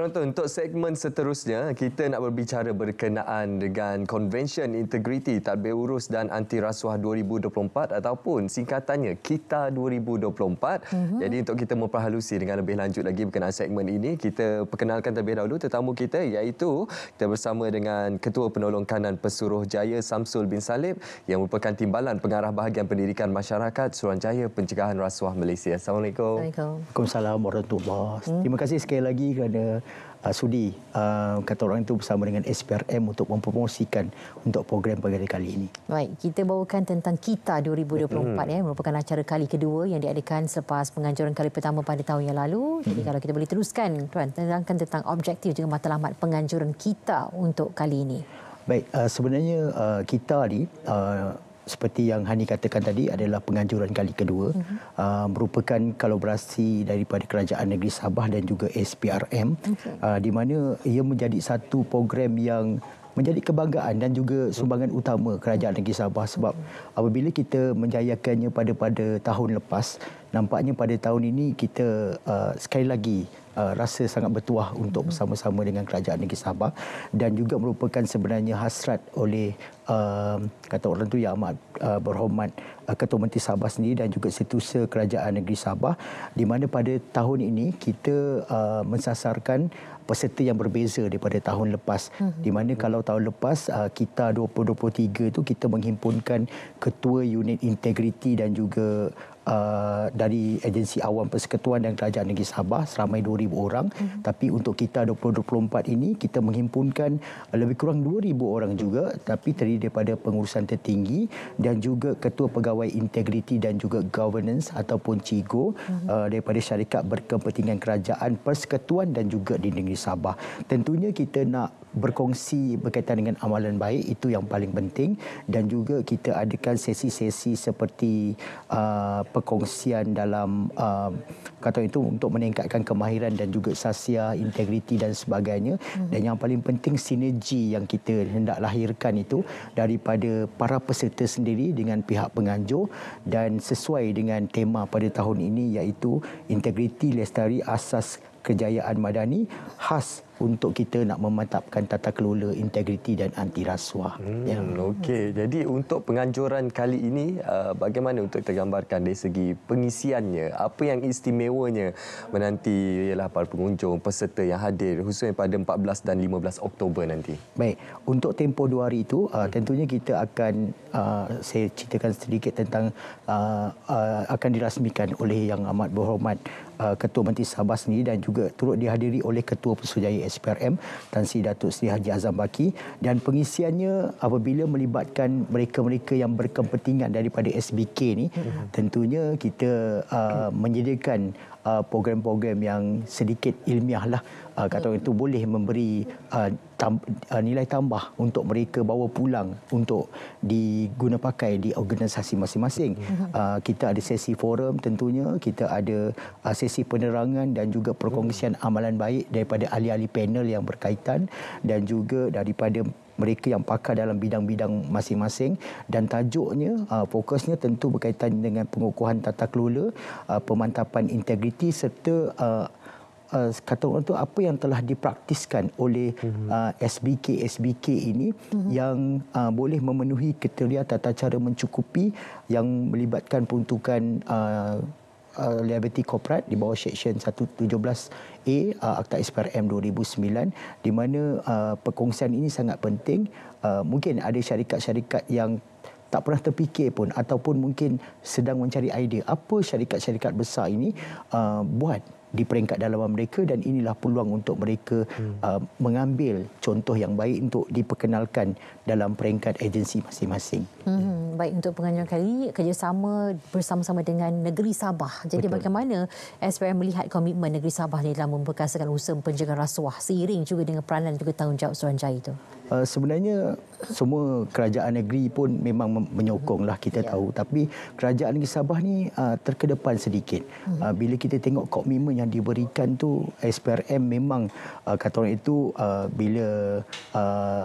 penonton, untuk segmen seterusnya, kita nak berbicara berkenaan dengan Convention Integrity Tadbir Urus dan Anti Rasuah 2024 ataupun singkatannya KITA 2024. Mm-hmm. Jadi untuk kita memperhalusi dengan lebih lanjut lagi berkenaan segmen ini, kita perkenalkan terlebih dahulu tetamu kita iaitu kita bersama dengan Ketua Penolong Kanan Pesuruh Jaya Samsul bin Salib yang merupakan timbalan pengarah bahagian pendidikan masyarakat Suruhanjaya Pencegahan Rasuah Malaysia. Assalamualaikum. Waalaikumsalam warahmatullahi
wabarakatuh. Hmm. Terima kasih sekali lagi kerana uh, sudi uh, kata orang itu bersama dengan SPRM untuk mempromosikan untuk program pada kali ini.
Baik, kita bawakan tentang Kita 2024 mm. ya merupakan acara kali kedua yang diadakan selepas penganjuran kali pertama pada tahun yang lalu. Jadi kalau kita boleh teruskan tuan tentangkan tentang objektif juga matlamat penganjuran Kita untuk kali ini.
Baik, uh, sebenarnya uh, Kita ni uh, seperti yang Hani katakan tadi adalah penganjuran kali kedua mm-hmm. uh, merupakan kolaborasi daripada Kerajaan Negeri Sabah dan juga SPRM okay. uh, ah, di mana ia menjadi satu program yang menjadi kebanggaan dan juga sumbangan utama Kerajaan Negeri Sabah sebab apabila kita menjayakannya pada pada tahun lepas nampaknya pada tahun ini kita uh, sekali lagi uh, rasa sangat bertuah mm-hmm. untuk bersama-sama dengan kerajaan negeri Sabah dan juga merupakan sebenarnya hasrat oleh uh, kata orang tu yang amat uh, berhormat uh, Ketua Menteri Sabah sendiri dan juga setusa kerajaan negeri Sabah di mana pada tahun ini kita uh, mensasarkan peserta yang berbeza daripada tahun lepas mm-hmm. di mana kalau tahun lepas uh, kita 2023 itu kita menghimpunkan ketua unit integriti dan juga uh, dari agensi awam persekutuan dan kerajaan negeri Sabah seramai 2000 orang mm-hmm. tapi untuk kita 2024 ini kita menghimpunkan lebih kurang 2000 orang juga tapi terdiri daripada pengurusan tertinggi dan juga ketua pegawai integriti dan juga governance ataupun cigo mm-hmm. uh, daripada syarikat berkepentingan kerajaan persekutuan dan juga di negeri Sabah tentunya kita nak berkongsi berkaitan dengan amalan baik itu yang paling penting dan juga kita adakan sesi-sesi seperti uh, perkongsian dalam um, kata itu untuk meningkatkan kemahiran dan juga sasia integriti dan sebagainya hmm. dan yang paling penting sinergi yang kita hendak lahirkan itu daripada para peserta sendiri dengan pihak penganjur dan sesuai dengan tema pada tahun ini iaitu integriti lestari asas kejayaan madani khas untuk kita nak memantapkan tata kelola integriti dan anti rasuah. Hmm, ya.
Okey, jadi untuk penganjuran kali ini uh, bagaimana untuk kita gambarkan dari segi pengisiannya, apa yang istimewanya menanti ialah para pengunjung peserta yang hadir khususnya pada 14 dan 15 Oktober nanti.
Baik, untuk tempoh dua hari itu uh, tentunya kita akan uh, saya ceritakan sedikit tentang akan dirasmikan oleh yang amat berhormat Ketua Menteri Sabah sendiri dan juga turut dihadiri oleh Ketua Pesuruhjaya SPRM Tan Sri Datuk Seri Haji Azam Baki dan pengisiannya apabila melibatkan mereka-mereka yang berkepentingan daripada SBK ni tentunya kita uh, menyediakan uh, program-program yang sedikit ilmiah lah uh, kata orang itu boleh memberi uh, tam, uh, nilai tambah untuk mereka bawa pulang untuk diguna pakai di organisasi masing-masing. Uh, kita ada sesi forum tentunya, kita ada uh, sesi penerangan dan juga perkongsian amalan baik daripada ahli-ahli panel yang berkaitan dan juga daripada mereka yang pakar dalam bidang-bidang masing-masing dan tajuknya fokusnya tentu berkaitan dengan pengukuhan tata kelola, pemantapan integriti serta uh, kata orang tu apa yang telah dipraktiskan oleh mhm. uh, SBK SBK ini uh-huh. yang uh, boleh memenuhi kriteria tata cara mencukupi yang melibatkan peruntukan uh, Uh, liability corporate di bawah section 117A uh, Akta SPRM 2009 di mana uh, perkongsian ini sangat penting uh, mungkin ada syarikat-syarikat yang tak pernah terfikir pun ataupun mungkin sedang mencari idea apa syarikat-syarikat besar ini uh, buat di peringkat dalam mereka dan inilah peluang untuk mereka hmm. uh, mengambil contoh yang baik untuk diperkenalkan dalam peringkat agensi masing-masing.
Hmm. hmm. Baik untuk penganjuran kali kerjasama bersama-sama dengan Negeri Sabah. Jadi Betul. bagaimana SPM melihat komitmen Negeri Sabah dalam memperkasakan usaha penjagaan rasuah seiring juga dengan peranan juga tanggungjawab Suranjaya itu?
Uh, sebenarnya semua kerajaan negeri pun memang menyokonglah hmm. kita ya. tahu tapi kerajaan Negeri Sabah ni uh, terkedepan sedikit. Hmm. Uh, bila kita tengok komitmen yang diberikan tu SPRM memang uh, kata orang itu uh, bila uh,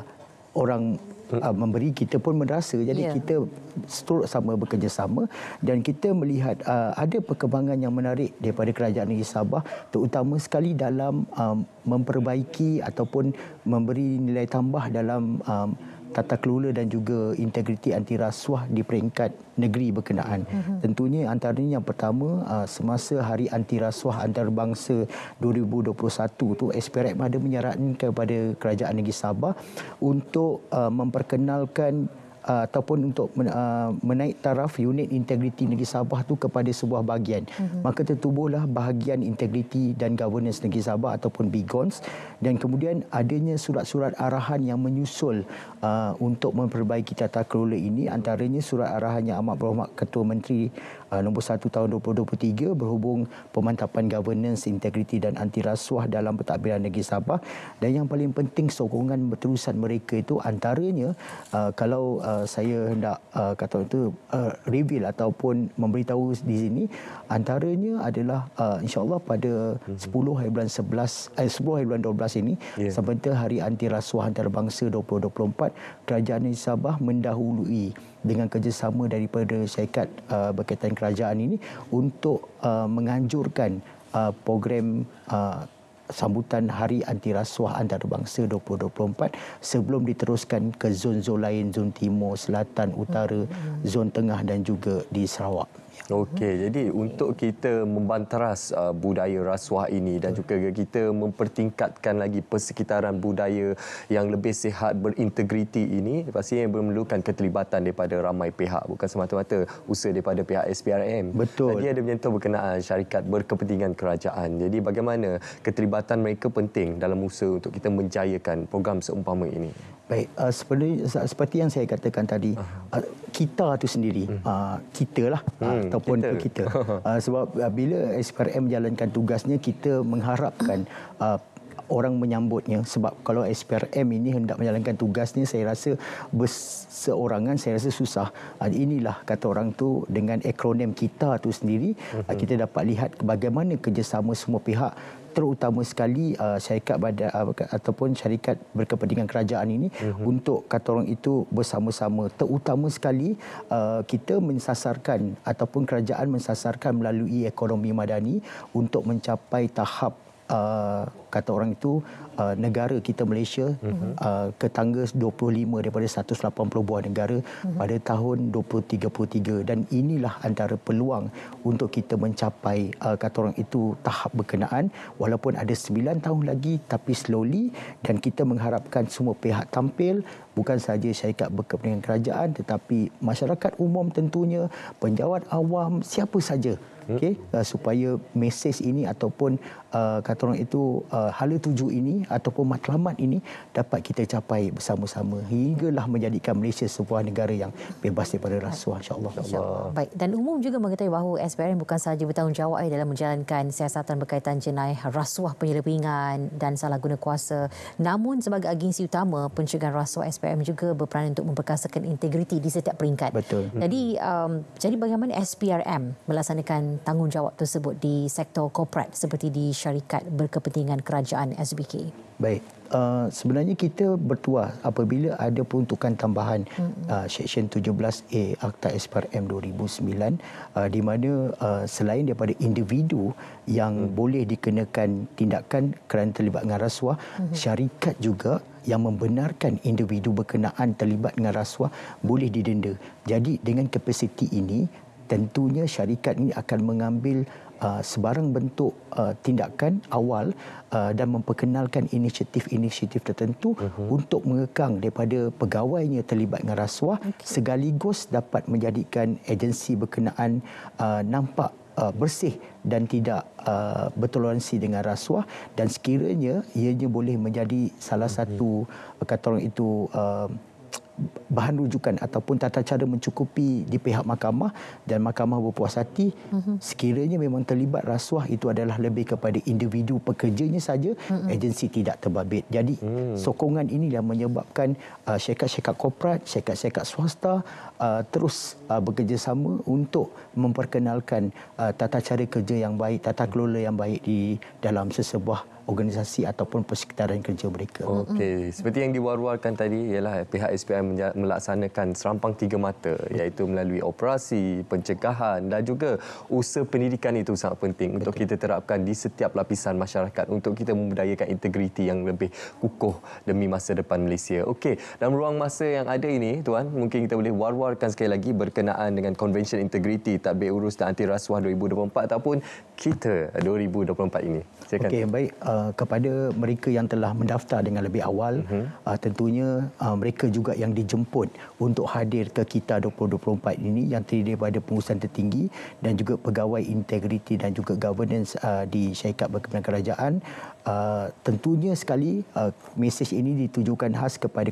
orang hmm. uh, memberi kita pun merasa jadi yeah. kita seterusnya sama bekerjasama dan kita melihat uh, ada perkembangan yang menarik daripada kerajaan negeri Sabah terutama sekali dalam um, memperbaiki ataupun memberi nilai tambah dalam um, tata kelola dan juga integriti anti rasuah di peringkat negeri berkenaan. Mm-hmm. Tentunya antaranya yang pertama ah, semasa Hari Anti Rasuah Antarabangsa 2021 tu Esperat ada menyarankan kepada Kerajaan Negeri Sabah untuk ah, memperkenalkan Uh, ataupun untuk uh, menaik taraf unit integriti Negeri Sabah tu kepada sebuah bahagian. Mm-hmm. Maka tertubuhlah bahagian integriti dan governance Negeri Sabah ataupun BIGONS dan kemudian adanya surat-surat arahan yang menyusul uh, untuk memperbaiki tata kelola ini antaranya surat arahan yang amat berhormat Ketua Menteri uh, nombor 1 tahun 2023 berhubung pemantapan governance, integriti dan anti rasuah dalam pentadbiran negeri Sabah dan yang paling penting sokongan berterusan mereka itu antaranya uh, kalau uh, saya hendak uh, kata itu uh, reveal ataupun memberitahu di sini antaranya adalah uh, insyaallah pada mm-hmm. 10 bulan 11 eh, 10 ya. hari bulan 12 ini yeah. sebentar hari anti rasuah antarabangsa 2024 kerajaan Negeri Sabah mendahului dengan kerjasama daripada syarikat uh, berkaitan kerajaan ini untuk uh, menganjurkan uh, program uh, sambutan Hari Anti Rasuah Antarabangsa 2024 sebelum diteruskan ke zon-zon lain, zon timur,
selatan, utara, hmm. zon tengah dan juga di Sarawak dunia. Okey, hmm. jadi untuk kita membanteras uh, budaya rasuah ini dan hmm. juga kita mempertingkatkan lagi persekitaran budaya yang lebih sihat berintegriti ini, pastinya memerlukan keterlibatan daripada ramai pihak, bukan semata-mata usaha daripada pihak SPRM. Betul. Jadi ada menyentuh berkenaan syarikat berkepentingan kerajaan. Jadi bagaimana keterlibatan mereka penting dalam usaha untuk kita menjayakan program seumpama ini?
Baik, uh, seperti, seperti yang saya katakan tadi, uh, kita itu sendiri, uh, kita lah hmm, uh, ataupun kita. kita. Uh, sebab uh, bila SPRM menjalankan tugasnya, kita mengharapkan uh, orang menyambutnya. Sebab kalau SPRM ini hendak menjalankan tugasnya, saya rasa berseorangan, saya rasa susah. Uh, inilah kata orang tu dengan akronim kita itu sendiri, uh, kita dapat lihat bagaimana kerjasama semua pihak terutama sekali uh, syarikat badan uh, ataupun syarikat berkepentingan kerajaan ini mm-hmm. untuk kata orang itu bersama-sama terutama sekali uh, kita mensasarkan ataupun kerajaan mensasarkan melalui ekonomi madani untuk mencapai tahap Uh, kata orang itu uh, negara kita Malaysia uh-huh. uh, ke tangga 25 daripada 180 buah negara uh-huh. pada tahun 2033 dan inilah antara peluang untuk kita mencapai uh, kata orang itu tahap berkenaan walaupun ada 9 tahun lagi tapi slowly dan kita mengharapkan semua pihak tampil bukan sahaja syarikat berkepentingan kerajaan tetapi masyarakat umum tentunya penjawat awam siapa saja Hmm. Okay, uh, supaya mesej ini ataupun uh, kata orang itu uh, hala tuju ini ataupun matlamat ini dapat kita capai bersama-sama hinggalah menjadikan Malaysia sebuah negara yang bebas daripada rasuah insyaallah insyaallah baik
dan umum juga mengatakan bahawa SPRM bukan sahaja bertanggungjawab eh, dalam menjalankan siasatan berkaitan jenayah rasuah penyelewengan dan salah guna kuasa namun sebagai agensi utama pencegahan rasuah SPRM juga berperan untuk memperkasakan integriti di setiap peringkat betul jadi um, jadi bagaimana SPRM melaksanakan tanggungjawab tersebut di sektor korporat seperti di syarikat berkepentingan kerajaan SBK?
Baik. Uh, sebenarnya kita bertuah apabila ada peruntukan tambahan mm-hmm. uh, Seksyen 17A Akta SPRM 2009 uh, di mana uh, selain daripada individu yang mm boleh dikenakan tindakan kerana terlibat dengan rasuah, mm-hmm. syarikat juga yang membenarkan individu berkenaan terlibat dengan rasuah boleh didenda. Jadi dengan kapasiti ini tentunya syarikat ini akan mengambil uh, sebarang bentuk uh, tindakan awal uh, dan memperkenalkan inisiatif-inisiatif tertentu uh-huh. untuk mengekang daripada pegawainya terlibat dengan rasuah okay. sekaligus dapat menjadikan agensi berkenaan uh, nampak Uh, bersih dan tidak uh, bertoleransi dengan rasuah dan sekiranya ianya boleh menjadi salah okay. satu kata orang itu uh, bahan rujukan ataupun tata cara mencukupi di pihak mahkamah dan mahkamah berpuas hati mm-hmm. sekiranya memang terlibat rasuah itu adalah lebih kepada individu pekerjanya saja mm-hmm. agensi tidak terbabit jadi mm. sokongan inilah menyebabkan uh, syarikat-syarikat korporat syarikat-syarikat swasta uh, terus uh, bekerjasama untuk memperkenalkan uh, tata cara kerja yang baik tata kelola yang baik di dalam sesebuah organisasi ataupun persekitaran
kerja mereka. Okey, seperti yang diwar-warkan tadi ialah pihak SPM melaksanakan serampang tiga mata iaitu melalui operasi, pencegahan dan juga usaha pendidikan itu sangat penting Betul. untuk kita terapkan di setiap lapisan masyarakat untuk kita membudayakan integriti yang lebih kukuh demi masa depan Malaysia. Okey, dalam ruang masa yang ada ini tuan, mungkin kita boleh war-warkan sekali lagi berkenaan dengan Convention Integriti Tadbir Urus dan Anti Rasuah 2024 ataupun kita 2024 ini? Silakan. Okey,
baik. Uh, kepada mereka yang telah mendaftar dengan lebih awal, mm-hmm. uh, tentunya uh, mereka juga yang dijemput untuk hadir ke kita 2024 ini yang terdiri daripada pengurusan tertinggi dan juga pegawai integriti dan juga governance uh, di Syarikat Berkebunan Kerajaan. Uh, tentunya sekali uh, mesej ini ditujukan khas kepada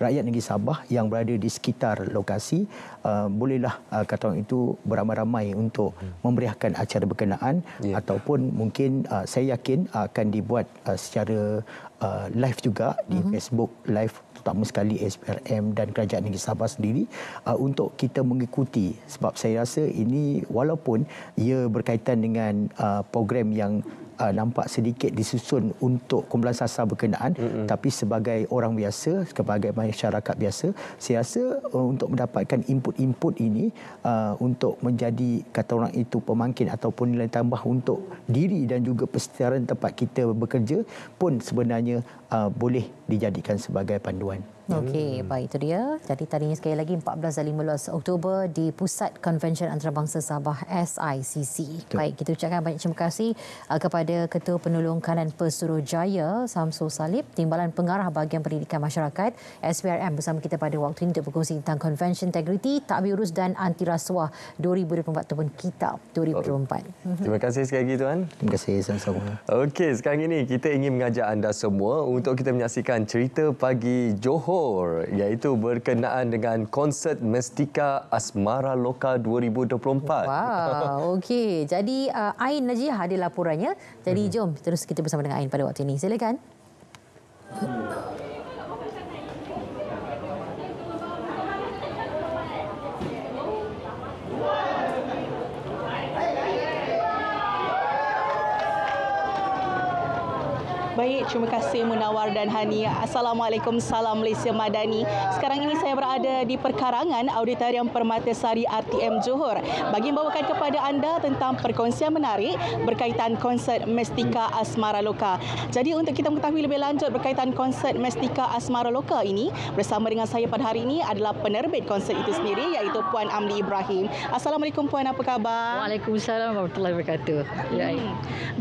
rakyat negeri Sabah yang berada di sekitar lokasi uh, bolehlah uh, kata orang itu beramai-ramai untuk hmm. memberiakan acara berkenaan yeah. ataupun mungkin uh, saya yakin uh, akan dibuat uh, secara uh, live juga di uh-huh. Facebook live terutama sekali SPRM dan Kerajaan Negeri Sabah sendiri uh, untuk kita mengikuti sebab saya rasa ini walaupun ia berkaitan dengan uh, program yang uh, nampak sedikit disusun untuk kumpulan sasar berkenaan mm -hmm. tapi sebagai orang biasa sebagai masyarakat biasa saya rasa uh, untuk mendapatkan input-input ini uh, untuk menjadi kata orang itu pemangkin ataupun nilai tambah untuk diri dan juga persediaan tempat kita bekerja pun sebenarnya uh, boleh dijadikan sebagai panduan.
Hmm. Okey, hmm. baik itu dia. Jadi tadinya sekali lagi 14 dan 15 Oktober di Pusat konvensyen Antarabangsa Sabah SICC. Betul. Baik, kita ucapkan banyak terima kasih uh, kepada Ketua Penolong Kanan Pesuruh Jaya Samsul Salib, Timbalan Pengarah Bahagian Pendidikan Masyarakat SPRM bersama kita pada waktu ini untuk berkongsi tentang Konvensyen Integriti, Takbir Urus dan Anti Rasuah 2024 ataupun kita 2024. Mhm.
Terima kasih sekali lagi tuan. Terima kasih sama-sama. Okey, sekarang ini kita ingin mengajak anda semua untuk kita menyaksikan cerita pagi Johor Johor iaitu berkenaan dengan konsert Mestika Asmara Loka 2024. Wah, wow,
okey. Jadi uh, Ain najih ada laporannya. Jadi mhm. jom terus kita bersama dengan Ain pada waktu ini. Silakan.
Terima kasih Munawar dan Hani. Assalamualaikum, salam Malaysia Madani. Sekarang ini saya berada di perkarangan Auditorium Permata Sari RTM Johor bagi membawakan kepada anda tentang perkongsian menarik berkaitan konsert Mestika Asmara Loka. Jadi untuk kita mengetahui lebih lanjut berkaitan konsert Mestika Asmara Loka ini, bersama dengan saya pada hari ini adalah penerbit konsert itu sendiri iaitu Puan Amli Ibrahim. Assalamualaikum Puan, apa khabar? Waalaikumsalam warahmatullahi wabarakatuh. Ya.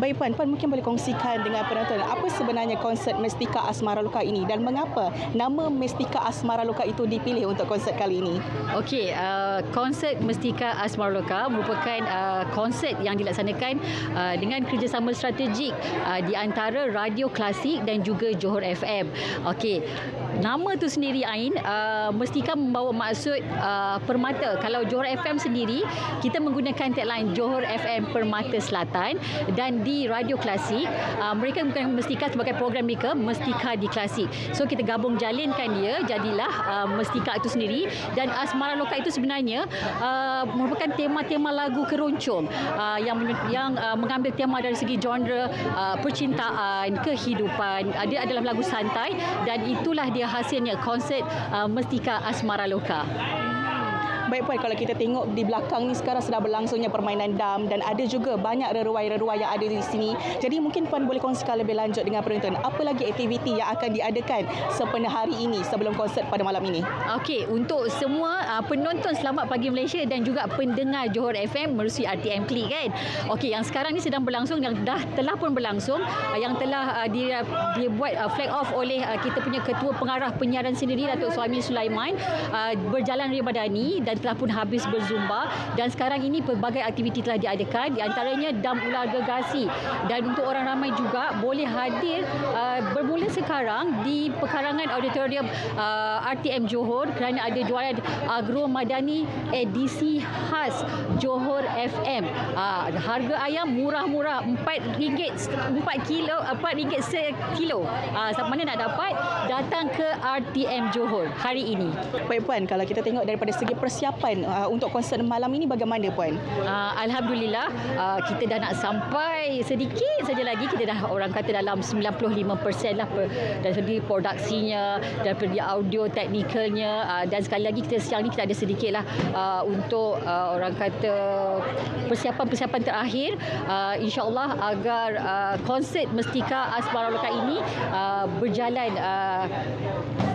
Baik Puan, Puan mungkin boleh kongsikan dengan penonton apa sebenarnya sebenarnya konsert Mestika Asmara Luka ini dan mengapa nama Mestika Asmara Luka itu dipilih untuk konsert kali ini? Okey, uh, konsert Mestika Asmara Luka merupakan uh, konsert yang dilaksanakan
uh, dengan kerjasama strategik uh, di antara Radio Klasik dan juga Johor FM. Okey, nama tu sendiri Ain uh, mesti kan membawa maksud uh, permata kalau Johor FM sendiri kita menggunakan tagline Johor FM Permata Selatan dan di Radio Klasik uh, mereka bukan Mestika sebagai program mereka Mestika di Klasik so kita gabung jalinkan dia jadilah uh, Mestika itu sendiri dan Asmara Loka itu sebenarnya uh, merupakan tema-tema lagu keroncong uh, yang yang uh, mengambil tema dari segi genre uh, percintaan kehidupan uh, dia adalah lagu
santai dan itulah dia hasilnya konsert uh, Mestika Asmara Loka. Baik puan kalau kita tengok di belakang ni sekarang sedang berlangsungnya permainan dam dan ada juga banyak reruai-reruai yang ada di sini. Jadi mungkin puan boleh kongsikan lebih lanjut dengan penonton apa lagi aktiviti yang akan diadakan sepenuh hari ini sebelum konsert pada malam ini. Okey, untuk semua uh, penonton Selamat Pagi Malaysia dan juga pendengar Johor FM melalui RTM Klik kan. Okey,
yang sekarang ni sedang berlangsung yang dah telah pun berlangsung uh, yang telah uh, dia uh, dia buat uh, flag off oleh uh, kita punya ketua pengarah penyiaran sendiri Datuk Suami Sulaiman uh, berjalan daripada ini dan dan telah pun habis berzumba dan sekarang ini pelbagai aktiviti telah diadakan di antaranya dam ular gergasi dan untuk orang ramai juga boleh hadir uh, bermula sekarang di pekarangan auditorium uh, RTM Johor kerana ada jualan agro madani edisi khas Johor FM uh, harga ayam murah-murah RM4 4 kilo RM4 sekilo uh, mana
nak dapat datang ke RTM Johor hari ini baik puan kalau kita tengok daripada segi persiapan persiapan uh, untuk konsert malam ini bagaimana puan? Uh, alhamdulillah uh, kita dah nak sampai sedikit saja lagi kita dah orang kata dalam 95% lah per,
dari segi produksinya daripada audio teknikalnya uh, dan sekali lagi kita siang ni kita ada sedikit lah uh, untuk uh, orang kata persiapan-persiapan terakhir uh, insyaAllah agar uh, konsert Mestika Asmaraloka ini uh, berjalan uh,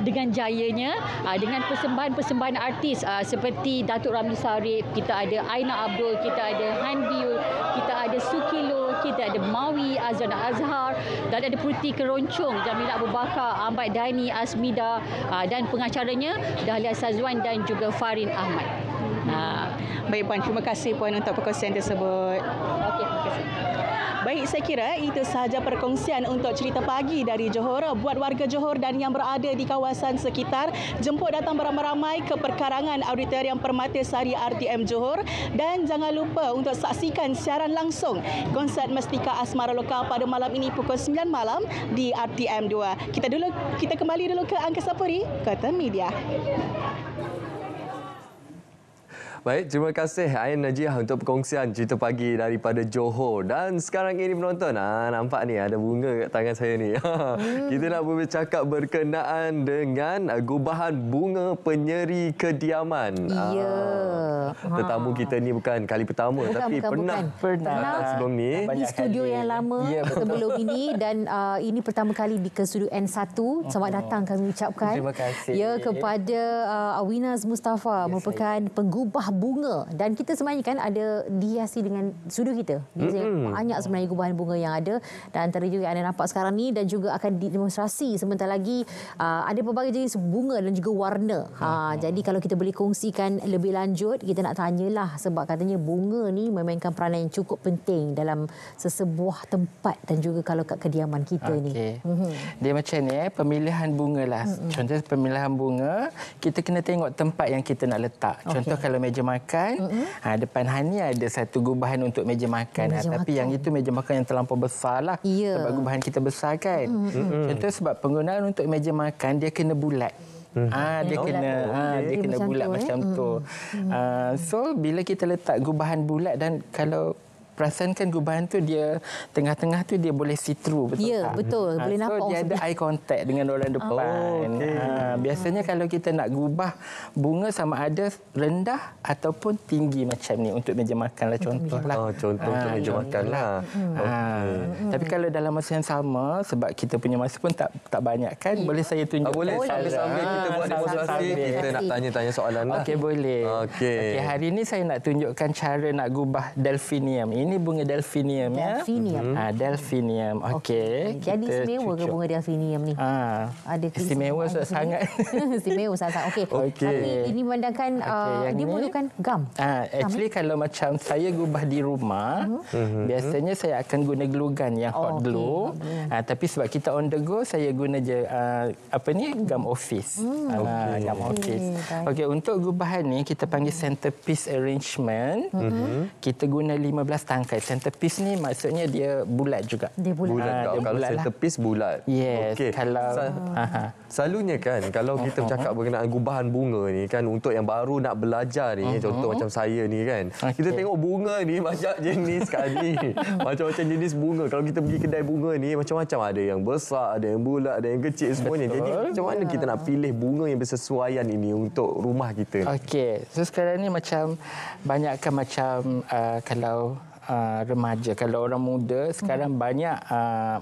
dengan jayanya uh, dengan persembahan-persembahan artis uh, seperti seperti Datuk Ramli Sarip, kita ada Aina Abdul, kita ada Han Biul, kita ada Sukilo, kita ada Mawi, Azran Azhar, dan ada Puti Keroncong, Jamila Abu Bakar, Ahmad Dhani, Asmida ah, dan pengacaranya Dahlia Sazwan dan juga Farin
Ahmad. Ah, baik Puan, terima kasih Puan untuk perkongsian tersebut. Okay, terima kasih. Baik, saya kira itu sahaja perkongsian untuk cerita pagi dari Johor. Buat warga Johor dan yang berada di kawasan sekitar, jemput datang beramai-ramai ke perkarangan Auditorium Permata Sari RTM Johor. Dan jangan lupa untuk saksikan siaran langsung konsert Mestika Asmara Lokal pada malam ini pukul 9 malam di RTM 2. Kita dulu kita kembali dulu ke Angkasa Puri, Kota Media.
Baik, terima kasih Ain Najiah untuk perkongsian cerita pagi daripada Johor. Dan sekarang ini penonton, ah, nampak ni ada bunga kat tangan saya ni. Hmm. Kita nak bercakap berkenaan dengan gubahan bunga penyeri kediaman. Ya. Ah, tetamu kita ni bukan kali pertama bukan, tapi bukan, pernah, bukan. pernah pernah nah, sebelum ni. Di studio kali. yang lama ya, sebelum
ini dan uh, ini pertama kali di ke studio N1. Selamat datang kami ucapkan. Terima kasih. Ya, kepada uh, ah, Awinaz Mustafa ya, merupakan saya. penggubah bunga dan kita sebenarnya kan ada dihiasi dengan sudu kita. Biasanya mm-hmm. banyak sebenarnya gubahan bunga yang ada dan antara juga yang anda nampak sekarang ni dan juga akan demonstrasi sebentar lagi uh, ada pelbagai jenis bunga dan juga warna. mm-hmm. Jadi kalau kita boleh kongsikan lebih lanjut kita nak tanyalah sebab katanya bunga ni memainkan peranan yang cukup penting dalam sesebuah tempat dan juga kalau kat kediaman kita okay. ni. Mhm.
Dia macam ni eh, pemilihan bunga lah. Mm-hmm. Contoh pemilihan bunga kita kena tengok tempat yang kita nak letak. Contoh kalau meja meja makan. Mm -hmm. ha, depan Hani ada satu gubahan untuk meja makan. Meja ha, tapi makan. yang itu meja makan yang terlampau besarlah. Yeah. Sebab gubahan kita besar kan. Mm -hmm. Contoh sebab penggunaan untuk meja makan dia kena bulat. Mm -hmm. ha, dia oh, kena ha, dia, kena bulat eh. tu, macam eh? tu. Mm -hmm. ha, so bila kita letak gubahan bulat dan kalau perasan kan gubahan tu dia tengah-tengah tu dia boleh see through betul ya, tak? Ya betul ha, boleh nampak. So dia ada eye contact dengan orang depan. Oh, okay. ha, biasanya kalau kita nak gubah bunga sama ada rendah ataupun tinggi macam ni untuk meja makan lah contoh Oh, contoh ha, untuk meja lah. Ah, ha, makan lah. lah. Ha, okay. Tapi kalau dalam masa yang sama sebab kita punya masa pun tak tak banyak kan ya. boleh saya tunjukkan. Ah, boleh sambil-sambil kita ha, buat demonstrasi kita nak
tanya-tanya soalan lah. Okey
boleh. Okey. Okay, hari ni saya nak tunjukkan cara nak gubah delphinium ini ini bunga delphinium ya. Delphinium. Mm -hmm. ha, ah, Okey. Okay. Jadi istimewa ke bunga
delphinium ni? Ha. Ah, ah, Ada istimewa sangat. sangat. istimewa sangat. Okey. Okay. Tapi ini memandangkan okay, uh, dia memerlukan gam.
Ha, actually gam. kalau macam saya gubah di rumah, mm -hmm. biasanya saya akan guna glue gun yang hot oh, okay. glue. Mm -hmm. ha, tapi sebab kita on the go, saya guna je uh, apa ni gam office. Mm. Ha, okay. gam office. Okey, okay, untuk gubahan ni kita panggil centerpiece arrangement. Mm -hmm. Kita guna 15 tangan yang kayak centerpiece ni maksudnya dia bulat juga. Dia bulat. bulat, uh, dia bulat kalau lah.
bulat. Yes. Okay. Kalau Sel- uh selalunya kan kalau kita uh-huh. bercakap berkenaan gubahan bunga ni kan untuk yang baru nak belajar ni uh-huh. contoh macam saya ni kan. Okay. Kita tengok bunga ni banyak jenis sekali. Macam-macam jenis bunga. Kalau kita pergi kedai bunga ni macam-macam ada yang besar, ada yang bulat, ada yang kecil semuanya. Betul. Jadi macam mana kita nak pilih bunga yang bersesuaian ini untuk rumah kita? Okey.
So sekarang ni macam banyakkan macam uh, kalau uh, remaja kalau orang muda sekarang hmm. banyak uh,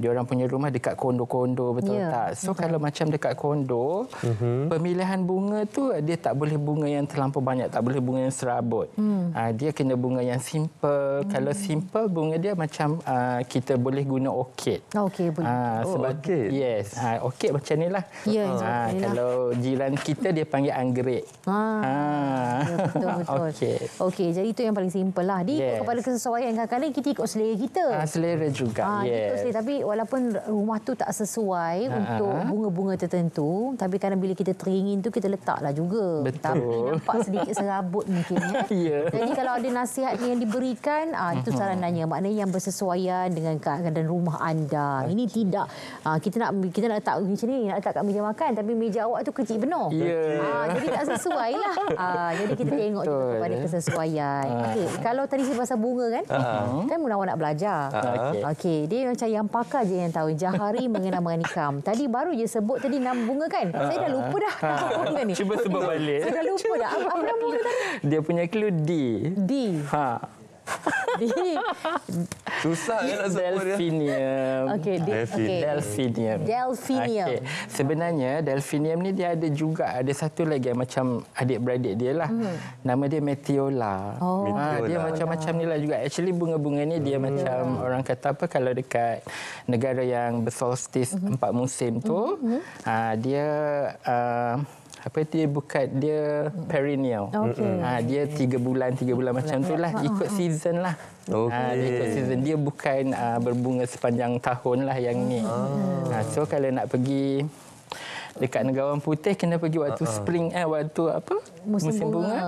dia orang punya rumah dekat kondo-kondo betul yeah, tak so betul. kalau macam dekat kondo mm-hmm. pemilihan bunga tu uh, dia tak boleh bunga yang terlampau banyak tak boleh bunga yang serabut hmm. uh, dia kena bunga yang simple hmm. kalau simple bunga dia macam uh, kita boleh guna orkid okey boleh uh, ah, oh, sebab okay. yes uh, ah, orkid macam nilah yeah, ya, ya, uh, lah. uh, kalau jiran kita dia panggil anggrek ha ah, uh. betul betul okey
okey jadi itu yang paling simple lah di yeah. kepada ada kesesuaian kadang-kadang kita ikut selera kita. Ah,
selera juga. Ah, yes. ikut selera.
Tapi walaupun rumah tu tak sesuai ah, untuk ha. bunga-bunga tertentu, tapi kadang bila kita teringin tu kita letaklah juga. Betul. Tapi nampak sedikit serabut
mungkin. Ya. yeah. Jadi kalau
ada nasihat yang diberikan, ah, itu mm-hmm. saranannya. Maknanya yang bersesuaian dengan keadaan rumah anda. Okay. Ini tidak ah, kita nak kita nak letak macam ni, nak letak kat meja makan tapi meja awak tu kecil benar. Yeah. Ah, jadi tak sesuai lah. Ah, jadi kita tengok Betul, juga kepada kesesuaian. Ah. Okay, kalau tadi saya pasal bunga kan? Uh-huh. Kan mula-mula nak belajar. Uh-huh. Okey. Okay. Dia macam yang pakar je yang tahu. Jahari mengenai manikam. Tadi baru je sebut tadi nama bunga kan? Uh-huh. Saya dah lupa
dah uh-huh. bunga
ni. Cuba sebut balik. Saya dah
lupa dah. Apa nama bunga tadi?
Dia punya clue D. D. Ha. Susah ya nak sebut delphinium. Okay, de delphinium. Okay. Delphinium. Delphinium. Okay. Sebenarnya delphinium ni dia ada juga ada satu lagi macam adik-beradik dia lah. Hmm. Nama dia meteola. Oh. Ha, dia macam-macam ni lah juga. Actually bunga-bunga ni dia hmm. macam orang kata apa kalau dekat negara yang bersolstis hmm. empat musim tu. Hmm. Ha, dia... Uh, apa dia buka dia perennial. Okay. Ha, dia tiga bulan tiga bulan macam tu lah ah, ah, ikut season lah. Okay. Ha, ikut season dia bukan uh, berbunga sepanjang tahun lah yang ni. Ah. Ha, so kalau nak pergi dekat negawan putih kena pergi waktu uh-huh. spring eh waktu apa musim, musim
bunga,
bunga.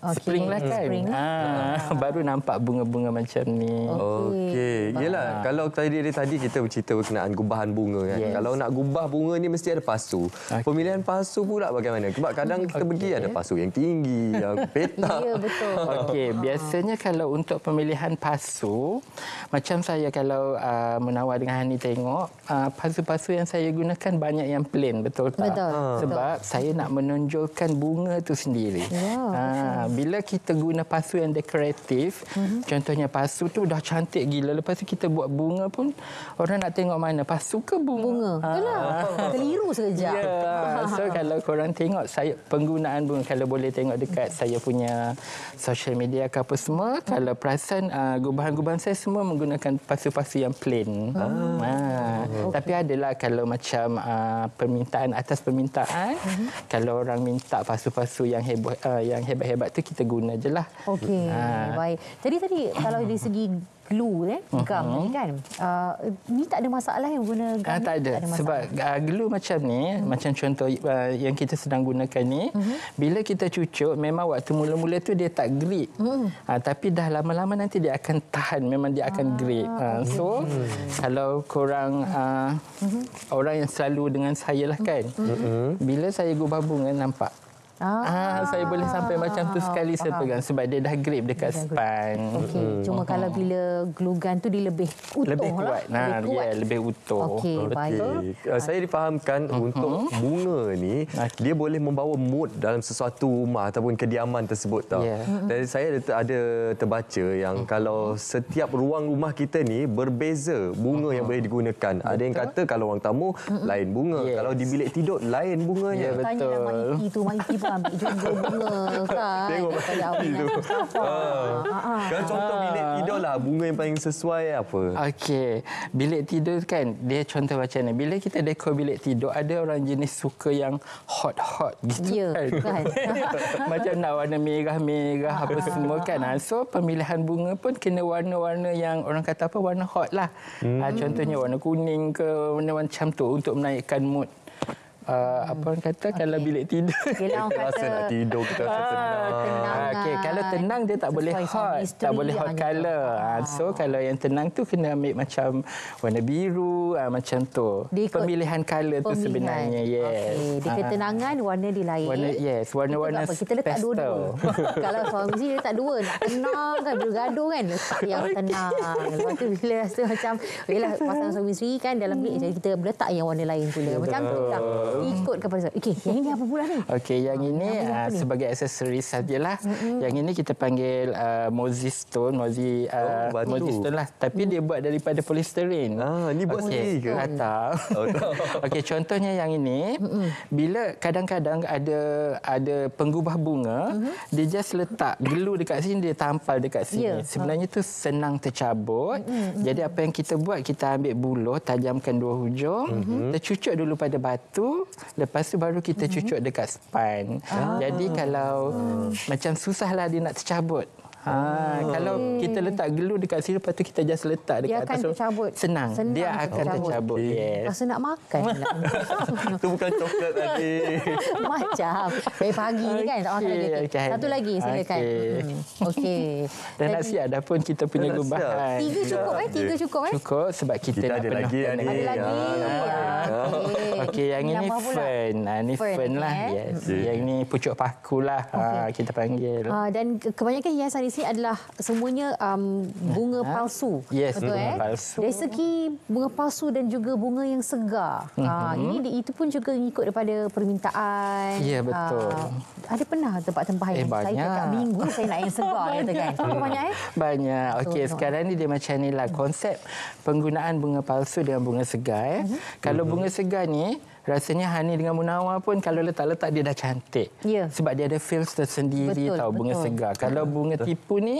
Ah, okay. spring lah kan spring lah. Ha, uh
baru nampak bunga-bunga macam ni okey yalah okay. Ah. kalau tadi dari tadi kita bercerita berkenaan gubahan bunga kan yes. kalau nak gubah bunga ni mesti ada pasu okay. pemilihan pasu pula bagaimana sebab kadang kita okay. pergi ada pasu yang tinggi yang petak ya betul okey biasanya kalau untuk pemilihan pasu
macam saya kalau uh, menawar dengan Hani tengok uh, pasu-pasu yang saya gunakan banyak yang plain betul tak? Ha. Betul. Sebab betul. saya nak menonjolkan bunga tu sendiri. Ya, ha, bila kita guna pasu yang dekoratif, uh-huh. contohnya pasu tu dah cantik gila. Lepas tu kita buat bunga pun, orang nak tengok mana? Pasu ke bunga? Bunga. Itulah. Ha.
Keliru sekejap. Ya. So kalau
korang tengok saya penggunaan bunga, kalau boleh tengok dekat saya punya social media ke apa semua, uh-huh. kalau perasan uh, gubahan-gubahan saya semua menggunakan pasu-pasu yang plain. uh ah. Ha. Ah. Oh, okay. Tapi adalah kalau macam uh, permintaan atas permintaan. Mm -hmm. Kalau orang minta pasu-pasu yang uh, hebat-hebat uh, tu kita guna je lah. Okey, ah. baik.
Jadi tadi kalau di segi glue eh gam uh -huh. kan uh, ni tak ada masalah yang guna gam uh, tak, ada. tak ada sebab
uh, glue macam ni uh hmm. -huh. macam contoh uh, yang kita sedang gunakan ni uh hmm. -huh. bila kita cucuk memang waktu mula-mula tu dia tak grip uh -huh. uh, tapi dah lama-lama nanti dia akan tahan memang dia akan uh -huh. grip uh, so uh hmm. -huh. kalau korang uh, uh -huh. orang yang selalu dengan saya lah kan uh -huh. bila saya gubah bunga nampak Ah, ah, saya boleh sampai ah, macam ah, tu sekali saya pegang ah. sebab dia dah grip dekat dia span. Okey, hmm. cuma ah.
kalau bila glue gun tu dia lebih utuh lebih lah. kuat. lah. Nah, lebih ya, kuat. Yeah, lebih utuh. Okey, okay. Oh, baik.
Ah, saya difahamkan uh -huh. untuk bunga ni, okay. dia boleh membawa mood dalam sesuatu rumah ataupun kediaman tersebut tau. Yeah. Dan saya ada, ada terbaca yang uh -huh. kalau setiap ruang rumah kita ni berbeza bunga uh -huh. yang boleh digunakan. Betul. Ada yang kata kalau orang tamu, uh -huh. lain bunga. Yes. Kalau di bilik tidur, lain bunganya. Yeah, betul. Tanya lah Mahiti
tu, Mahiti ambil kan? jumpa bunga
kan. Tengok kan. itu. Ah. Ah. Kalau contoh
bilik tidur lah, bunga yang paling
sesuai apa? Okey. Bilik tidur kan, dia contoh macam ni. Bila kita dekor bilik tidur, ada orang jenis suka yang hot-hot gitu yeah, kan. kan. macam nak warna merah-merah apa semua kan. Ah, so, pemilihan bunga pun kena warna-warna yang orang kata apa, warna hot lah. Hmm. Contohnya warna kuning ke, warna macam tu untuk menaikkan mood uh, apa orang kata okay. kalau bilik tidur kita lah, okay, rasa kata, nak tidur kita rasa ah, tenang. Ah, okey, kalau lah. tenang dia tak so, boleh hot, tak boleh hot color. Ah, ah. So kalau yang tenang tu kena ambil macam warna biru uh, macam tu. Dia pemilihan color tu sebenarnya. Yes. Okay. Di ketenangan
uh, warna dia lain. Warna yes,
warna-warna warna kita letak dua-dua.
kalau
suami dia letak dua, nak tenang kan bergaduh kan. Yang okay. tenang. Lepas tu bila rasa macam yalah pasang suami isteri kan dalam bilik jadi kita letak yang warna lain pula. Macam tu. Lah ikut kepada Okey, yang ini apa pula ni?
Okey, yang oh, ini yang uh, sebagai aksesori sajalah. Mm -hmm. Yang ini kita panggil uh, mozi stone, mozi uh, oh, mozi stone lah. Tapi mm. dia buat daripada polystyrene. Ah, ini buat okay. sendiri ke? Oh. Tak. Okey, contohnya yang ini. Mm -hmm. Bila kadang-kadang ada ada pengubah bunga, mm -hmm. dia just letak glue dekat sini, dia tampal dekat sini. Yeah. Sebenarnya oh. tu senang tercabut. Mm -hmm. Jadi apa yang kita buat, kita ambil buluh, tajamkan dua hujung, mm -hmm. tercucuk dulu pada batu, lepas tu baru kita mhm. cucuk dekat span. Ah. Jadi kalau ah. macam susahlah dia nak tercabut. Ha, oh. Kalau kita letak gelu dekat sini, lepas tu kita just letak dekat atas. Dia akan tercabut. So, senang. senang. Dia akan tercabut. Okay. Yes. Rasa nak makan.
Itu bukan coklat tadi.
Macam. Pagi pagi ni kan oh, tak makan Okay. Satu lagi silakan. Okey. Hmm. Okay. dan nak siap dah pun kita punya gue Tiga cukup eh? Tiga cukup eh? Cukup sebab kita, nak penuh. Kita ada lagi. Ada ah, lagi. Okey. Yang ini fern. Ha, ini fern, lah. Yes. Yang ini pucuk paku lah. kita panggil.
dan kebanyakan hiasan sini adalah semuanya um, bunga ha? palsu. Yes, betul, bunga eh? palsu. Dari segi bunga palsu dan juga bunga yang segar. Mm-hmm. Ha, mhm. ini itu pun juga ikut daripada permintaan. Ya, yeah, betul. Ha, ada pernah tempat tempat yang eh, saya banyak. tak minggu saya nak yang segar kata kan. Banyak eh?
Banyak. Okey, so, sekarang no. ni dia macam inilah konsep penggunaan bunga palsu dengan bunga segar eh. Mm-hmm. Kalau mhm. bunga segar ni rasanya Hani dengan Munawar pun kalau letak-letak dia dah cantik. Ya. Sebab dia ada feels tersendiri betul, tahu betul. bunga segar. Betul. Kalau bunga betul. tipu ni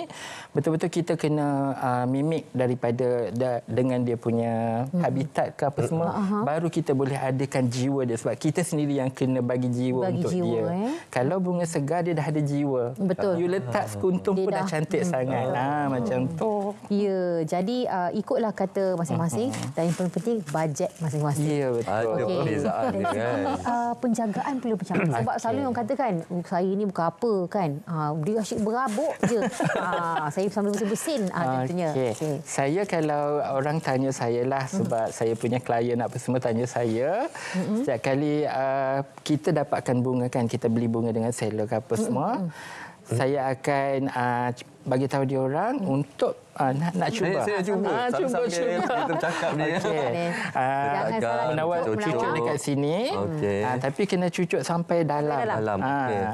betul-betul kita kena uh, mimik daripada da, dengan dia punya hmm. habitat ke apa semua uh-huh. uh-huh. baru kita boleh adakan jiwa dia sebab kita sendiri yang kena bagi jiwa bagi untuk jiwa, dia. Eh? Kalau bunga segar dia dah ada jiwa. Betul. You letak sekuntum dia pun dah, dah cantik hmm. sangat. Ha hmm. macam tu.
Ya, jadi uh, ikutlah kata masing-masing hmm. dan yang paling penting bajet masing-masing. Ya
betul. Okay penjagaan dia kan. Uh,
penjagaan perlu penjagaan. Sebab okay. selalu orang kata kan, saya ini bukan apa kan. Uh, dia asyik berabuk je. uh, saya sambil bersin-bersin
uh, Okay. Okay. Saya kalau orang tanya saya lah mhm. sebab saya punya klien apa semua tanya saya. Mm-hmm. Setiap kali uh, kita dapatkan bunga kan, kita beli bunga dengan seller ke apa mhm, semua. Mm-hmm. Saya akan uh, bagi tahu dia orang hmm. untuk uh, nak, nak cuba. Saya, saya cuba. Ah, cuba, cuba. Cuba, cuba. Cakap ni. Okay. Ya. Uh, Jangan ah, salah. Menawar cucuk dekat sini. Okay. Uh, ah, tapi kena cucuk sampai dalam. Dalam. Uh, okay.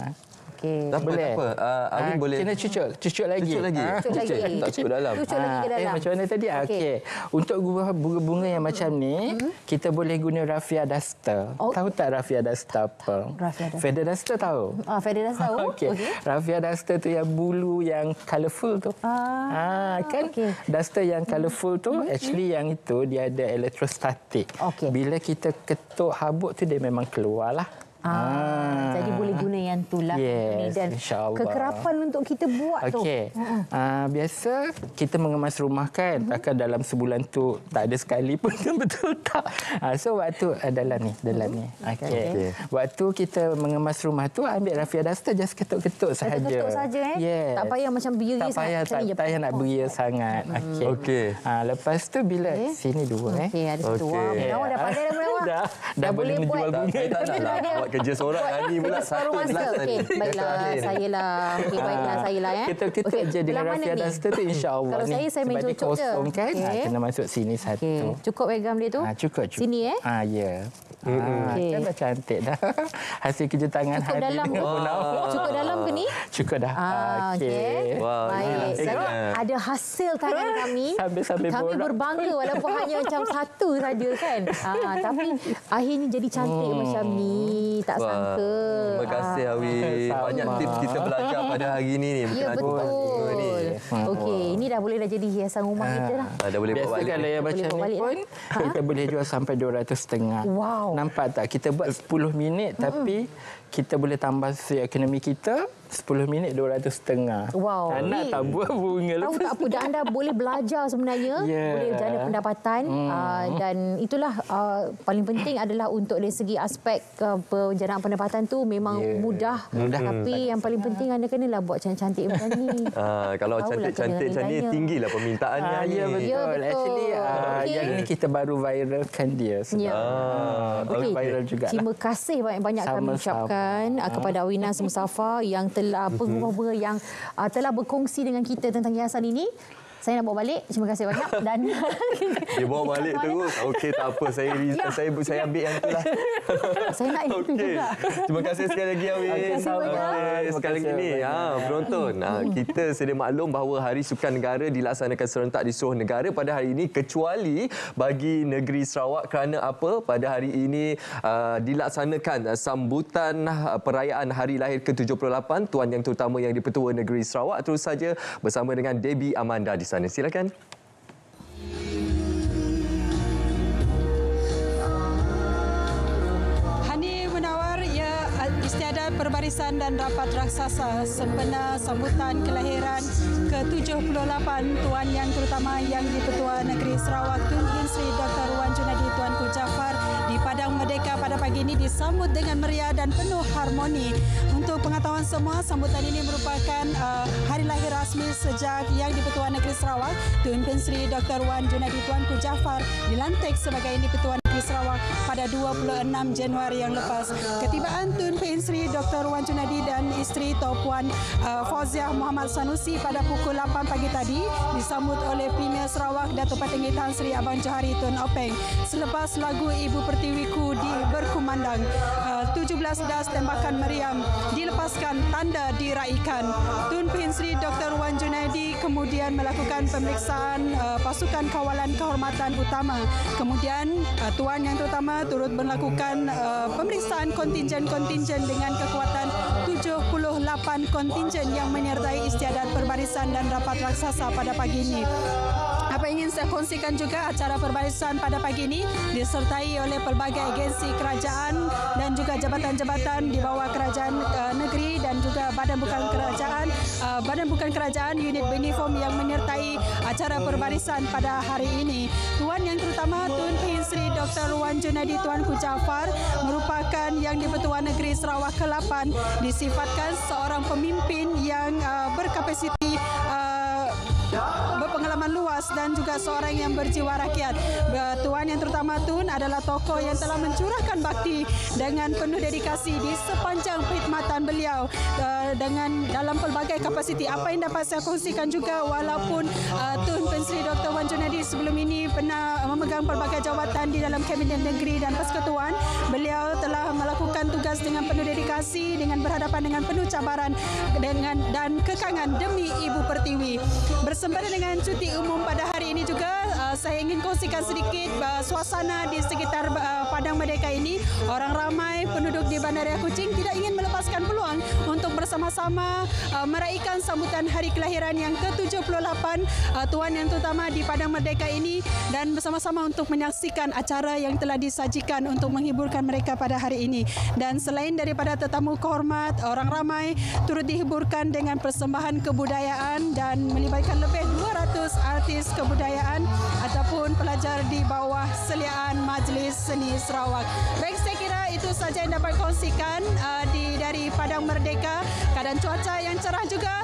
Okey. Tak apa, tak apa. Uh, ah, Amin ah, ha, boleh. Kena cucuk. Cucuk lagi. Cucuk lagi. Ha, cucuk, cucuk lagi. Tak cucuk dalam. Cucuk ha, lagi eh, dalam. Eh, macam mana tadi? Okey. Okay. Untuk bunga-bunga yang macam ni, hmm? kita boleh guna rafia duster. Oh. Tahu tak rafia duster apa? Rafia duster. Feather duster tahu? Ah, oh, feather duster tahu. Okey. Okay. Rafia duster tu yang bulu yang colourful tu. Ah, ha, kan? Okay. Duster yang colourful tu, hmm? actually yang itu, dia ada elektrostatik. Okey. Bila kita ketuk habuk tu, dia memang keluar lah.
Ah. Jadi boleh guna yang tu lah. Yes, Dan insyaAllah. kekerapan untuk kita buat okay. tu. Okey.
Ah, biasa kita mengemas rumah kan. Takkan mm-hmm. dalam sebulan tu tak ada sekali pun kan betul tak. Ah, so waktu ah, dalam ni. Dalam ni. Okey. Okay. Waktu kita mengemas rumah tu ambil rafia duster just ketuk-ketuk sahaja. Ketuk-ketuk sahaja eh. Yes. Tak payah macam beria sangat. Tak payah, tak, tak payah nak beria oh, sangat.
Okey. Okay.
Ah, lepas tu bila okay. sini dua eh. Okey ada satu. Okay. dah pandai dah, dah, dah, boleh menjual bunga
kerja seorang Ani pula satu lah okay. baiklah saya lah
ah. baiklah saya lah ya. Eh. kita kita okay. je dengan Rafia dan Star tu insyaAllah kalau saya saya main cucuk kan? Okay. Ha, ah, kena masuk sini satu okay.
cukup wagam dia tu ha,
cukup, cukup. sini eh ha, ya yeah. Ah, okay. Kan cantik dah. Hasil kerja tangan Cukup hari ini. Cukup dalam ke? Wow. Oh, oh, cukup dalam ke ni?
Cukup dah. Ah, ah, okay, Wow. Baik. Ya. Sebab so, ada hasil tangan kami. Sambil-sambil Kami berbangga walaupun hanya macam satu saja kan. Aa, tapi akhirnya jadi cantik hmm. macam ni. Tak wow.
sangka. Terima kasih Awi. Banyak tips kita belajar pada hari ini. Ya betul.
Ini. Okey, ini dah boleh dah jadi hiasan rumah ah. kita lah. Ha,
dah boleh Biasa bawa balik. Biasa kalau yang pun, ha? kita boleh jual sampai 200 setengah. Wow. Nampak tak? Kita buat 10 minit tapi... Mm-hmm. Kita boleh tambah sisi ekonomi kita Sepuluh minit dua ratus setengah. Wow. Tak nak bunga lepas. Tahu tak
apa. Dan anda boleh belajar sebenarnya. Yeah. Boleh jana pendapatan. Hmm. Uh, dan itulah uh, paling penting adalah untuk dari segi aspek uh, penjanaan pendapatan tu memang yeah. mudah.
mudah. Tapi
hmm. yang paling penting anda kena lah buat cantik-cantik macam ni.
Uh, kalau cantik-cantik macam ni tinggilah permintaannya. Uh, ya betul.
Yeah, betul. Actually uh, okay. yang ini
kita baru viralkan dia. Yeah. Ya. Uh, okay. Viral juga. Terima
kasih banyak-banyak kami ucapkan uh, kepada Awina Semusafa yang telah pengurus-pengurus mhm. yang uh, telah berkongsi dengan kita tentang hiasan ini saya nak bawa balik. Terima kasih banyak dan
dia bawa balik terus. Okey tak apa saya ya. saya saya ya. ambil yang itulah.
saya nak itu okay. juga. Terima kasih sekali
lagi Awi. Okay, sekali ini ha penonton. Ha, hmm. kita sedia maklum bahawa Hari Sukan Negara dilaksanakan serentak di seluruh negara pada hari ini kecuali bagi negeri Sarawak kerana apa? Pada hari ini uh, dilaksanakan sambutan uh, perayaan hari lahir ke-78 Tuan Yang Terutama Yang di-Pertua Negeri Sarawak terus saja bersama dengan Debbie Amanda di sana. Silakan.
Ya, Istiada perbarisan dan rapat raksasa sempena sambutan kelahiran ke-78 Tuan Yang Terutama Yang di Petua Negeri Sarawak Tun Sri Dr. Wan pada pagi ini disambut dengan meriah dan penuh harmoni. Untuk pengetahuan semua, sambutan ini merupakan uh, hari lahir rasmi sejak Yang di-Pertua Negeri Sarawak, Tun Pen Dr. Wan Junadi Tuanku Jafar dilantik sebagai ini di-Pertua Negeri Sarawak pada 26 Januari yang lepas. Ketibaan Tun Pen Dr. Wan Junadi dan isteri Top Wan uh, eh, Fauziah Muhammad Sanusi pada pukul 8 pagi tadi disambut oleh Premier Sarawak Dato' Patinggi Tan Sri Abang Johari Tun Openg. Selepas lagu Ibu Pertiwiku di Ber- berkumandang. Uh, 17 das tembakan meriam dilepaskan tanda diraihkan. Tun Pin Sri Dr. Wan Junaidi kemudian melakukan pemeriksaan eh, pasukan kawalan kehormatan utama. Kemudian eh, Tuan Yang Terutama turut melakukan eh, pemeriksaan kontinjen-kontinjen dengan kekuatan 78 kontinjen yang menyertai istiadat perbarisan dan rapat raksasa pada pagi ini apa yang ingin saya kongsikan juga acara perbaisan pada pagi ini disertai oleh pelbagai agensi kerajaan dan juga jabatan-jabatan di bawah kerajaan uh, negeri dan juga badan bukan kerajaan uh, badan bukan kerajaan unit uniform yang menyertai acara perbaisan pada hari ini tuan yang terutama Tun Pin Sri Dr Wan Junadi Tuan Ku Jafar merupakan yang di Pertuan Negeri Sarawak ke-8 disifatkan seorang pemimpin yang uh, eh, berkapasiti berpengalaman luas dan juga seorang yang berjiwa rakyat. Tuan yang terutama Tun adalah tokoh yang telah mencurahkan bakti dengan penuh dedikasi di sepanjang perkhidmatan beliau eh, dengan dalam pelbagai kapasiti. Apa yang dapat saya kongsikan juga walaupun eh, Tun Pensri Dr. Wan Junadi sebelum ini pernah memegang pelbagai jawatan di dalam Kabinet Negeri dan Persekutuan, beliau telah melakukan tugas dengan penuh dedikasi dengan berhadapan dengan penuh cabaran dengan dan kekangan demi Ibu Pertiwi. Bers- sempadan dengan cuti umum pada hari ini juga uh, saya ingin kongsikan sedikit uh, suasana di sekitar uh, Padang Merdeka ini. Orang ramai penduduk di Bandaraya Kuching tidak ingin melepaskan peluang untuk bersama-sama uh, meraihkan sambutan hari kelahiran yang ke-78 uh, Tuan Yang Terutama di Padang Merdeka ini dan bersama-sama untuk menyaksikan acara yang telah disajikan untuk menghiburkan mereka pada hari ini. Dan selain daripada tetamu kehormat, orang ramai turut dihiburkan dengan persembahan kebudayaan dan melibatkan lebih 200 artis kebudayaan ataupun pelajar di bawah seliaan Majlis Seni Sarawak. Baik, itu sahaja yang dapat kongsikan uh, di dari Padang Merdeka. Keadaan cuaca yang cerah juga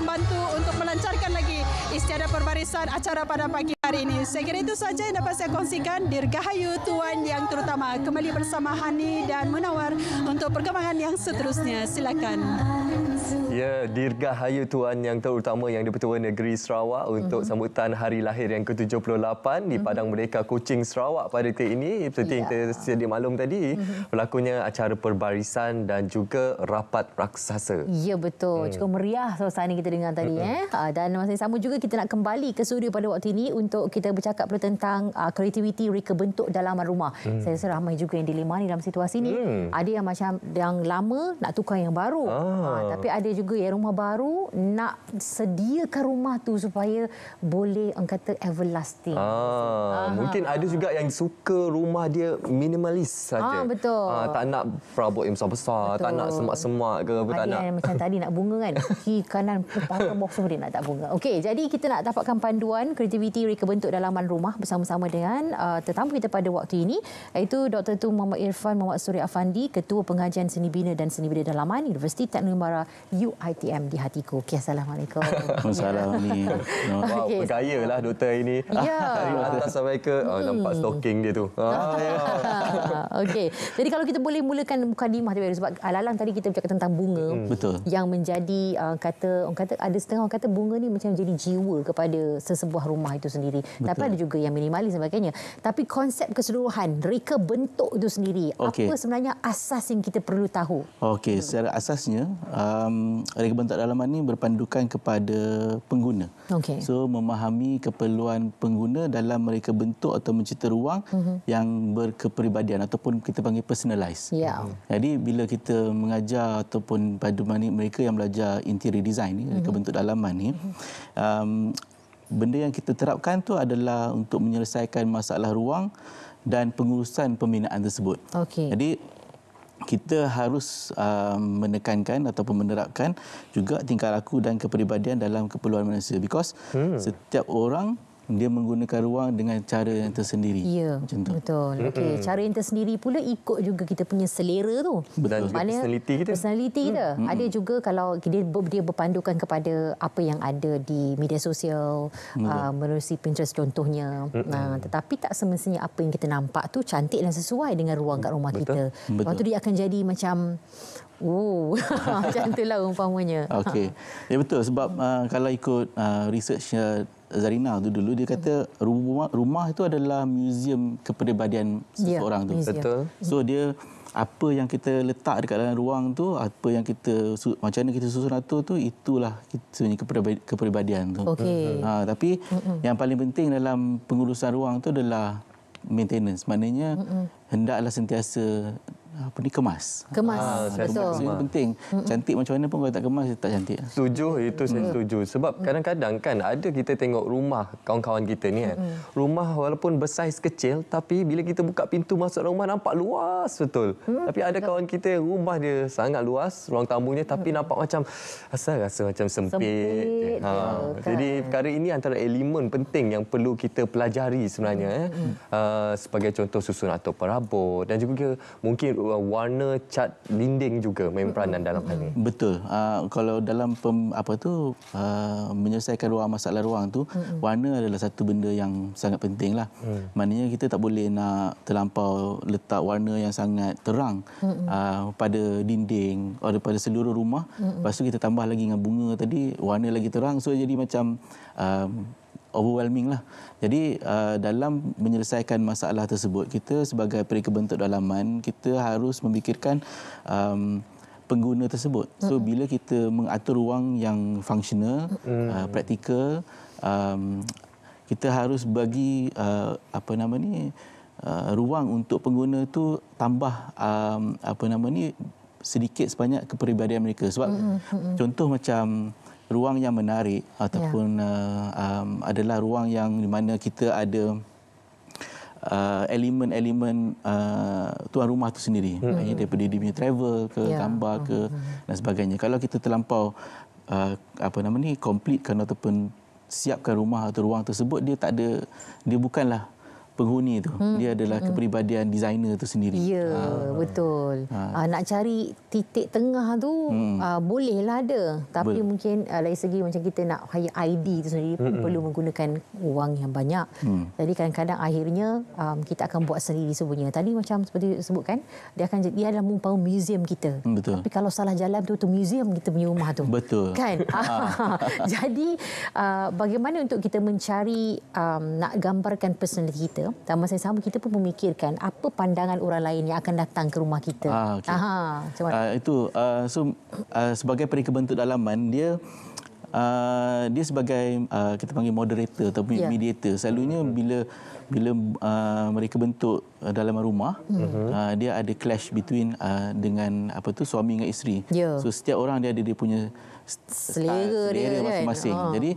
membantu untuk melancarkan lagi istiadat perbarisan acara pada pagi hari ini. Saya kira itu saja yang dapat saya kongsikan. Dirgahayu Tuan yang terutama kembali bersama Hani dan Munawar untuk perkembangan yang seterusnya. Silakan.
Ya, Dirgahayu Tuan yang terutama yang di-Pertua Negeri Sarawak untuk mm-hmm. sambutan hari lahir yang ke-78 di mhm. Padang Merdeka Kuching Sarawak pada hari ini. Seperti yang yeah. kita sedia maklum tadi, mm-hmm. berlakunya acara perbarisan dan juga rapat raksasa.
Ya, betul. Hmm. Cukup
meriah suasana kita dengar tadi mm-hmm. eh. Uh, dan masa yang sama juga kita nak kembali ke studio pada waktu ini untuk kita bercakap pula tentang uh, kreativiti reka bentuk dalaman rumah. Mm. Saya rasa ramai juga yang dilema ni dalam situasi ni. Mm. Ada yang macam yang lama nak tukar yang baru. Ah. Uh, tapi ada juga yang rumah baru nak sediakan rumah tu supaya boleh orang kata everlasting. Ah. Mungkin ada
juga yang suka rumah dia minimalis saja. Ah,
betul. Ah, tak
nak perabot yang besar-besar, betul. tak nak semak-semak ke apa tak yang nak. Yang
macam tadi nak bunga kan. Kiri kanan Sepatutnya boxer boleh nak tak bunga. Okey, jadi kita nak dapatkan panduan kreativiti reka bentuk dalaman rumah bersama-sama dengan uh, tetamu kita pada waktu ini iaitu Dr. Tu Muhammad Irfan Muhammad Suri Afandi, Ketua Pengajian Seni Bina dan Seni Bina Dalaman Universiti Teknologi UITM di hatiku. Okay, Assalamualaikum. Assalamualaikum. Wow, okay.
bergaya lah doktor ini. Ya. Yeah. Dari atas sampai ke, oh, hmm. nampak stalking dia tu. Ah, ya.
Okey. Jadi kalau kita boleh mulakan bukan dimah tapi sebab alalang tadi kita bercakap tentang bunga. Hmm. Yang menjadi uh, kata orang kata kata ada setengah orang kata bunga ni macam jadi jiwa kepada sesebuah rumah itu sendiri. Betul. Tapi ada juga yang minimalis sebagainya. Tapi konsep keseluruhan, reka bentuk itu sendiri, okay. apa sebenarnya asas yang kita perlu tahu?
Okey, hmm. secara asasnya, um, reka bentuk dalaman ini berpandukan kepada pengguna. Okay. So, memahami keperluan pengguna dalam mereka bentuk atau mencipta ruang hmm. yang berkeperibadian ataupun kita panggil personalized. Yeah. Jadi, bila kita mengajar ataupun pada mereka yang belajar interior design ni, hmm mm-hmm. bentuk dalaman ni. Um, benda yang kita terapkan tu adalah untuk menyelesaikan masalah ruang dan pengurusan pembinaan tersebut. Okay. Jadi kita harus um, menekankan ataupun menerapkan juga tingkah laku dan kepribadian dalam keperluan manusia because hmm. setiap orang dia menggunakan ruang dengan cara yang tersendiri.
Ya, macam tu. betul. Okay. Cara yang tersendiri pula ikut juga kita punya selera tu.
Betul. Dan juga personaliti kita.
Personality kita. Hmm. Ada juga kalau dia dia berpandukan kepada apa yang ada di media sosial, uh, melalui Pinterest contohnya. Hmm. Uh, tetapi tak semestinya apa yang kita nampak tu cantik dan sesuai dengan ruang kat rumah betul. kita. Betul. tu dia akan jadi macam... Oh, macam itulah umpamanya. Okey.
Ah. Ya betul sebab uh, kalau ikut uh, research uh, Zarina tu dulu dia kata rumah rumah itu adalah muzium kepribadian ya, seseorang yeah, tu. Betul. So dia apa yang kita letak dekat dalam ruang tu, apa yang kita macam mana kita susun atur tu itulah sebenarnya kepribadian tu. Okey. Ha tapi Mm-mm. yang paling penting dalam pengurusan ruang tu adalah maintenance. Maknanya Mm-mm. hendaklah sentiasa
apa ni kemas. Kemas. Ah, ah kemas. Betul. Itu penting. Cantik macam mana pun kalau tak kemas tak cantik. Lah. Setuju itu saya setuju. Sebab kadang-kadang kan ada kita tengok rumah kawan-kawan kita ni kan. Rumah walaupun bersaiz kecil tapi bila kita buka pintu masuk rumah nampak luas betul. Tapi ada kawan kita yang rumah dia sangat luas, ruang tamunya tapi nampak macam asal rasa macam sempit. sempit ha. Jadi kan. perkara ini antara elemen penting yang perlu kita pelajari sebenarnya eh. Ah, sebagai contoh susun atau perabot dan juga mungkin Uh, warna cat dinding juga main peranan dalam hal ini. Betul. Uh, kalau dalam
pem, apa tu uh, menyelesaikan ruang masalah ruang tu, hmm. warna adalah satu benda yang sangat penting lah. Hmm. Maknanya kita tak boleh nak terlampau letak warna yang sangat terang hmm. uh, pada dinding atau pada seluruh rumah. Hmm. Lepas tu kita tambah lagi dengan bunga tadi, warna lagi terang. So jadi macam... Uh, overwhelming lah. Jadi uh, dalam menyelesaikan masalah tersebut, kita sebagai perikebentuk dalaman, kita harus memikirkan um, pengguna tersebut. So mm-hmm. bila kita mengatur ruang yang fungsional, mm-hmm. uh, praktikal, um, kita harus bagi uh, apa nama ni uh, ruang untuk pengguna tu tambah um, apa nama ni sedikit sebanyak kepribadian mereka. Sebab mm-hmm. contoh macam ruang yang menarik ataupun yeah. uh, um, adalah ruang yang di mana kita ada uh, elemen-elemen uh, tuan rumah itu sendiri. Mm-hmm. Ya, daripada dia punya travel ke yeah. gambar ke hmm, hmm, hmm dan sebagainya. Kalau kita terlampau uh, apa nama ni, komplitkan ataupun siapkan rumah atau ruang tersebut dia tak ada dia bukanlah penghuni tu hmm. dia adalah hmm. kepribadian hmm. designer tu sendiri.
Ya, ha. betul. Ha. Nak cari titik tengah tu hmm. uh, bolehlah ada tapi Be- mungkin uh, lagi segi macam kita nak hire ID tu sendiri hmm, hmm. perlu menggunakan wang yang banyak. Hmm. Jadi kadang-kadang akhirnya um, kita akan buat sendiri sebenarnya. Tadi macam seperti sebutkan dia akan dia adalah mumpau museum kita. Hmm, betul. Tapi kalau salah jalan tu tu museum kita punya rumah tu. betul. Kan? Jadi uh, bagaimana untuk kita mencari um, nak gambarkan personality kita dalam masa yang sama kita pun memikirkan apa pandangan orang lain yang akan datang ke rumah kita. Ah, okay. Aha,
macam ah, itu uh, so uh, sebagai perikebentuk dalaman dia Uh, dia sebagai uh, kita panggil moderator atau yeah. mediator selalunya bila bila uh, mereka bentuk uh, dalam rumah mm-hmm. uh, dia ada clash between uh, dengan apa tu suami dengan isteri yeah. so setiap orang dia ada dia punya selera, selera dia kan? masing-masing. Kan? Ha. Jadi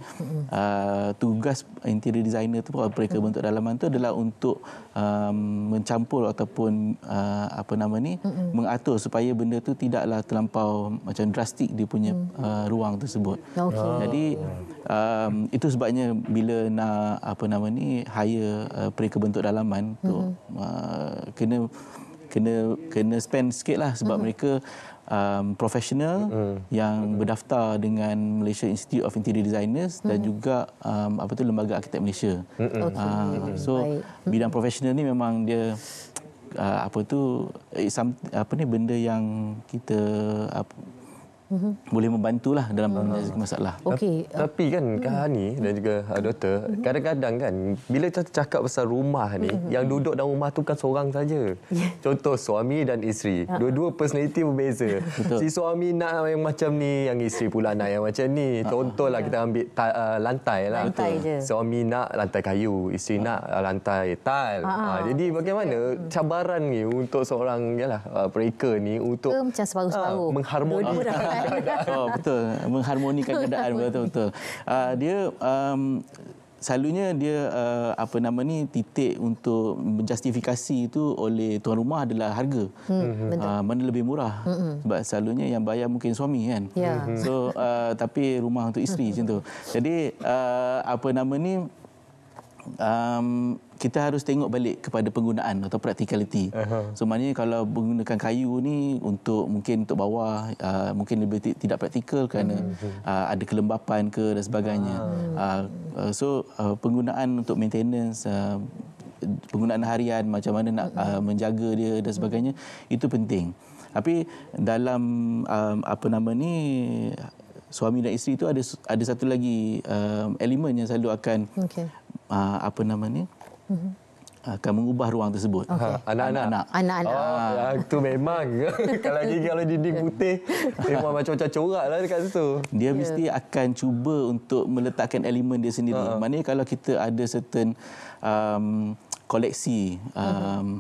uh, tugas interior designer tu mereka bentuk dalaman tu adalah untuk um, mencampur ataupun uh, apa nama ni Mm-mm. mengatur supaya benda tu tidaklah terlampau macam drastik dia punya mm. uh, ruang tersebut. Okay. Ha. Ah. Jadi um, itu sebabnya bila nak apa nama ni hire uh, mereka bentuk dalaman tu uh, kena kena kena spend sikit lah sebab mm-hmm. mereka um, professional mm-hmm. yang mm-hmm. berdaftar dengan Malaysia Institute of Interior Designers mm-hmm. dan juga um, apa tu lembaga arkitek Malaysia. Mm-hmm. Okay. Uh, so Baik. bidang profesional ni memang dia uh, apa tu eh, some, apa ni benda yang kita uh, -hmm. boleh membantulah dalam mm
-hmm. masalah. Okay. Uh, tapi kan mm -hmm. Kahani dan juga uh, doktor, mm-hmm. kadang-kadang kan bila kita cakap pasal rumah ni, mm -hmm. yang duduk dalam rumah tu kan seorang saja. Yeah. Contoh suami dan isteri, uh-huh. dua-dua personaliti berbeza. Betul. Si suami nak yang macam ni, yang isteri pula nak yang macam ni. Uh-huh. Contohlah yeah. kita ambil uh, lantai lah. Lantai Betul. Je. Suami nak lantai kayu, isteri nak uh, lantai tile. Ha ah, ah, -ha. Ah, ha, jadi bagaimana kan, hmm. cabaran ni untuk seorang yalah uh, breaker ni untuk uh, macam separuh-separuh. Uh, mengharmoni. Dua oh betul mengharmonikan
keadaan betul betul uh, dia um, selalunya dia uh, apa nama ni titik untuk menjustifikasi itu oleh tuan rumah adalah harga
hmm, uh,
mana lebih murah hmm. sebab selalunya yang bayar mungkin suami kan yeah. Mhm. so uh, tapi rumah untuk isteri macam tu jadi uh, apa nama ni um, kita harus tengok balik kepada penggunaan atau practicality. Uh -huh. So maknanya kalau menggunakan kayu ni untuk mungkin untuk bawah uh, mungkin lebih tidak praktikal kerana hmm, uh -huh. uh, ada kelembapan ke dan sebagainya. Uh ah. -huh. Ah, uh, so uh, penggunaan untuk maintenance uh, penggunaan harian macam mana nak uh, menjaga dia dan sebagainya uh -huh. itu penting. Tapi dalam um, apa nama ni suami dan isteri itu ada ada satu lagi um, elemen yang selalu akan okay. uh, apa nama ni Mm-hmm. akan mengubah ruang tersebut. Ha, anak-anak. Okay. Anak-anak. Oh, itu memang. kalau gigi kalau
dinding putih,
memang macam-macam corak lah dekat situ. Dia yeah. mesti akan cuba untuk meletakkan elemen dia sendiri. Uh-huh. Maknanya kalau kita ada certain um, koleksi, um,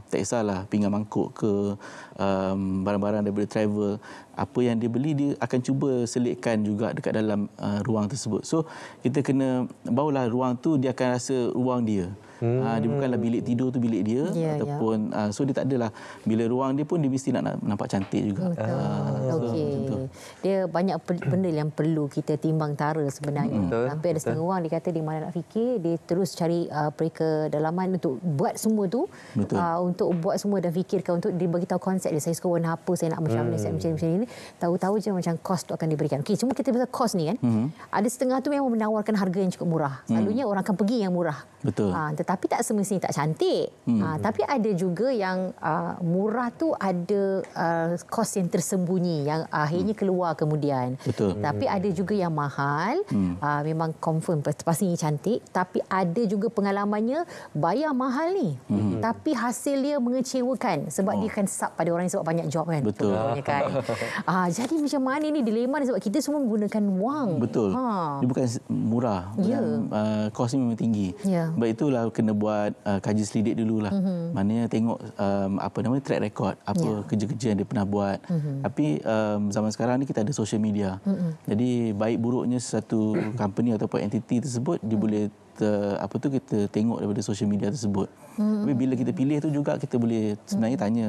uh-huh. tak salah pinggan mangkuk ke, um, barang-barang daripada travel, apa yang dia beli, dia akan cuba selitkan juga dekat dalam uh, ruang tersebut. So, kita kena, barulah ruang tu dia akan rasa ruang dia. Ah, hmm. Uh, dia bukanlah bilik tidur tu bilik dia yeah, ya. ataupun yeah. Uh, so dia tak adalah bila ruang dia pun dia mesti nak, nak nampak cantik juga. Betul.
Uh, so, okay. macam Dia banyak benda yang perlu kita timbang tara sebenarnya. Hmm. Betul. Sampai ada setengah orang dikata di mana nak fikir dia terus cari uh, ah, pereka dalaman untuk buat semua tu Betul. Uh, untuk buat semua dan fikirkan untuk dia bagi konsep dia saya suka warna apa saya nak macam mana hmm. macam ini tahu-tahu je macam kos tu akan diberikan. Okey cuma kita pasal kos ni kan. Hmm. Ada setengah tu memang menawarkan harga yang cukup murah. Selalunya hmm. orang akan pergi yang murah. Betul. Uh, tapi tak semestinya tak cantik. Hmm. Uh, tapi ada juga yang uh, murah tu ada uh, kos yang tersembunyi yang akhirnya hmm. keluar kemudian.
Betul. Tapi
ada juga yang mahal, hmm. uh, memang confirm pastinya cantik. Tapi ada juga pengalamannya bayar mahal ni,
hmm. tapi
hasil dia mengecewakan sebab oh. dia kan sub pada orang yang sebab banyak job kan. Betul. Kan? uh, jadi macam mana ni dilema ni sebab kita semua menggunakan wang.
Betul. Ha. Dia bukan murah. Ya. Yeah. Uh, kos ni memang tinggi. Ya. Yeah. Sebab itulah kena buat uh, kaji selidik dululah. Mm -hmm. Maknanya tengok um, apa namanya track record, apa ya. kerja-kerja yeah. yang dia pernah buat. Mm -hmm. Tapi um, zaman sekarang ni kita ada social media. Mm -hmm. Jadi baik buruknya satu company ataupun entiti tersebut dia mm -hmm. boleh ter, apa tu kita tengok daripada social media tersebut. Mm Hmm. Tapi bila kita pilih tu juga kita boleh sebenarnya hmm. tanya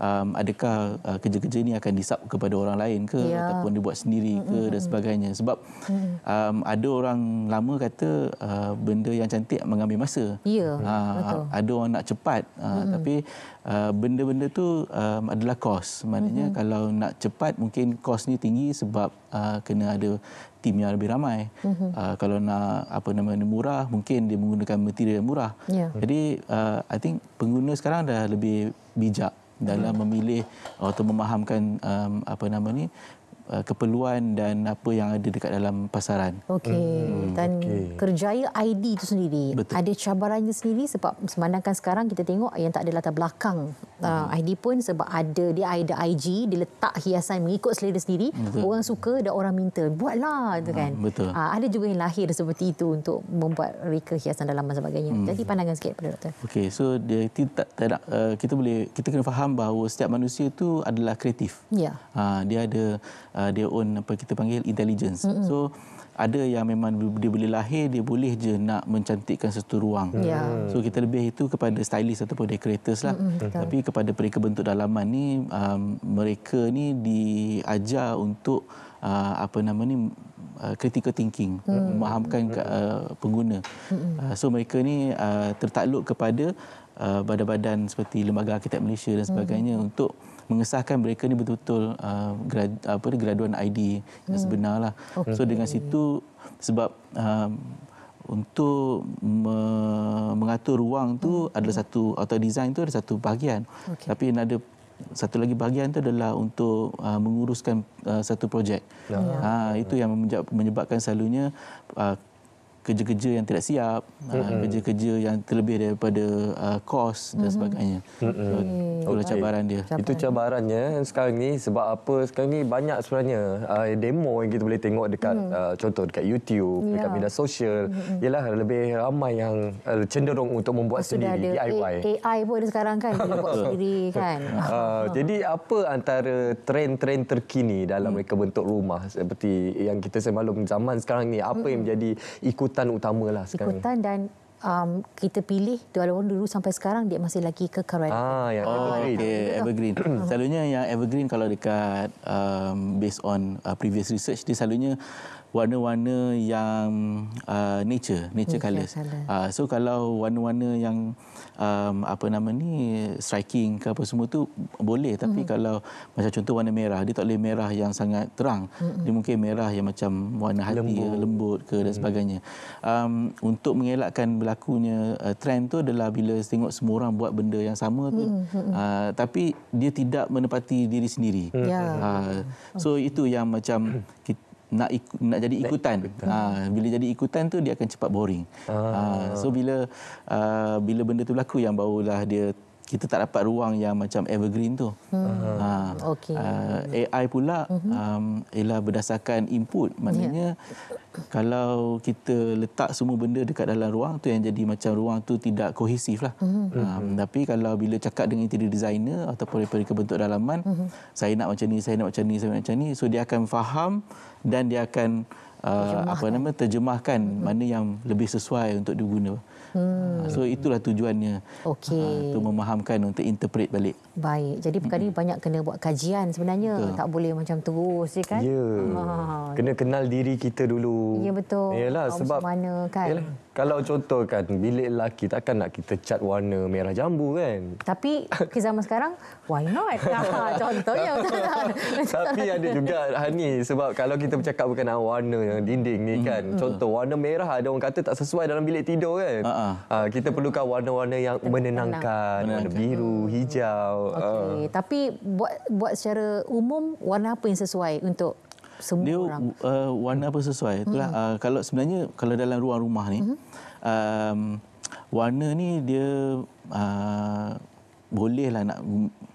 um, adakah uh, kerja-kerja uh, ni akan disap kepada orang lain ke ya. ataupun dibuat sendiri ke hmm. dan sebagainya. Sebab hmm. um, ada orang lama kata uh, benda yang cantik mengambil masa. Ya, uh, betul. Ada orang nak cepat uh, hmm. tapi uh, benda-benda tu um, adalah kos. Maknanya hmm. kalau nak cepat mungkin kos ni tinggi sebab uh, kena ada tim yang lebih ramai. Mm-hmm. Uh, kalau nak apa nama murah, mungkin dia menggunakan material yang murah.
Yeah. Jadi
uh, uh, I think pengguna sekarang dah lebih bijak dalam memilih atau memahamkan um, apa nama ni Uh, keperluan dan apa yang ada dekat dalam
pasaran. Okey. Hmm, dan okay. kerjaya ID itu sendiri Betul. ada cabarannya sendiri sebab semandangkan sekarang kita tengok yang tak ada latar belakang uh hmm. ID pun sebab ada dia ada IG, dia letak hiasan mengikut selera sendiri. Betul. Orang suka dan orang minta. Buatlah tu hmm, kan. Betul. Uh, ada juga yang lahir seperti itu untuk membuat reka hiasan dalam dan sebagainya. Hmm. Jadi pandangan sikit
pada doktor.
Okey. So dia tak tak uh, kita boleh kita kena faham bahawa setiap manusia itu adalah kreatif. Ya. Yeah. dia ada uh, uh, their own apa kita panggil intelligence. Mm -hmm. So ada yang memang dia boleh lahir dia boleh je nak mencantikkan satu ruang. Mm -hmm. So kita lebih itu kepada stylist ataupun decorators lah. Mm -hmm. Tapi kepada mereka bentuk dalaman ni um, mereka ni diajar untuk uh, apa nama ni Uh, critical thinking hmm. memahamkan uh, pengguna hmm. uh, so mereka ni uh, tertakluk kepada uh, badan-badan uh, seperti lembaga arkitek Malaysia dan sebagainya hmm. untuk mengesahkan mereka ni betul-betul uh, grad, graduan ID hmm. yang sebenarlah. Okay. So dengan situ sebab um, untuk me mengatur ruang tu hmm. adalah satu atau design tu ada satu bahagian. Okay. Tapi ada satu lagi bahagian tu adalah untuk uh, menguruskan uh, satu projek.
Ya. Ha,
itu yang menyebabkan selalunya uh, kerja-kerja yang tidak siap, mm-hmm. yang terlebih
daripada ah, kos dan mm-hmm. sebagainya. Mm-hmm. So, itulah cabaran dia. Cabaran. Itu cabarannya sekarang ni sebab apa sekarang ni banyak sebenarnya uh, demo yang kita boleh tengok dekat mm uh, contoh dekat YouTube, yeah. dekat media sosial. Mm-hmm. Ialah lebih ramai yang uh, cenderung untuk membuat oh, Sudah sendiri ada DIY.
AI pun sekarang kan buat sendiri kan.
Uh, jadi apa antara trend-trend terkini dalam mm mereka bentuk rumah seperti yang kita semalam zaman sekarang ni apa mm-hmm. yang menjadi ikut ikutan utamalah sekarang. Ikutan
dan um, kita pilih dua walaupun dulu sampai sekarang dia masih lagi kekeran. Ah, ya. Oh, okay. Lah. evergreen.
selalunya
yang evergreen kalau dekat um, based on uh, previous research dia selalunya warna-warna yang uh, nature, nature okay, colours. Uh, so kalau warna-warna yang um, apa nama ni striking ke apa semua tu boleh tapi mm-hmm. kalau macam contoh warna merah dia tak boleh merah yang sangat terang. Mm-hmm. Dia mungkin merah yang macam warna hati lembut, lembut ke dan mm-hmm. sebagainya. Um, untuk mengelakkan berlakunya uh, trend tu adalah bila tengok semua orang buat benda yang sama tu mm-hmm. uh, tapi dia tidak menepati diri sendiri. Yeah. Uh, so okay. itu yang macam kita nak, iku, nak jadi ikutan. Ha, bila jadi ikutan tu dia akan cepat boring. Ah. Ha, so bila uh, bila benda tu berlaku yang barulah dia kita tak dapat ruang yang macam evergreen tu.
Hmm. Ha. Okay. Uh,
ah, AI pula uh-huh. um, ialah berdasarkan input. Maknanya yeah. kalau kita letak semua benda dekat dalam ruang tu yang jadi macam ruang tu tidak kohesif lah. Uh-huh. Um, tapi kalau bila cakap dengan interior designer ataupun daripada kebentuk dalaman, uh-huh. saya nak macam ni, saya nak macam ni, saya nak macam ni. So dia akan faham dan dia akan uh, apa nama terjemahkan uh mana yang lebih sesuai untuk digunakan.
Hmm. So
itulah tujuannya. Okey. Untuk ah, memahamkan untuk interpret balik.
Baik. Jadi perkara ini hmm. banyak kena buat kajian sebenarnya. Betul. Tak boleh macam terus je ya kan? Ya. Ha.
Kena kenal diri kita dulu. Ya
betul. Yalah sebab mana kan? Yalah.
Kalau contoh kan bilik lelaki takkan nak kita cat warna merah jambu kan?
Tapi ke zaman sekarang why not? Ah,
contohnya. Tapi ada juga Hani sebab kalau kita bercakap berkenaan warna yang dinding ni kan. Contoh warna merah ada orang kata tak sesuai dalam bilik tidur kan? Uh-huh. Ha. Uh, kita perlukan warna-warna yang menenangkan, warna hmm. biru, hijau. Ah. Okay, uh.
tapi buat buat secara umum warna apa yang sesuai untuk semua Dia, orang?
Dia uh, warna apa sesuai?
Itulah uh, kalau sebenarnya kalau dalam ruang rumah ni hmm. um, warna ni dia uh, bolehlah nak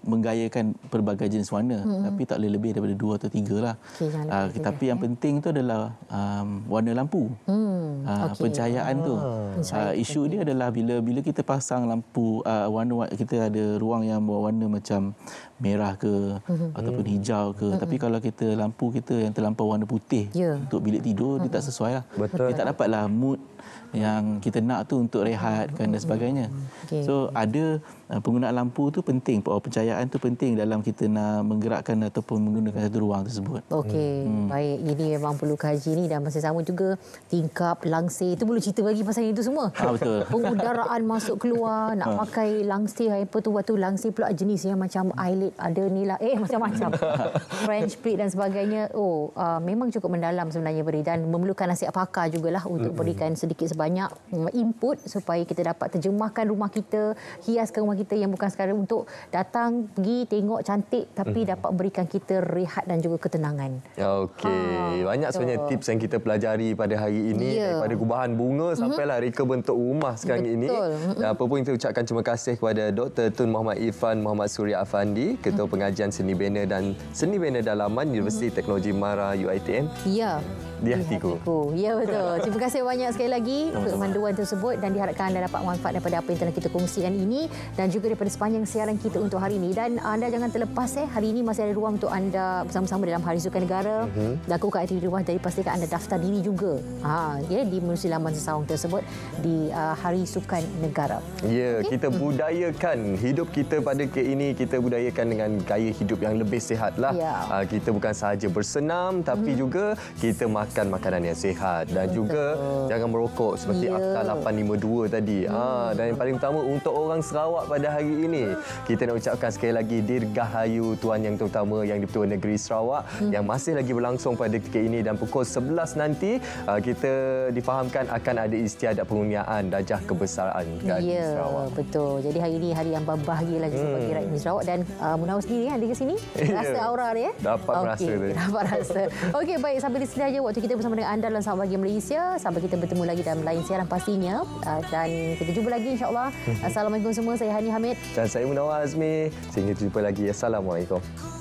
menggayakan pelbagai jenis warna mm -hmm. tapi tak boleh lebih daripada dua atau tiga lah. Okay, uh, tapi yang penting tu adalah um, warna lampu.
Mm, uh, ah, okay. Pencahayaan oh. tu.
Pencahayaan uh, isu okay. dia adalah bila bila kita pasang lampu uh, ah, warna kita ada ruang yang warna macam merah ke hmm ataupun mm-hmm. hijau ke hmm tapi kalau kita lampu kita yang terlampau warna putih yeah. untuk bilik tidur hmm dia tak mm-hmm. sesuai lah Betul. dia tak dapatlah mood yang kita nak tu untuk rehat kan dan sebagainya. Mm-hmm. Okay. So ada uh, penggunaan lampu tu penting, pencahayaan tu penting dalam kita nak menggerakkan ataupun menggunakan satu ruang tersebut. Okey,
hmm. baik. Ini memang perlu kaji ni dan masa sama juga tingkap langsir itu perlu cerita bagi pasal itu semua. Ha, betul. Pengudaraan masuk keluar, nak ah. pakai langsir apa tu waktu langsir pula jenis yang macam hmm. eyelid breed ada ni lah eh macam-macam French breed dan sebagainya oh uh, memang cukup mendalam sebenarnya beri dan memerlukan nasihat pakar lah untuk berikan sedikit sebanyak mm, input supaya kita dapat terjemahkan rumah kita hiaskan rumah kita yang bukan sekarang untuk datang pergi tengok cantik tapi dapat berikan kita rehat dan juga ketenangan
okey ha, banyak sebenarnya tips yang kita pelajari pada hari ini yeah. daripada gubahan bunga mm-hmm. sampailah reka bentuk rumah sekarang betul. ini dan apa pun kita ucapkan terima kasih kepada Dr. Tun Muhammad Irfan Muhammad Suri Afandi Ketua Pengajian Seni Bina dan Seni Bina Dalaman Universiti hmm. Teknologi MARA UiTM. Ya di hatiku.
hatiku. Ya betul. Terima kasih banyak sekali lagi Sama-sama. untuk manduan tersebut dan diharapkan anda dapat manfaat daripada apa yang telah kita kongsikan ini dan juga daripada sepanjang siaran kita untuk hari ini. Dan anda jangan terlepas eh hari ini masih ada ruang untuk anda bersama-sama dalam Hari Sukan Negara. Uh-huh. Lakukan aktiviti ruang dari pastikan anda daftar diri juga. Ha ya di melalui laman sesawang tersebut di uh, Hari Sukan Negara.
Ya, okay? kita hmm. budayakan hidup kita pada ke ini kita budayakan dengan gaya hidup yang lebih sihatlah. Ya. Uh, kita bukan sahaja bersenam tapi uh-huh. juga kita makan makan makanan yang sihat dan Betul. juga jangan merokok seperti yeah. Akta 852 tadi. Hmm. Ah, dan yang paling utama untuk orang Sarawak pada hari ini, kita nak ucapkan sekali lagi dirgahayu Tuan Yang Terutama Yang Dipertua Negeri Sarawak hmm. yang masih lagi berlangsung pada ketika ini dan pukul 11 nanti ah, kita difahamkan akan ada istiadat pengundian dajah kebesaran
di yeah.
Sarawak. Betul. Jadi hari ini hari yang berbahagia lagi hmm. sebagai rakyat Sarawak dan uh, Munawar sendiri ada di sini. Ya. Rasa yeah. aura dia. Dapat okay. merasa. Dapat rasa. Okey, baik. Sampai di sini aja waktu itu kita bersama dengan anda dalam Sabah Bagi Malaysia. Sampai kita bertemu lagi dalam lain siaran pastinya. Ah, dan kita jumpa lagi insyaAllah. Mhm. Assalamualaikum semua. Saya Hani Hamid.
Dan saya Munawar Azmi. Sehingga jumpa lagi. Assalamualaikum.